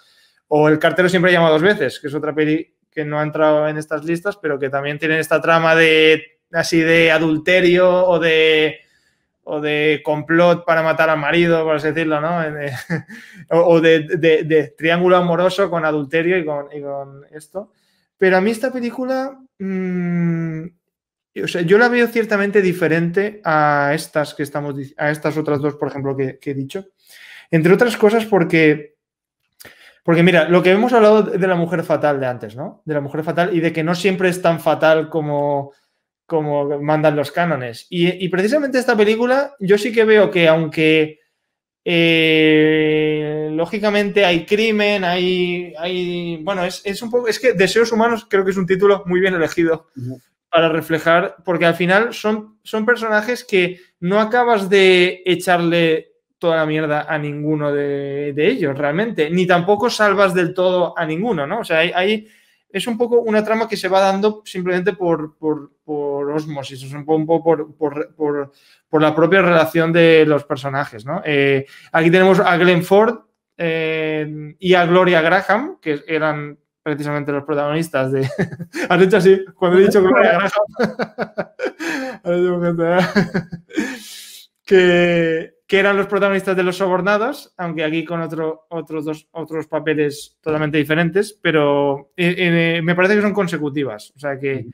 O El cartero siempre llama dos veces, que es otra peli que no ha entrado en estas listas, pero que también tiene esta trama de. así de adulterio o de. o de complot para matar al marido, por así decirlo, ¿no? Eh, [laughs] o de, triángulo amoroso con adulterio y con, y con esto. Pero a mí esta película mmm, yo la veo ciertamente diferente a estas que estamos, a estas otras dos, por ejemplo, que, he dicho. Entre otras cosas, porque porque mira, lo que hemos hablado de la mujer fatal de antes, ¿no? De la mujer fatal y de que no siempre es tan fatal como, como mandan los cánones. Y, precisamente esta película, yo sí que veo que aunque eh, lógicamente hay crimen, hay, hay bueno, es, es, un poco, es que Deseos Humanos creo que es un título muy bien elegido para reflejar, porque al final son, son personajes que no acabas de echarle toda la mierda a ninguno de, ellos realmente, ni tampoco salvas del todo a ninguno, ¿no? O sea, hay, es un poco una trama que se va dando simplemente por, osmosis, es un poco por, la propia relación de los personajes, ¿no? Eh, aquí tenemos a Glenn Ford eh, y a Gloria Graham, que eran precisamente los protagonistas de... [laughs] Has dicho así, cuando he dicho [laughs] [laughs] que, que, eran los protagonistas de Los Sobornados, aunque aquí con otro, otros dos otros papeles totalmente diferentes, pero eh, eh, me parece que son consecutivas. O sea, que,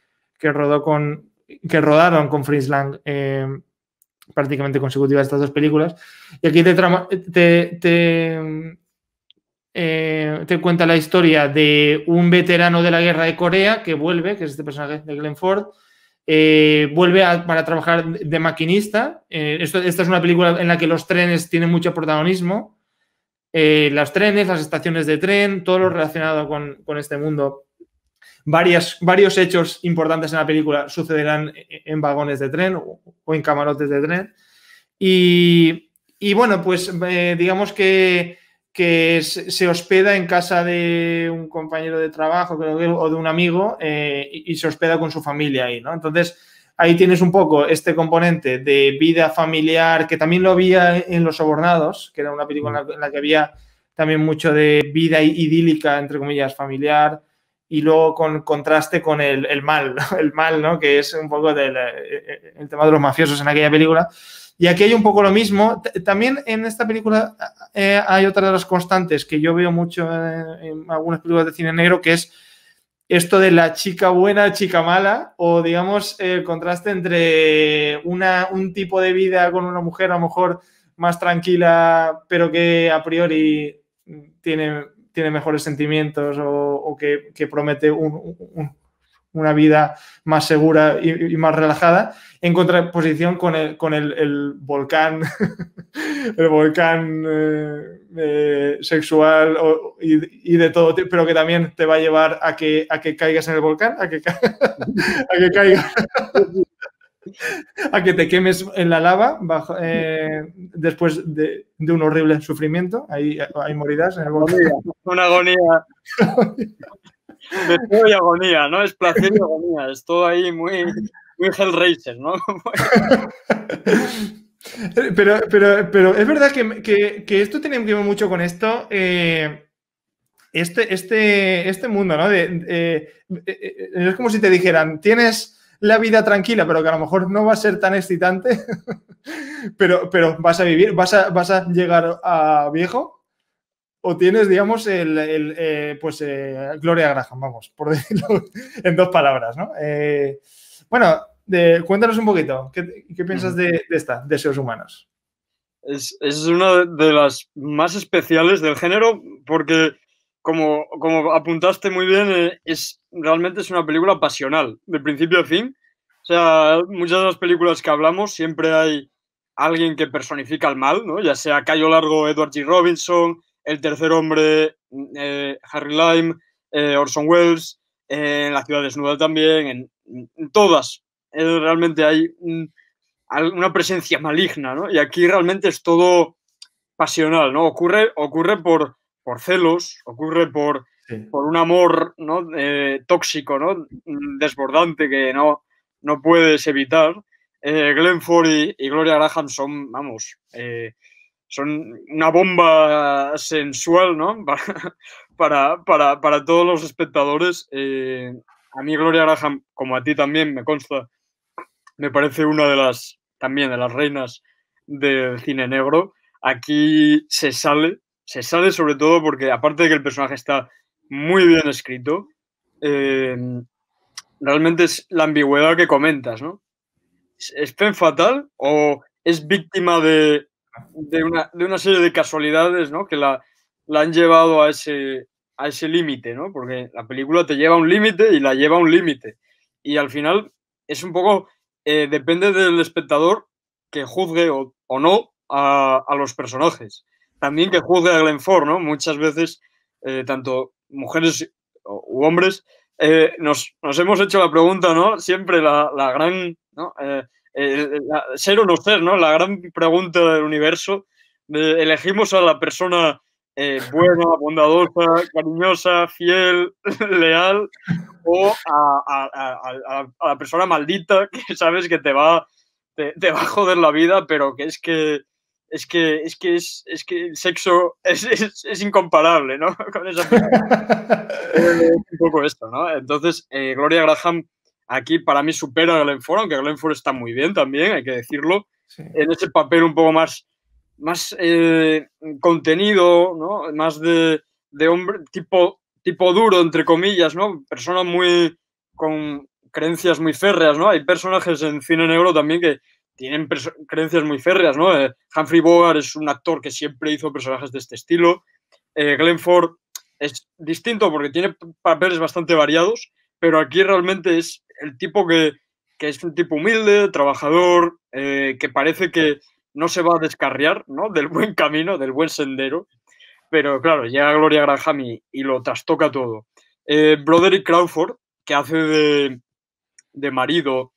rodó con, que rodaron con Fritz eh, prácticamente consecutivas estas dos películas. Y aquí te, te, te, eh, te cuenta la historia de un veterano de la guerra de Corea que vuelve, que es este personaje de Glenford Ford, eh, vuelve para trabajar de maquinista. Eh, esta es una película en la que los trenes tienen mucho protagonismo. los trenes, las estaciones de tren, todo lo relacionado con, este mundo. varios hechos importantes en la película sucederán en vagones de tren o, en camarotes de tren. y bueno, pues digamos que que se hospeda en casa de un compañero de trabajo o de un amigo eh, y, se hospeda con su familia ahí, ¿no? Entonces, ahí tienes un poco este componente de vida familiar, que también lo había en Los Sobornados, que era una película en la, mm. que había también mucho de vida idílica, entre comillas, familiar, y luego con contraste con el, mal, el mal, ¿no? Que es un poco eh, eh, el tema de los mafiosos en aquella película. Y aquí hay un poco lo mismo. También en esta película eh, hay otra de las constantes que yo veo mucho en algunas películas de cine negro, que es esto de la chica buena, chica mala, o digamos el contraste entre un tipo de vida con una mujer a lo mejor más tranquila, pero que a priori tiene, tiene mejores sentimientos o, que, promete una vida más segura y más relajada, en contraposición con el, volcán, el volcán [laughs] eh, eh, sexual y, de todo, pero que también te va a llevar a que, a que caigas en el volcán, a que, [laughs] a que caigas. [laughs] a que te quemes en la lava eh, después de, un horrible sufrimiento. Ahí, morirás en el volcán. Una agonía. todo y agonía, ¿no? Es placer y agonía. Es todo ahí muy un Hellraiser, ¿no? [laughs] Eh, pero, pero, pero es verdad que, que, esto tiene que ver mucho con esto. Eh, este, este, este mundo, ¿no? Eh, es como si te dijeran, tienes la vida tranquila, pero que a lo mejor no va a ser tan excitante, [laughs] pero, pero vas a vivir, vas a, vas a llegar a viejo o tienes, digamos, el, pues Gloria Graham, vamos, por [laughs] decirlo en dos palabras, ¿no? Bueno, cuéntanos un poquito, ¿qué, piensas de, esta, de, esta, Humanos? Es, una de las más especiales del género porque, como, como apuntaste muy bien, eh, es, realmente es una película pasional, de principio a fin. O sea, muchas de las películas que hablamos siempre hay alguien que personifica el mal, ¿no? Ya sea Cayo Largo, Edward G. Robinson, El Tercer Hombre, mm, eh, Harry Lyme, eh, Orson Welles, En la Ciudad Desnuda también, en Mm, todas eh, realmente hay una presencia maligna, Y aquí realmente es todo pasional, ¿no? Ocurre, ocurre por, por celos, ocurre por, por un amor ¿no? Eh, tóxico, ¿no? Mm, desbordante que no, no puedes evitar. Eh, y, Gloria Graham son, vamos, eh, son una bomba sensual, ¿no? [laughs] Para, para, para todos los espectadores a mí Gloria Graham, como a ti también, me consta, me parece una de las, también de las reinas del cine negro. Aquí se sale, se sale sobre todo porque aparte de que el personaje está muy bien escrito, eh, realmente es la ambigüedad que comentas, ¿no? ¿Es pen fatal o es víctima de, de, una, de una serie de casualidades, ¿no? Que la, la han llevado a ese, a ese límite, ¿no? Porque la película te lleva a un límite y la lleva a un límite. Y al final es un poco, eh, depende del espectador que juzgue o, no a, los personajes. También que juzgue a Glenn Ford, ¿no? Muchas veces, eh, tanto mujeres u hombres, eh, nos, hemos hecho la pregunta, ¿no? Siempre la, gran, ¿no? ser o no ser, ¿no? La gran pregunta del universo. elegimos a la persona eh, buena, bondadosa, cariñosa, fiel, [laughs] leal, o a, la persona maldita que [laughs] sabes que te va, te, a joder la vida, pero que es que es que es que es, que el sexo [laughs] es, incomparable, ¿no? Con esa Entonces, eh, Gloria Graham aquí para mí supera a Glenn Ford, aunque Glenn está muy bien también, hay que decirlo. En ese papel un poco más más eh, contenido, Más de, hombre, tipo, tipo duro, entre comillas, ¿no? persona muy. con creencias muy férreas, ¿no? Hay personajes en cine negro también que tienen creencias muy férreas, ¿no? Eh, Humphrey Bogart es un actor que siempre hizo personajes de este estilo. Eh, Glenn Ford es distinto porque tiene papeles bastante variados, pero aquí realmente es el tipo que, es un tipo humilde, trabajador, eh, que parece que, no se va a descarriar ¿no? [laughs] del buen camino, del buen sendero. Pero claro, llega Gloria Graham y, lo trastoca todo. Eh, Broderick Crawford, que hace de, marido,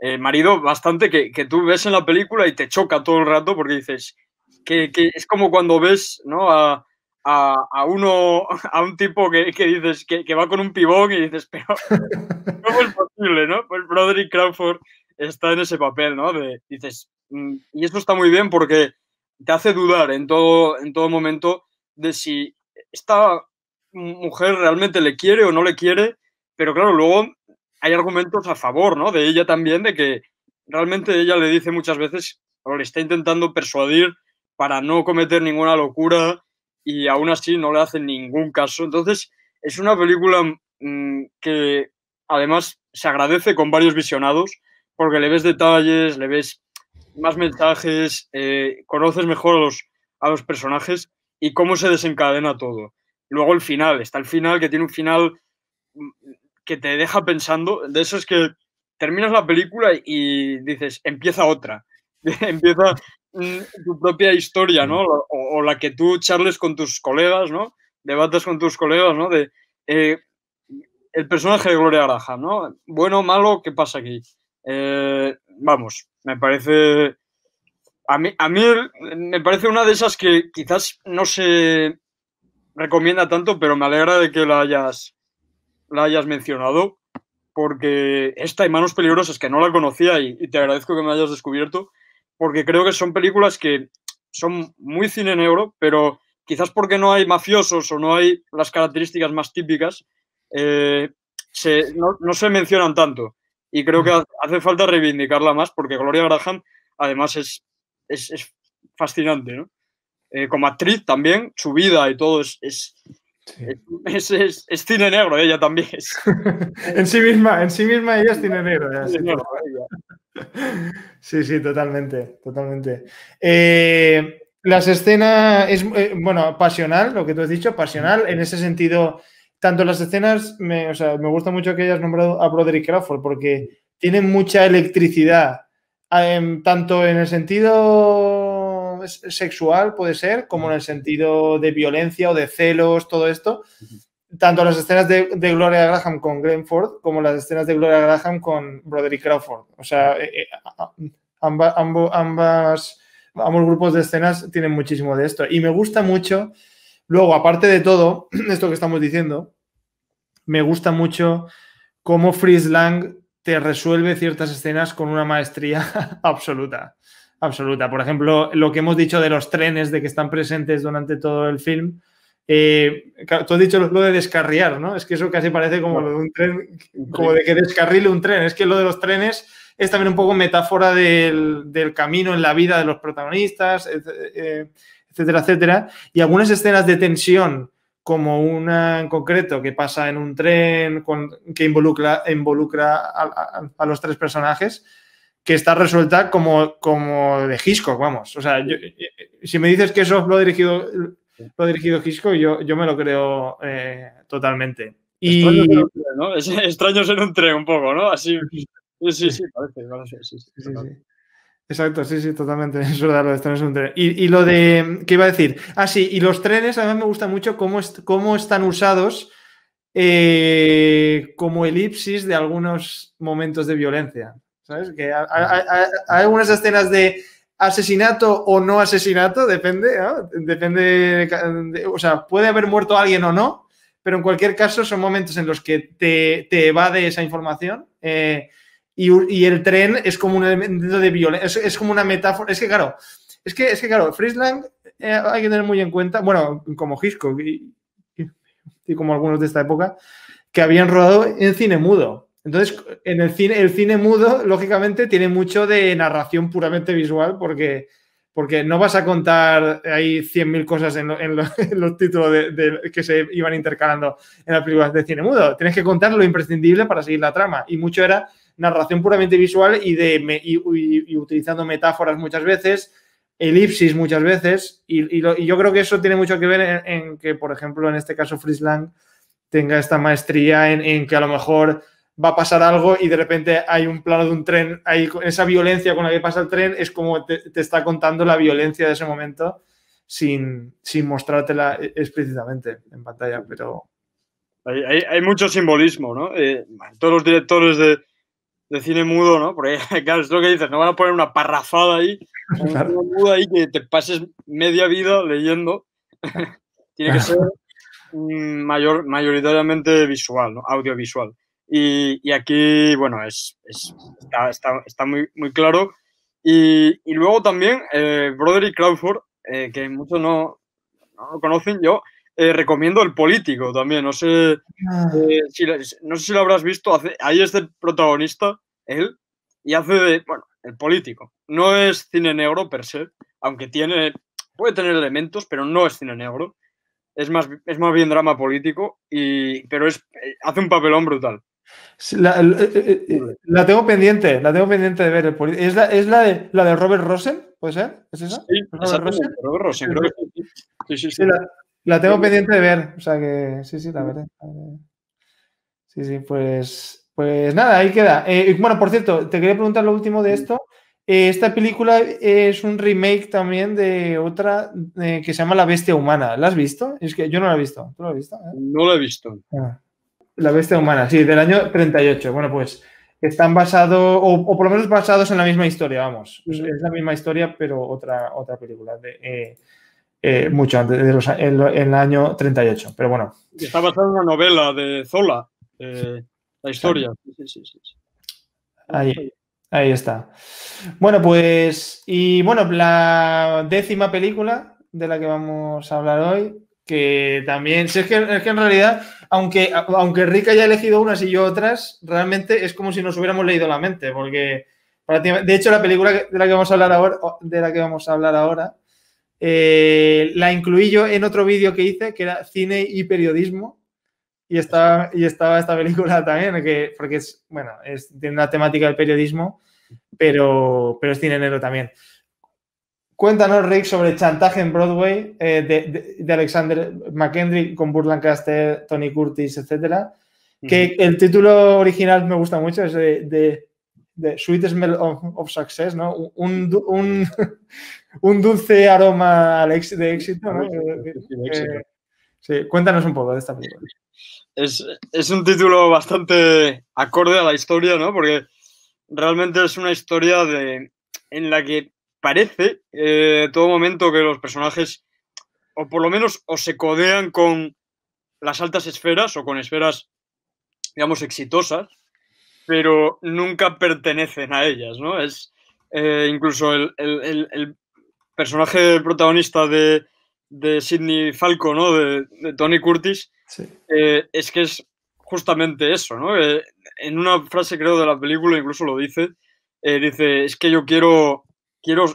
eh, marido bastante que, que, tú ves en la película y te choca todo el rato porque dices que, es como cuando ves ¿no? a, a, uno, [laughs] a un tipo que, dices que, va con un pibón y dices, [laughs] pero ¿cómo es posible? ¿no? Pues Broderick Crawford está en ese papel, ¿no? De, dices, Mm, y eso está muy bien porque te hace dudar en todo, en todo momento de si esta mujer realmente le quiere o no le quiere, pero claro, luego hay argumentos a favor, ¿no? De ella también, de que realmente ella le dice muchas veces, o le está intentando persuadir para no cometer ninguna locura y aún así no le hace ningún caso. Entonces, es una película que además se agradece con varios visionados, porque le ves detalles, le ves más mensajes, eh, conoces mejor a los, a los personajes y cómo se desencadena todo. Luego el final, está el final que tiene un final mm, que te deja pensando, de eso es que terminas la película y dices, empieza otra, [laughs] empieza mm, tu propia historia, ¿no? O, la que tú charles con tus colegas, ¿no? Debates con tus colegas, ¿no? De eh, el personaje de Gloria Araja, ¿no? Bueno, malo, ¿qué pasa aquí? Eh, vamos, me parece. A mí, a mí me parece una de esas que quizás no se recomienda tanto, pero me alegra de que la hayas, la hayas mencionado, porque esta y Manos Peligrosas, que no la conocía y, te agradezco que me hayas descubierto, porque creo que son películas que son muy cine negro, pero quizás porque no hay mafiosos o no hay las características más típicas, eh, no, se mencionan tanto. Y creo que mm. hace falta reivindicarla más porque Gloria Graham además es, fascinante, eh, como actriz también, su vida y todo es, es cine negro, ella también [laughs] en sí misma, en sí misma ella es cine negro. [laughs] sí, sí, totalmente, totalmente. Eh, las escenas, es eh, bueno, pasional, lo que tú has dicho, pasional, en ese sentido tanto las escenas, me, o sea, me gusta mucho que hayas nombrado a Broderick Crawford porque tienen mucha electricidad, em, tanto en el sentido sexual, puede ser, como en el sentido de violencia o de celos, todo esto. Tanto las escenas de, Gloria Graham con Glenn como las escenas de Gloria Graham con Broderick Crawford. O sea, eh, eh, ambos grupos de escenas tienen muchísimo de esto. Y me gusta mucho Luego, aparte de todo, [clears throat] esto que estamos diciendo, me gusta mucho cómo Lang te resuelve ciertas escenas con una maestría [laughs] absoluta. Absoluta. Por ejemplo, lo que hemos dicho de los trenes, de que están presentes durante todo el film. Eh, tú has dicho lo de descarriar, ¿no? Es que eso casi parece como de un tren, como de que descarrile un tren. Es que lo de los trenes es también un poco metáfora del, camino en la vida de los protagonistas. Eh, etcétera, etcétera. Y algunas escenas de tensión, como una en concreto que pasa en un tren que involucra, involucra a, los tres personajes, que está resuelta como, como de Hitchcock, vamos. O sea, eh, eh, si me dices que eso lo ha dirigido, lo dirigido Hitchcock, yo, me lo creo eh, totalmente. Y... [laughs] Extraños en un tren, un poco, ¿no? Así. [laughs] Sí, sí, sí, sí. Exacto, sí, sí, totalmente. [laughs] Es verdad, lo de trenes un tren. Y, lo de. ¿Qué iba a decir? Ah, sí, y los trenes, a mí me gusta mucho cómo, cómo están usados eh, como elipsis de algunos momentos de violencia. ¿Sabes? Que hay, algunas escenas de asesinato o no asesinato, depende, Depende. o sea, puede haber muerto alguien o no, pero en cualquier caso son momentos en los que te, te evade esa información. Eh, y, el tren es como un elemento de violencia, es, como una metáfora. Es que, claro, es que, es que claro, Friesland eh, hay que tener muy en cuenta, bueno, como Hitchcock y, como algunos de esta época, que habían rodado en cine mudo. Entonces, en el cine, el cine mudo, lógicamente, tiene mucho de narración puramente visual, porque porque no vas a contar ahí 100.000 cosas [laughs] en, los títulos que se iban intercalando en las películas de cine mudo. Tienes que contar lo imprescindible para seguir la trama. Y mucho era narración puramente visual y, de, utilizando metáforas muchas veces, elipsis muchas veces, y, yo creo que eso tiene mucho que ver en, que, por ejemplo, en este caso Frisland tenga esta maestría en, que a lo mejor va a pasar algo y de repente hay un plano de un tren, hay esa violencia con la que pasa el tren es como te, está contando la violencia de ese momento sin, sin mostrártela e, explícitamente en pantalla, pero... Hay, mucho simbolismo, ¿no? Eh, todos los directores de, de cine mudo, ¿no? Porque [laughs] claro, es lo que dices, no van a poner una parrafada ahí, un ahí que te pases media vida leyendo. [laughs] Tiene que ser mm, mayor, mayoritariamente visual, ¿no? audiovisual. Y, aquí, bueno, es, está, muy, claro. Y, luego también eh, Broderick Crawford, eh, que muchos no, no conocen, yo eh, recomiendo El Político también. No sé, ah. eh, si, no si lo habrás visto. Hace, ahí es el protagonista, él, y hace de, bueno, El Político. No es cine negro per se, aunque tiene, puede tener elementos, pero no es cine negro. Es más, es más bien drama político, y, pero es, eh, hace un papelón brutal. La, tengo pendiente, la tengo pendiente de ver. ¿Es, la, es la, de, la de Robert Rosen? ¿Puede ser? ¿Es esa? Sí, Robert Rosen. Robert Rosen, sí, sí, sí. La tengo pendiente de ver, o sea que sí, sí, la veré. Sí, sí, pues, pues nada, ahí queda. Eh, bueno, por cierto, te quería preguntar lo último de esto. Eh, esta película es un remake también de otra eh, que se llama La Bestia Humana. ¿La has visto? Es que yo no la he visto. ¿Tú la has visto? No la he visto. Ah. La Bestia Humana, sí, del año 38. Bueno, pues están basados, o, por lo menos basados en la misma historia, vamos. Es la misma historia, pero otra, otra película. De, eh, mucho antes, de en, el año 38, pero bueno. Está basada en una novela de Zola, la historia. ahí, ahí está. Bueno, pues, y bueno, la décima película de la que vamos a hablar hoy, que también, es que, en realidad, aunque, aunque Rick haya elegido unas y yo otras, realmente es como si nos hubiéramos leído la mente, porque... De hecho, la película de la que vamos a hablar ahora, de la que vamos a hablar ahora eh, la incluí yo en otro vídeo que hice, que era cine y periodismo. Y estaba, y estaba esta película [laughs] también, que, porque es, bueno, es, tiene una temática del periodismo, pero, pero es cine negro también. Cuéntanos, Rick, sobre chantaje en Broadway eh, de, de, Alexander McKendrick con Burt Lancaster, Tony Curtis, etc. Que el título original me gusta mucho, es de, de Sweet Smell of, Success, ¿no? un, un dulce aroma de éxito, ¿no? Eh, eh, sí, cuéntanos un poco de esta película. Es, un título bastante acorde a la historia, ¿no? Porque realmente es una historia en la que parece eh, todo momento que los personajes, o por lo menos, o se codean con las altas esferas o con esferas, digamos, exitosas, pero nunca pertenecen a ellas, ¿no? Es incluso el, personaje protagonista de, de Sidney Falco, ¿no? De, Tony Curtis, eh, es que es justamente eso, ¿no? Eh, en una frase, creo, de la película, incluso lo dice, eh, dice, es que yo quiero, quiero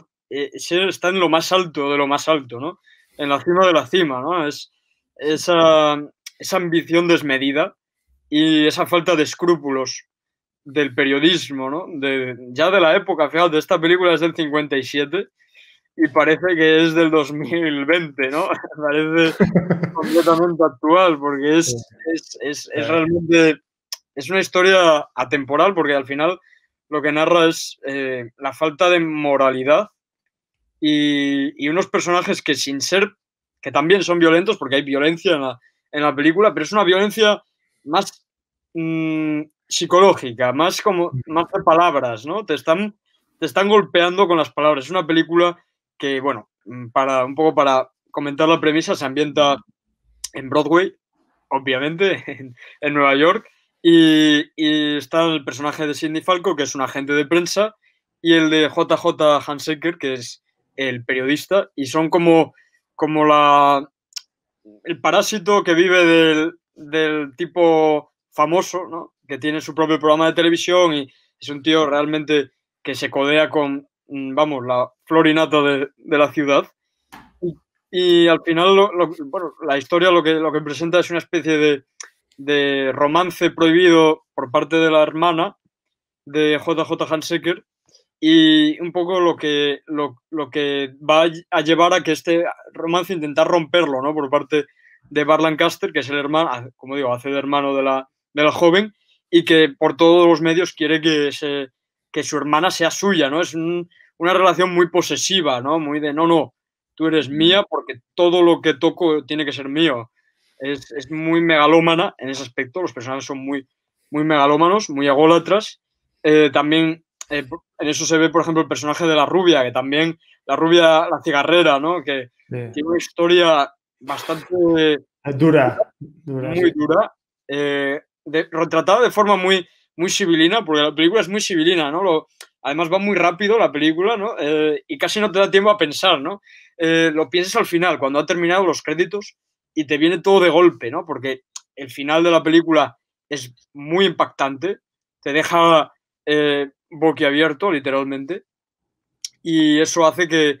ser, estar en lo más alto de lo más alto, ¿no? En la cima de la cima, ¿no? Es esa, ambición desmedida y esa falta de escrúpulos del periodismo, ¿no? ya de la época, fíjate, esta película es del 57 y parece que es del 2020, ¿no? [laughs] Parece completamente actual, porque es, realmente es una historia atemporal, porque al final lo que narra es eh, la falta de moralidad y, unos personajes que sin ser, que también son violentos, porque hay violencia en la, película, pero es una violencia más mm, psicológica, más como mm. más de palabras, ¿no? Te están, te están golpeando con las palabras. Es una película que, bueno, mm, para un poco para comentar la premisa, se ambienta en Broadway, obviamente, [laughs] en, Nueva York, y, está el personaje de Sidney Falco, que es un agente de prensa, y el de JJ Hanseker que es el periodista, y son como, como la, el parásito que vive del, del tipo famoso, ¿no? que tiene su propio programa de televisión y es un tío realmente que se codea con, Mm, vamos, la florinata de, de la ciudad. Y, al final, bueno, la historia lo que, lo que presenta es una especie de, romance prohibido por parte de la hermana de JJ Hansecker y un poco lo que, lo, que va a llevar a que este romance intentar romperlo ¿no? por parte de Barlancaster, Lancaster, que es el hermano, como digo, hace de hermano de la, de la joven y que por todos los medios quiere que se, que su hermana sea suya, ¿no? Es una relación muy posesiva, ¿no? Muy de, no, no, tú eres mía porque todo lo que toco tiene que ser mío. Es, muy megalómana en ese aspecto, los personajes son muy, muy megalómanos, muy ególatras. Eh, también eh, en eso se ve, por ejemplo, el personaje de la rubia, que también, la rubia, la cigarrera, ¿no? Que tiene una historia bastante... Dura, muy dura. Eh, retratada de forma muy, muy sibilina, porque la película es muy sibilina, ¿no? Lo, además va muy rápido la película, ¿no? Eh, y casi no te da tiempo a pensar, ¿no? Eh, lo piensas al final, cuando ha terminado los créditos y te viene todo de golpe, ¿no? Porque el final de la película es muy impactante, te deja eh, boquiabierto, literalmente, y eso hace que,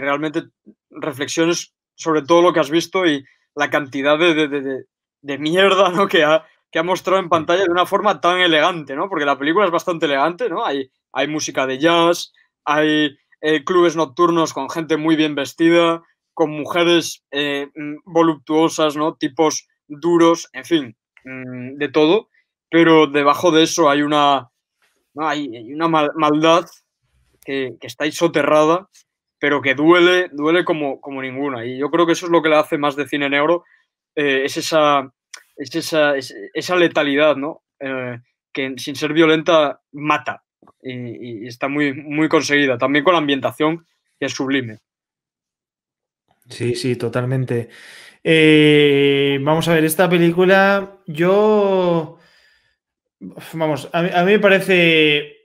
realmente reflexiones sobre todo lo que has visto y la cantidad de, de, mierda ¿no? que, ha, que ha mostrado en mm. pantalla de una forma tan elegante, ¿no? Porque la película es bastante elegante, ¿no? Hay, hay música de jazz, hay eh, clubes nocturnos con gente muy bien vestida, con mujeres eh, mm, voluptuosas, ¿no? Tipos duros, en fin, mm, de todo. Pero debajo de eso hay una, hay, una maldad que, está isoterrada, pero que duele, duele como, como ninguna. Y yo creo que eso es lo que la hace más de cine negro, eh, es esa es esa, esa letalidad, ¿no? Eh, que sin ser violenta mata y, está muy, muy conseguida. También con la ambientación, que es sublime. Sí, sí, totalmente. Eh, vamos a ver, esta película, yo. Vamos, a mí, me parece.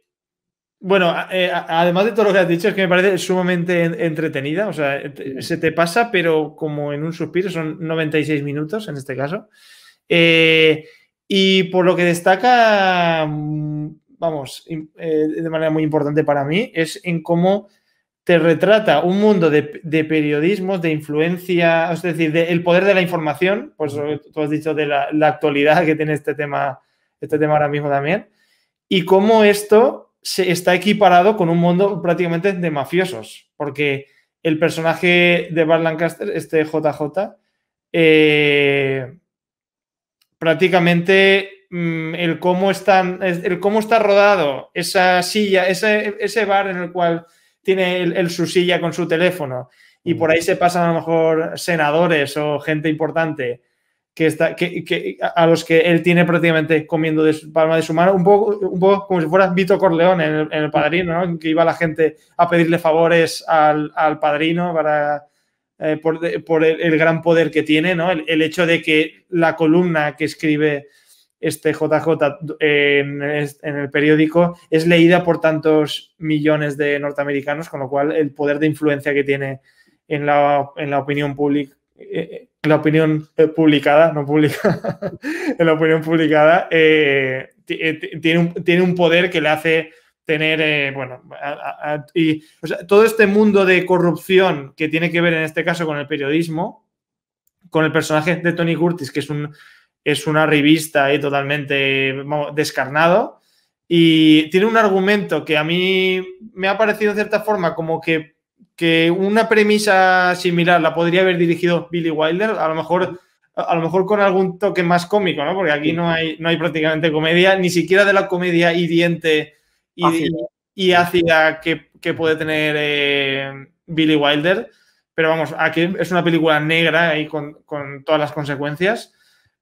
Bueno, eh, además de todo lo que has dicho, es que me parece sumamente entretenida. O sea, se te pasa, pero como en un suspiro, son 96 minutos en este caso. Eh, y por lo que destaca, mm, vamos, eh, de manera muy importante para mí, es en cómo te retrata un mundo de, periodismos, de influencia, es decir, del poder de la información, pues eh, tú has dicho de la, actualidad que tiene este tema, este tema ahora mismo también, y cómo esto se está equiparado con un mundo prácticamente de mafiosos, porque el personaje de Bart Lancaster, este JJ, eh, prácticamente mm, el, cómo están, el cómo está rodado esa silla, ese, ese bar en el cual tiene el, su silla con su teléfono y por ahí se pasan a lo mejor senadores o gente importante que está, que, a los que él tiene prácticamente comiendo de su, palma de su mano, un poco, un poco como si fuera Vito Corleone en el, en padrino, que iba la gente a pedirle favores al padrino para eh, por, el, gran poder que tiene, ¿no? El, hecho de que la columna que escribe este JJ eh, en, el periódico es leída por tantos millones de norteamericanos, con lo cual el poder de influencia que tiene en la, opinión pública, eh, [laughs] en la opinión publicada, no pública, en la opinión publicada, tiene un poder que le hace tener, eh, bueno, y todo este mundo de corrupción que tiene que ver en este caso con el periodismo, con el personaje de Tony Curtis, que es, un, es una revista y totalmente descarnado, y tiene un argumento que a mí me ha parecido de cierta forma como que, que una premisa similar la podría haber dirigido Billy Wilder, a lo mejor a lo mejor con algún toque más cómico, ¿no? Porque aquí no hay, no hay prácticamente comedia, ni siquiera de la comedia hiriente y ácida, que, puede tener eh, Billy Wilder. Pero vamos, aquí es una película negra y con, todas las consecuencias,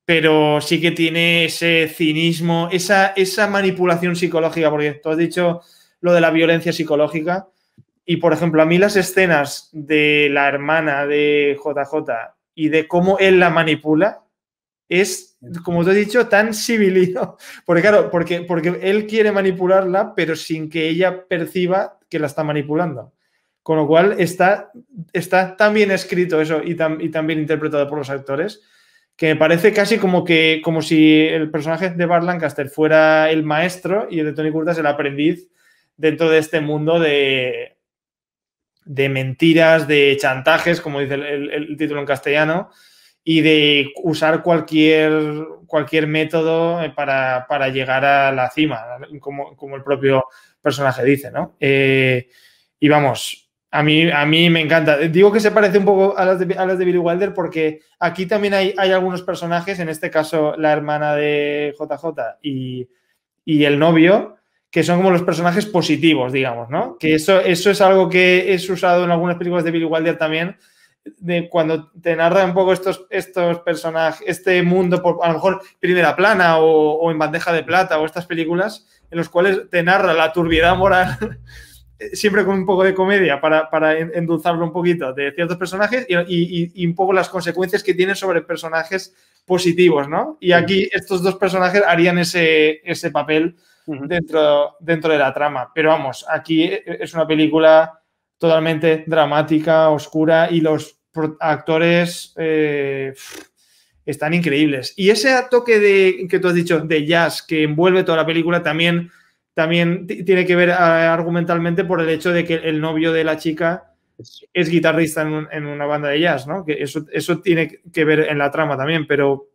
pero sí que tiene ese cinismo, esa, esa manipulación psicológica, porque tú has dicho lo de la violencia psicológica. Y por ejemplo, a mí las escenas de la hermana de JJ y de cómo él la manipula, es, como te he dicho, tan civilino. [laughs] Porque claro, porque, porque él quiere manipularla, pero sin que ella perciba que la está manipulando. Con lo cual está, está tan bien escrito eso y tan, bien interpretado por los actores que me parece casi como que como si el personaje de Bart Lancaster fuera el maestro y el de Tony Curtis el aprendiz dentro de este mundo de, de mentiras, de chantajes, como dice el título en castellano, y de usar cualquier, cualquier método eh, para, llegar a la cima, como, el propio personaje dice, eh, y vamos, a mí, a mí me encanta. Digo que se parece un poco a las de, a las de Billy Wilder porque aquí también hay, algunos personajes, en este caso la hermana de JJ y, y el novio, que son como los personajes positivos, digamos, ¿no? Que eso, eso es algo que es usado en algunas películas de Billy Wilder también, de cuando te narra un poco estos, estos personajes, este mundo, por, a lo mejor primera plana o, en bandeja de plata o estas películas en los cuales te narra la turbiedad moral, [laughs] eh, siempre con un poco de comedia para, para endulzarlo un poquito de ciertos personajes y, un poco las consecuencias que tienen sobre personajes positivos, ¿no? Y aquí estos dos personajes harían ese, papel dentro, dentro de la trama. Pero vamos, aquí eh, es una película totalmente dramática, oscura y los actores eh, están increíbles. Y ese toque de, que tú has dicho de jazz que envuelve toda la película también, también tiene que ver ah, argumentalmente por el hecho de que el novio de la chica es guitarrista en, una banda de jazz, ¿no? eso, eso tiene que ver en la trama también, pero,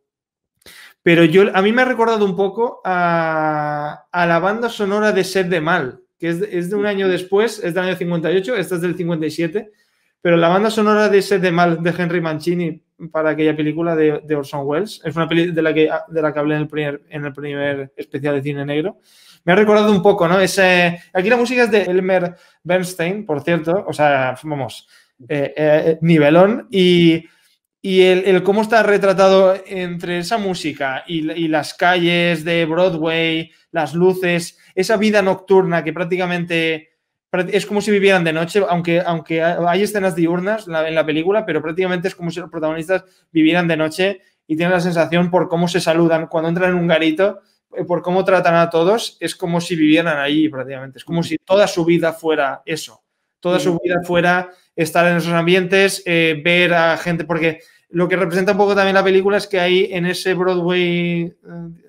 pero yo, a mí me ha recordado un poco a, la banda sonora de Ser de Mal, que es, de un año después, es del año 58, esta es del 57, pero la banda sonora de ese de de Henry Mancini para aquella película de, Orson Welles, es una película de la que, de la que hablé en el, primer, en el primer especial de cine negro, me ha recordado un poco, ¿no? Ese, aquí la música es de Elmer Bernstein, por cierto, o sea, vamos, eh, eh, eh, nivelón y... Y el, cómo está retratado entre esa música y, las calles de Broadway, las luces, esa vida nocturna que prácticamente es como si vivieran de noche, aunque, aunque hay escenas diurnas en la, en la película, pero prácticamente es como si los protagonistas vivieran de noche y tienen la sensación por cómo se saludan cuando entran en un garito, eh, por cómo tratan a todos, es como si vivieran allí prácticamente, es como si toda su vida fuera eso toda su vida fuera, estar en esos ambientes, eh, ver a gente, porque lo que representa un poco también la película es que ahí en ese Broadway, eh,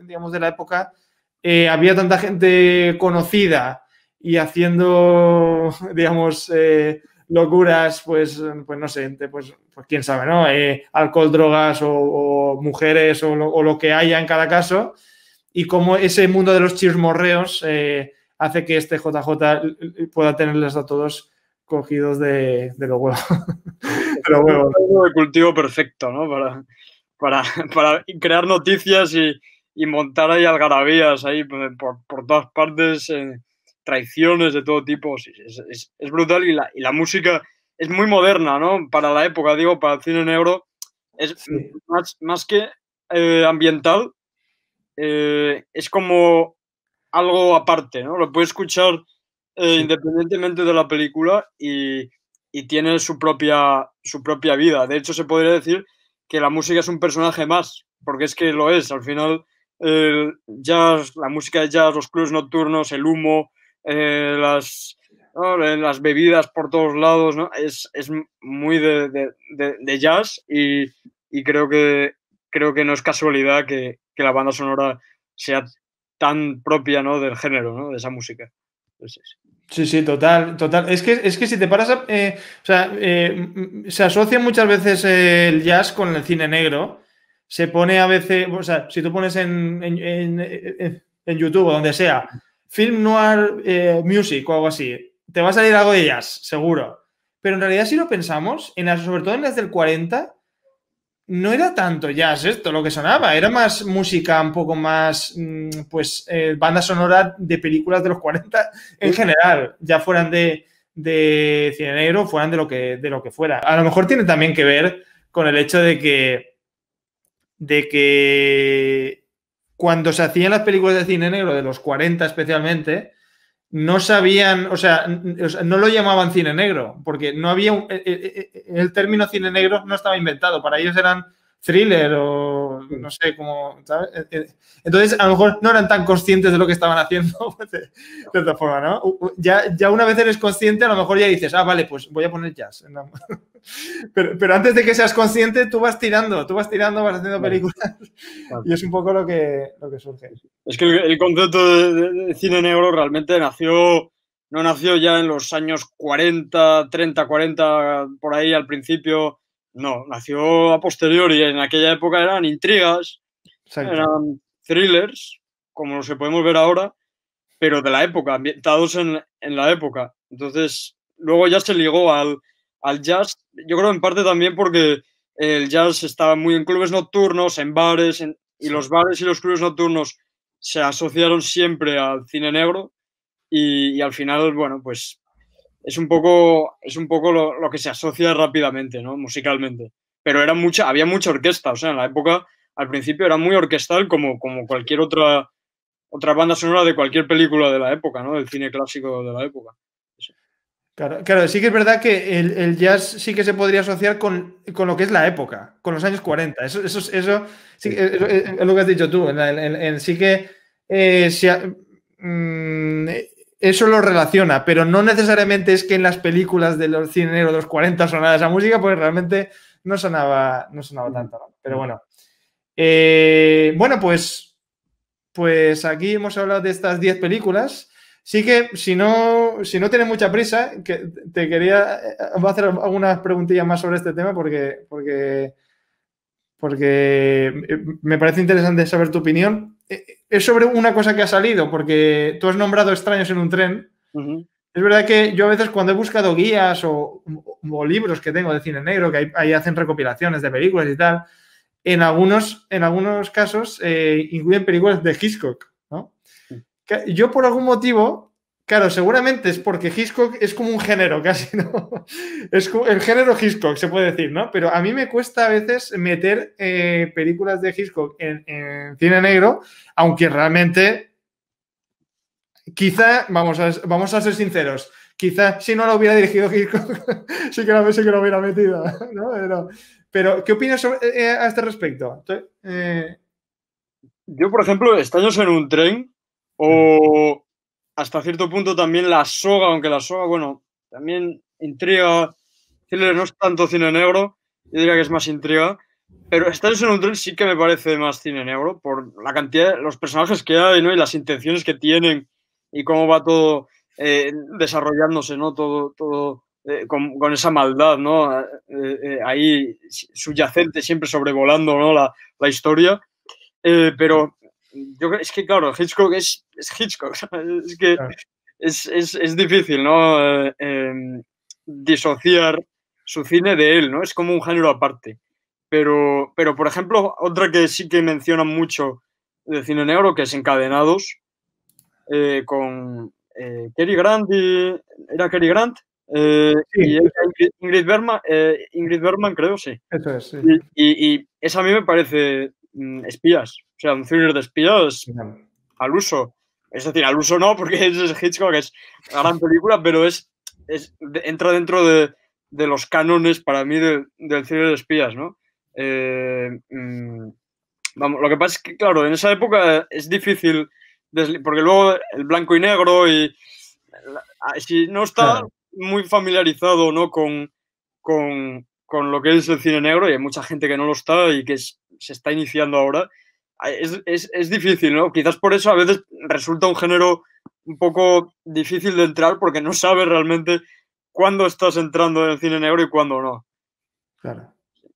digamos, de la época, eh, había tanta gente conocida y haciendo, [laughs] digamos, locuras, pues, pues no sé, pues, pues quién sabe, ¿no? alcohol, drogas o, mujeres o lo, o lo, que haya en cada caso. Y como ese mundo de los chismorreos hace que este JJ pueda tenerles a todos cogidos de, de los huevos. [laughs] de cultivo perfecto, ¿no? Para, para, [laughs] para crear noticias y, y, montar ahí algarabías ahí por, por todas partes, eh, traiciones de todo tipo. es, es, brutal y la, y la, música es muy moderna, ¿no? Para la época, digo, para el cine negro. Es más, más, que eh, ambiental, eh, es como algo aparte, ¿no? Lo puedes escuchar eh, independientemente de la película y, tiene su propia, su propia vida. De hecho, se podría decir que la música es un personaje más, porque es que lo es. Al final, el jazz, la música de jazz, los clubs nocturnos, el humo, eh, las, eh, las bebidas por todos lados, ¿no? es, muy de, jazz y, creo, que, creo que no es casualidad que, la banda sonora sea tan propia ¿no? del género, ¿no? de esa música. Sí, sí, total, total. Es que, es que si te paras eh, o sea, eh, se asocia muchas veces eh, el jazz con el cine negro. Se pone a veces, o sea, si tú pones en, YouTube o donde sea, film noir music o algo así, te va a salir algo de jazz, seguro. Pero en realidad, si lo pensamos, en sobre todo en las del 40, no era tanto jazz esto lo que sonaba, era más música, un poco más, mm, pues, eh, banda sonora de películas de los 40 en general, ya fueran de, cine negro, fueran de lo, que, de lo que fuera. A lo mejor tiene también que ver con el hecho de que, de que cuando se hacían las películas de cine negro de los 40 especialmente, no sabían, o sea, no lo llamaban cine negro, porque no había, e, e, e, el término cine negro no estaba inventado, para ellos eran thriller o no sé cómo. Eh, eh, entonces, a lo mejor no eran tan conscientes de lo que estaban haciendo, [laughs] pues, eh, de cierta forma, ¿no? Ya, ya una vez eres consciente, a lo mejor ya dices, ah, vale, pues voy a poner jazz. [laughs] Pero, pero antes de que seas consciente, tú vas tirando, tú vas tirando, vas haciendo películas. [laughs] Y es un poco lo que, lo que surge. Es que el concepto de cine negro realmente nació no nació ya en los años 40, 30, 40, por ahí al principio, no, nació a posteriori. En aquella época eran intrigas, eran thrillers, como los que podemos ver ahora, pero de la época, ambientados en, la época. Entonces, luego ya se ligó al, al jazz, yo creo en parte también porque el jazz estaba muy en clubes nocturnos, en bares, y los bares y los clubes nocturnos se asociaron siempre al cine negro y al final, bueno, pues es un poco, es un poco lo, que se asocia rápidamente, ¿no? Musicalmente. Pero era mucha, había mucha orquesta, o sea, en la época, al principio era muy orquestal como, como cualquier otra, otra banda sonora de cualquier película de la época, ¿no? Del cine clásico de la época. Claro, claro, sí que es verdad que el, jazz sí que se podría asociar con, con, lo que es la época, con los años 40. Eso, eso, eso, sí, es lo que has dicho tú. En, sí que eh, mm, eso lo relaciona, pero no necesariamente es que en las películas de los de los 40 sonadas esa música, porque realmente no sonaba, no sonaba tanto. Pero bueno. Eh, bueno, pues, pues aquí hemos hablado de estas 10 películas. Sí que si no, si no tienes mucha prisa, que te quería eh, eh, a hacer algunas preguntillas más sobre este tema porque, porque porque eh, me parece interesante saber tu opinión. Eh, eh, es sobre una cosa que ha salido, porque tú has nombrado extraños en un tren. Es verdad que yo a veces cuando he buscado guías o, libros que tengo de cine negro, que ahí, hacen recopilaciones de películas y tal, en algunos, en algunos casos incluyen películas de Hitchcock. yo por algún motivo Claro, seguramente es porque Hitchcock es como un género [laughs] casi, ¿no? Es el género Hitchcock, se puede decir, ¿no? Pero a mí me cuesta a veces meter eh, películas de Hitchcock en, cine negro, aunque realmente, quizá, vamos a, vamos a ser sinceros, quizá si no lo hubiera dirigido Hitchcock, [laughs] sí que la, hubiera metido, [laughs] ¿no? Pero, ¿qué opinas eh, eh, a este respecto? Yo, por ejemplo, Estamos en un tren o mm hasta cierto punto también la soga, aunque la soga, bueno, también intriga. no es tanto cine negro, yo diría que es más intriga. Pero Stars en un tren sí que me parece más cine negro por la cantidad de los personajes que hay ¿no? y las intenciones que tienen y cómo va todo eh, desarrollándose, ¿no? Todo, todo eh, con, esa maldad, ¿no? Eh, ahí subyacente, siempre sobrevolando, La, la historia. pero yo es que claro, Hitchcock es, Hitchcock, [laughs] es que es, difícil, ¿no? Eh, em, disociar su cine de él, ¿no? Es como un género aparte. Pero, pero, por ejemplo, otra que sí que mencionan mucho de cine negro, que es Encadenados, eh, con Kerry eh, Grant ¿Era Kerry Grant? y Ingrid, Berman, Ingrid creo, sí. Eso es, sí. Y, y, esa a mí me parece mm, espías sea, un cine de espías al uso. Es decir, al uso no, porque es Hitchcock, es una gran película, pero es, entra dentro de, los cánones para mí del, cine de espías, ¿no? Eh, mm, vamos, lo que pasa es que, claro, en esa época es difícil, porque luego el blanco y negro y si no está muy familiarizado ¿no? Con, lo que es el cine negro, y hay mucha gente que no lo está y que se está iniciando ahora, es, difícil, ¿no? Quizás por eso a veces resulta un género un poco difícil de entrar porque no sabes realmente cuándo estás entrando en el cine negro y cuándo no. Claro.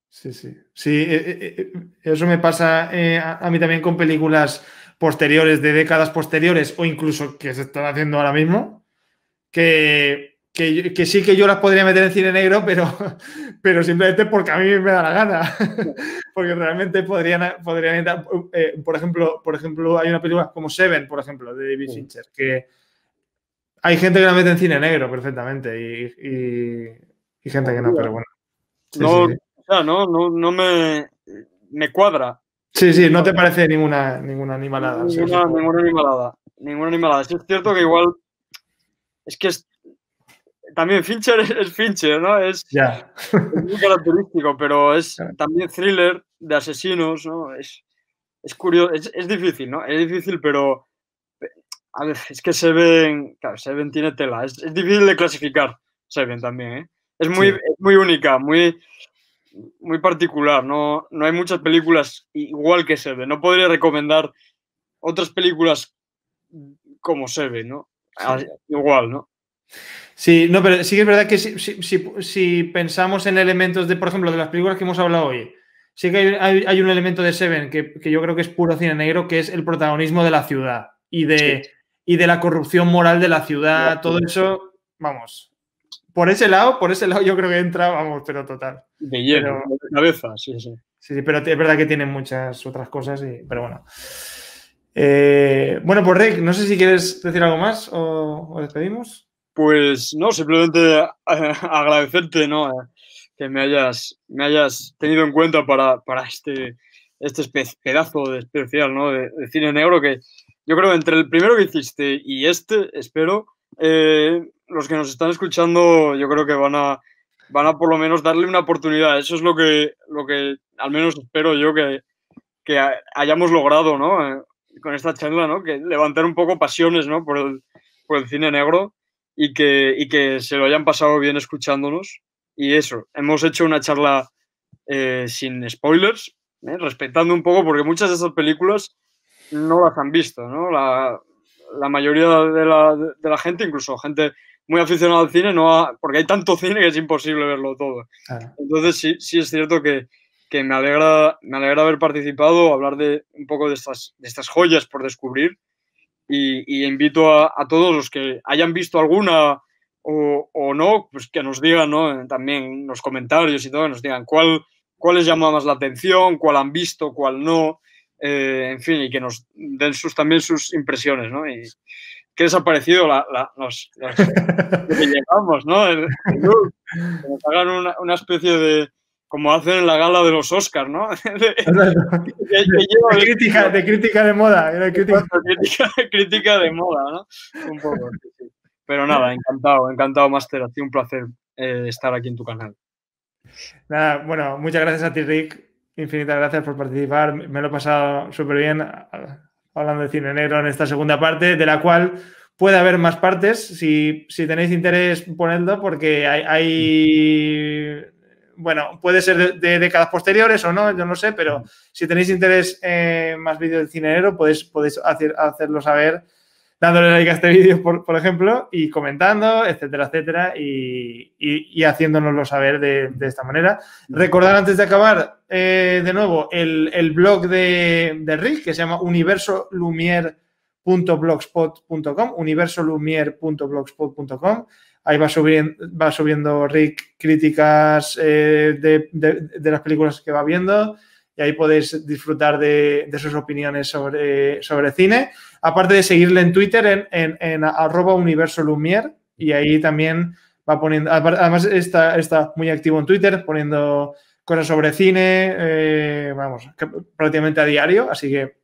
Sí, sí. Sí, eh, eh, eh, eso me pasa a, a mí también con películas posteriores, de décadas posteriores o incluso que se están haciendo ahora mismo, que que, sí que yo las podría meter en cine negro, pero, [laughs] pero simplemente porque a mí me da la gana. [laughs] porque realmente podrían, podrían eh, por, ejemplo, por ejemplo, hay una película como Seven, por ejemplo, de David Fincher, que hay gente que la mete en cine negro perfectamente y, gente que no, pero bueno. no, no, no, me, cuadra. Sí, sí, no te parece ninguna, ninguna animalada. Ninguna, ninguna animalada. Ninguna es cierto que igual. Es que también Fincher es, Fincher, ¿no? Es, muy característico, pero es también thriller de asesinos, ¿no? Es, es curioso, es, difícil, ¿no? Es difícil, pero a ver, es que Seven, claro, Seven tiene tela, es, difícil de clasificar Seven también, ¿eh? Es muy, muy única, muy, muy particular, no, no hay muchas películas igual que Seven, no podría recomendar otras películas como Seven, ¿no? Ah, igual, ¿no? Sí, no, pero sí que es verdad que si, pensamos en elementos de, por ejemplo, de las películas que hemos hablado hoy, sí que hay, un elemento de Seven que, yo creo que es puro cine negro, que es el protagonismo de la ciudad y de, y de la corrupción moral de la ciudad, todo eso, vamos. Por ese lado, por ese lado yo creo que entra, vamos, pero total. De lleno, de cabeza, sí, sí. Sí, pero es verdad que tiene muchas otras cosas, pero bueno. Eh, bueno, pues Rick, no sé si quieres decir algo más o, o despedimos. Pues no, simplemente [laughs] agradecerte ¿no? Eh, que me hayas, me hayas tenido en cuenta para, este, este pedazo especial de, cine negro que yo creo que entre el primero que hiciste y este, espero, eh, los que nos están escuchando yo creo que van a, van a por lo menos darle una oportunidad. Eso es lo que, lo que al menos espero yo que, hayamos logrado ¿no? Eh, con esta charla, ¿no? que levantar un poco pasiones ¿no? por, por el cine negro y que, y que se lo hayan pasado bien escuchándonos. Y eso, hemos hecho una charla eh, sin spoilers, ¿eh? respetando un poco, porque muchas de esas películas no las han visto, ¿no? La, la mayoría de la, de la, gente, incluso gente muy aficionada al cine, no porque hay tanto cine que es imposible verlo todo. Entonces sí, sí es cierto que, que, me, alegra, me alegra haber participado, hablar de un poco de estas, de estas joyas por descubrir y, invito a, todos los que hayan visto alguna o, no, pues que nos digan ¿no? también en los comentarios y todo, que nos digan cuál, cuál les llama más la atención, cuál han visto, cuál no, eh, en fin, y que nos den sus, también sus impresiones, ¿no? Y, ¿Qué les ha parecido [laughs] que llegamos, ¿no? que nos hagan una, una especie de, como hacen en la gala de los Oscars, ¿no? De, crítica, de moda. crítica. de moda, ¿no? Un poco. Pero nada, encantado, encantado, Master. Ha sido un placer eh, estar aquí en tu canal. Nada, bueno, muchas gracias a ti, Rick. Infinitas gracias por participar. Me lo he pasado súper bien ah, hablando de cine negro en esta segunda parte, de la cual puede haber más partes. Si, tenéis interés, ponedlo, porque hay bueno, puede ser de, décadas posteriores o no, yo no sé, pero si tenéis interés en eh, más vídeos del cineero, podéis, podéis hacerlo saber dándole like a este vídeo, por, ejemplo, y comentando, etcétera, etcétera, y, haciéndonoslo saber de, esta manera. Recordar antes de acabar, eh, de nuevo, el, blog de, de, Rick, que se llama universolumier.blogspot.com, universolumier.blogspot.com ahí va subiendo, va subiendo Rick críticas eh, de, las películas que va viendo y ahí podéis disfrutar de, sus opiniones sobre, sobre, cine. Aparte de seguirle en Twitter en, en, universo y ahí también va poniendo, además está, está muy activo en Twitter poniendo cosas sobre cine, eh, vamos, prácticamente a diario, así que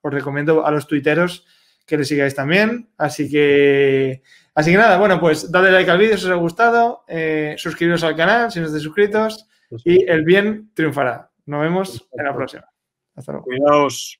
os recomiendo a los tuiteros que le sigáis también. Así que Así que nada, bueno, pues dadle like al vídeo si os ha gustado, eh, suscribiros al canal si no estáis suscritos pues y el bien triunfará. Nos vemos pues en la próxima. Hasta luego. Cuidaos.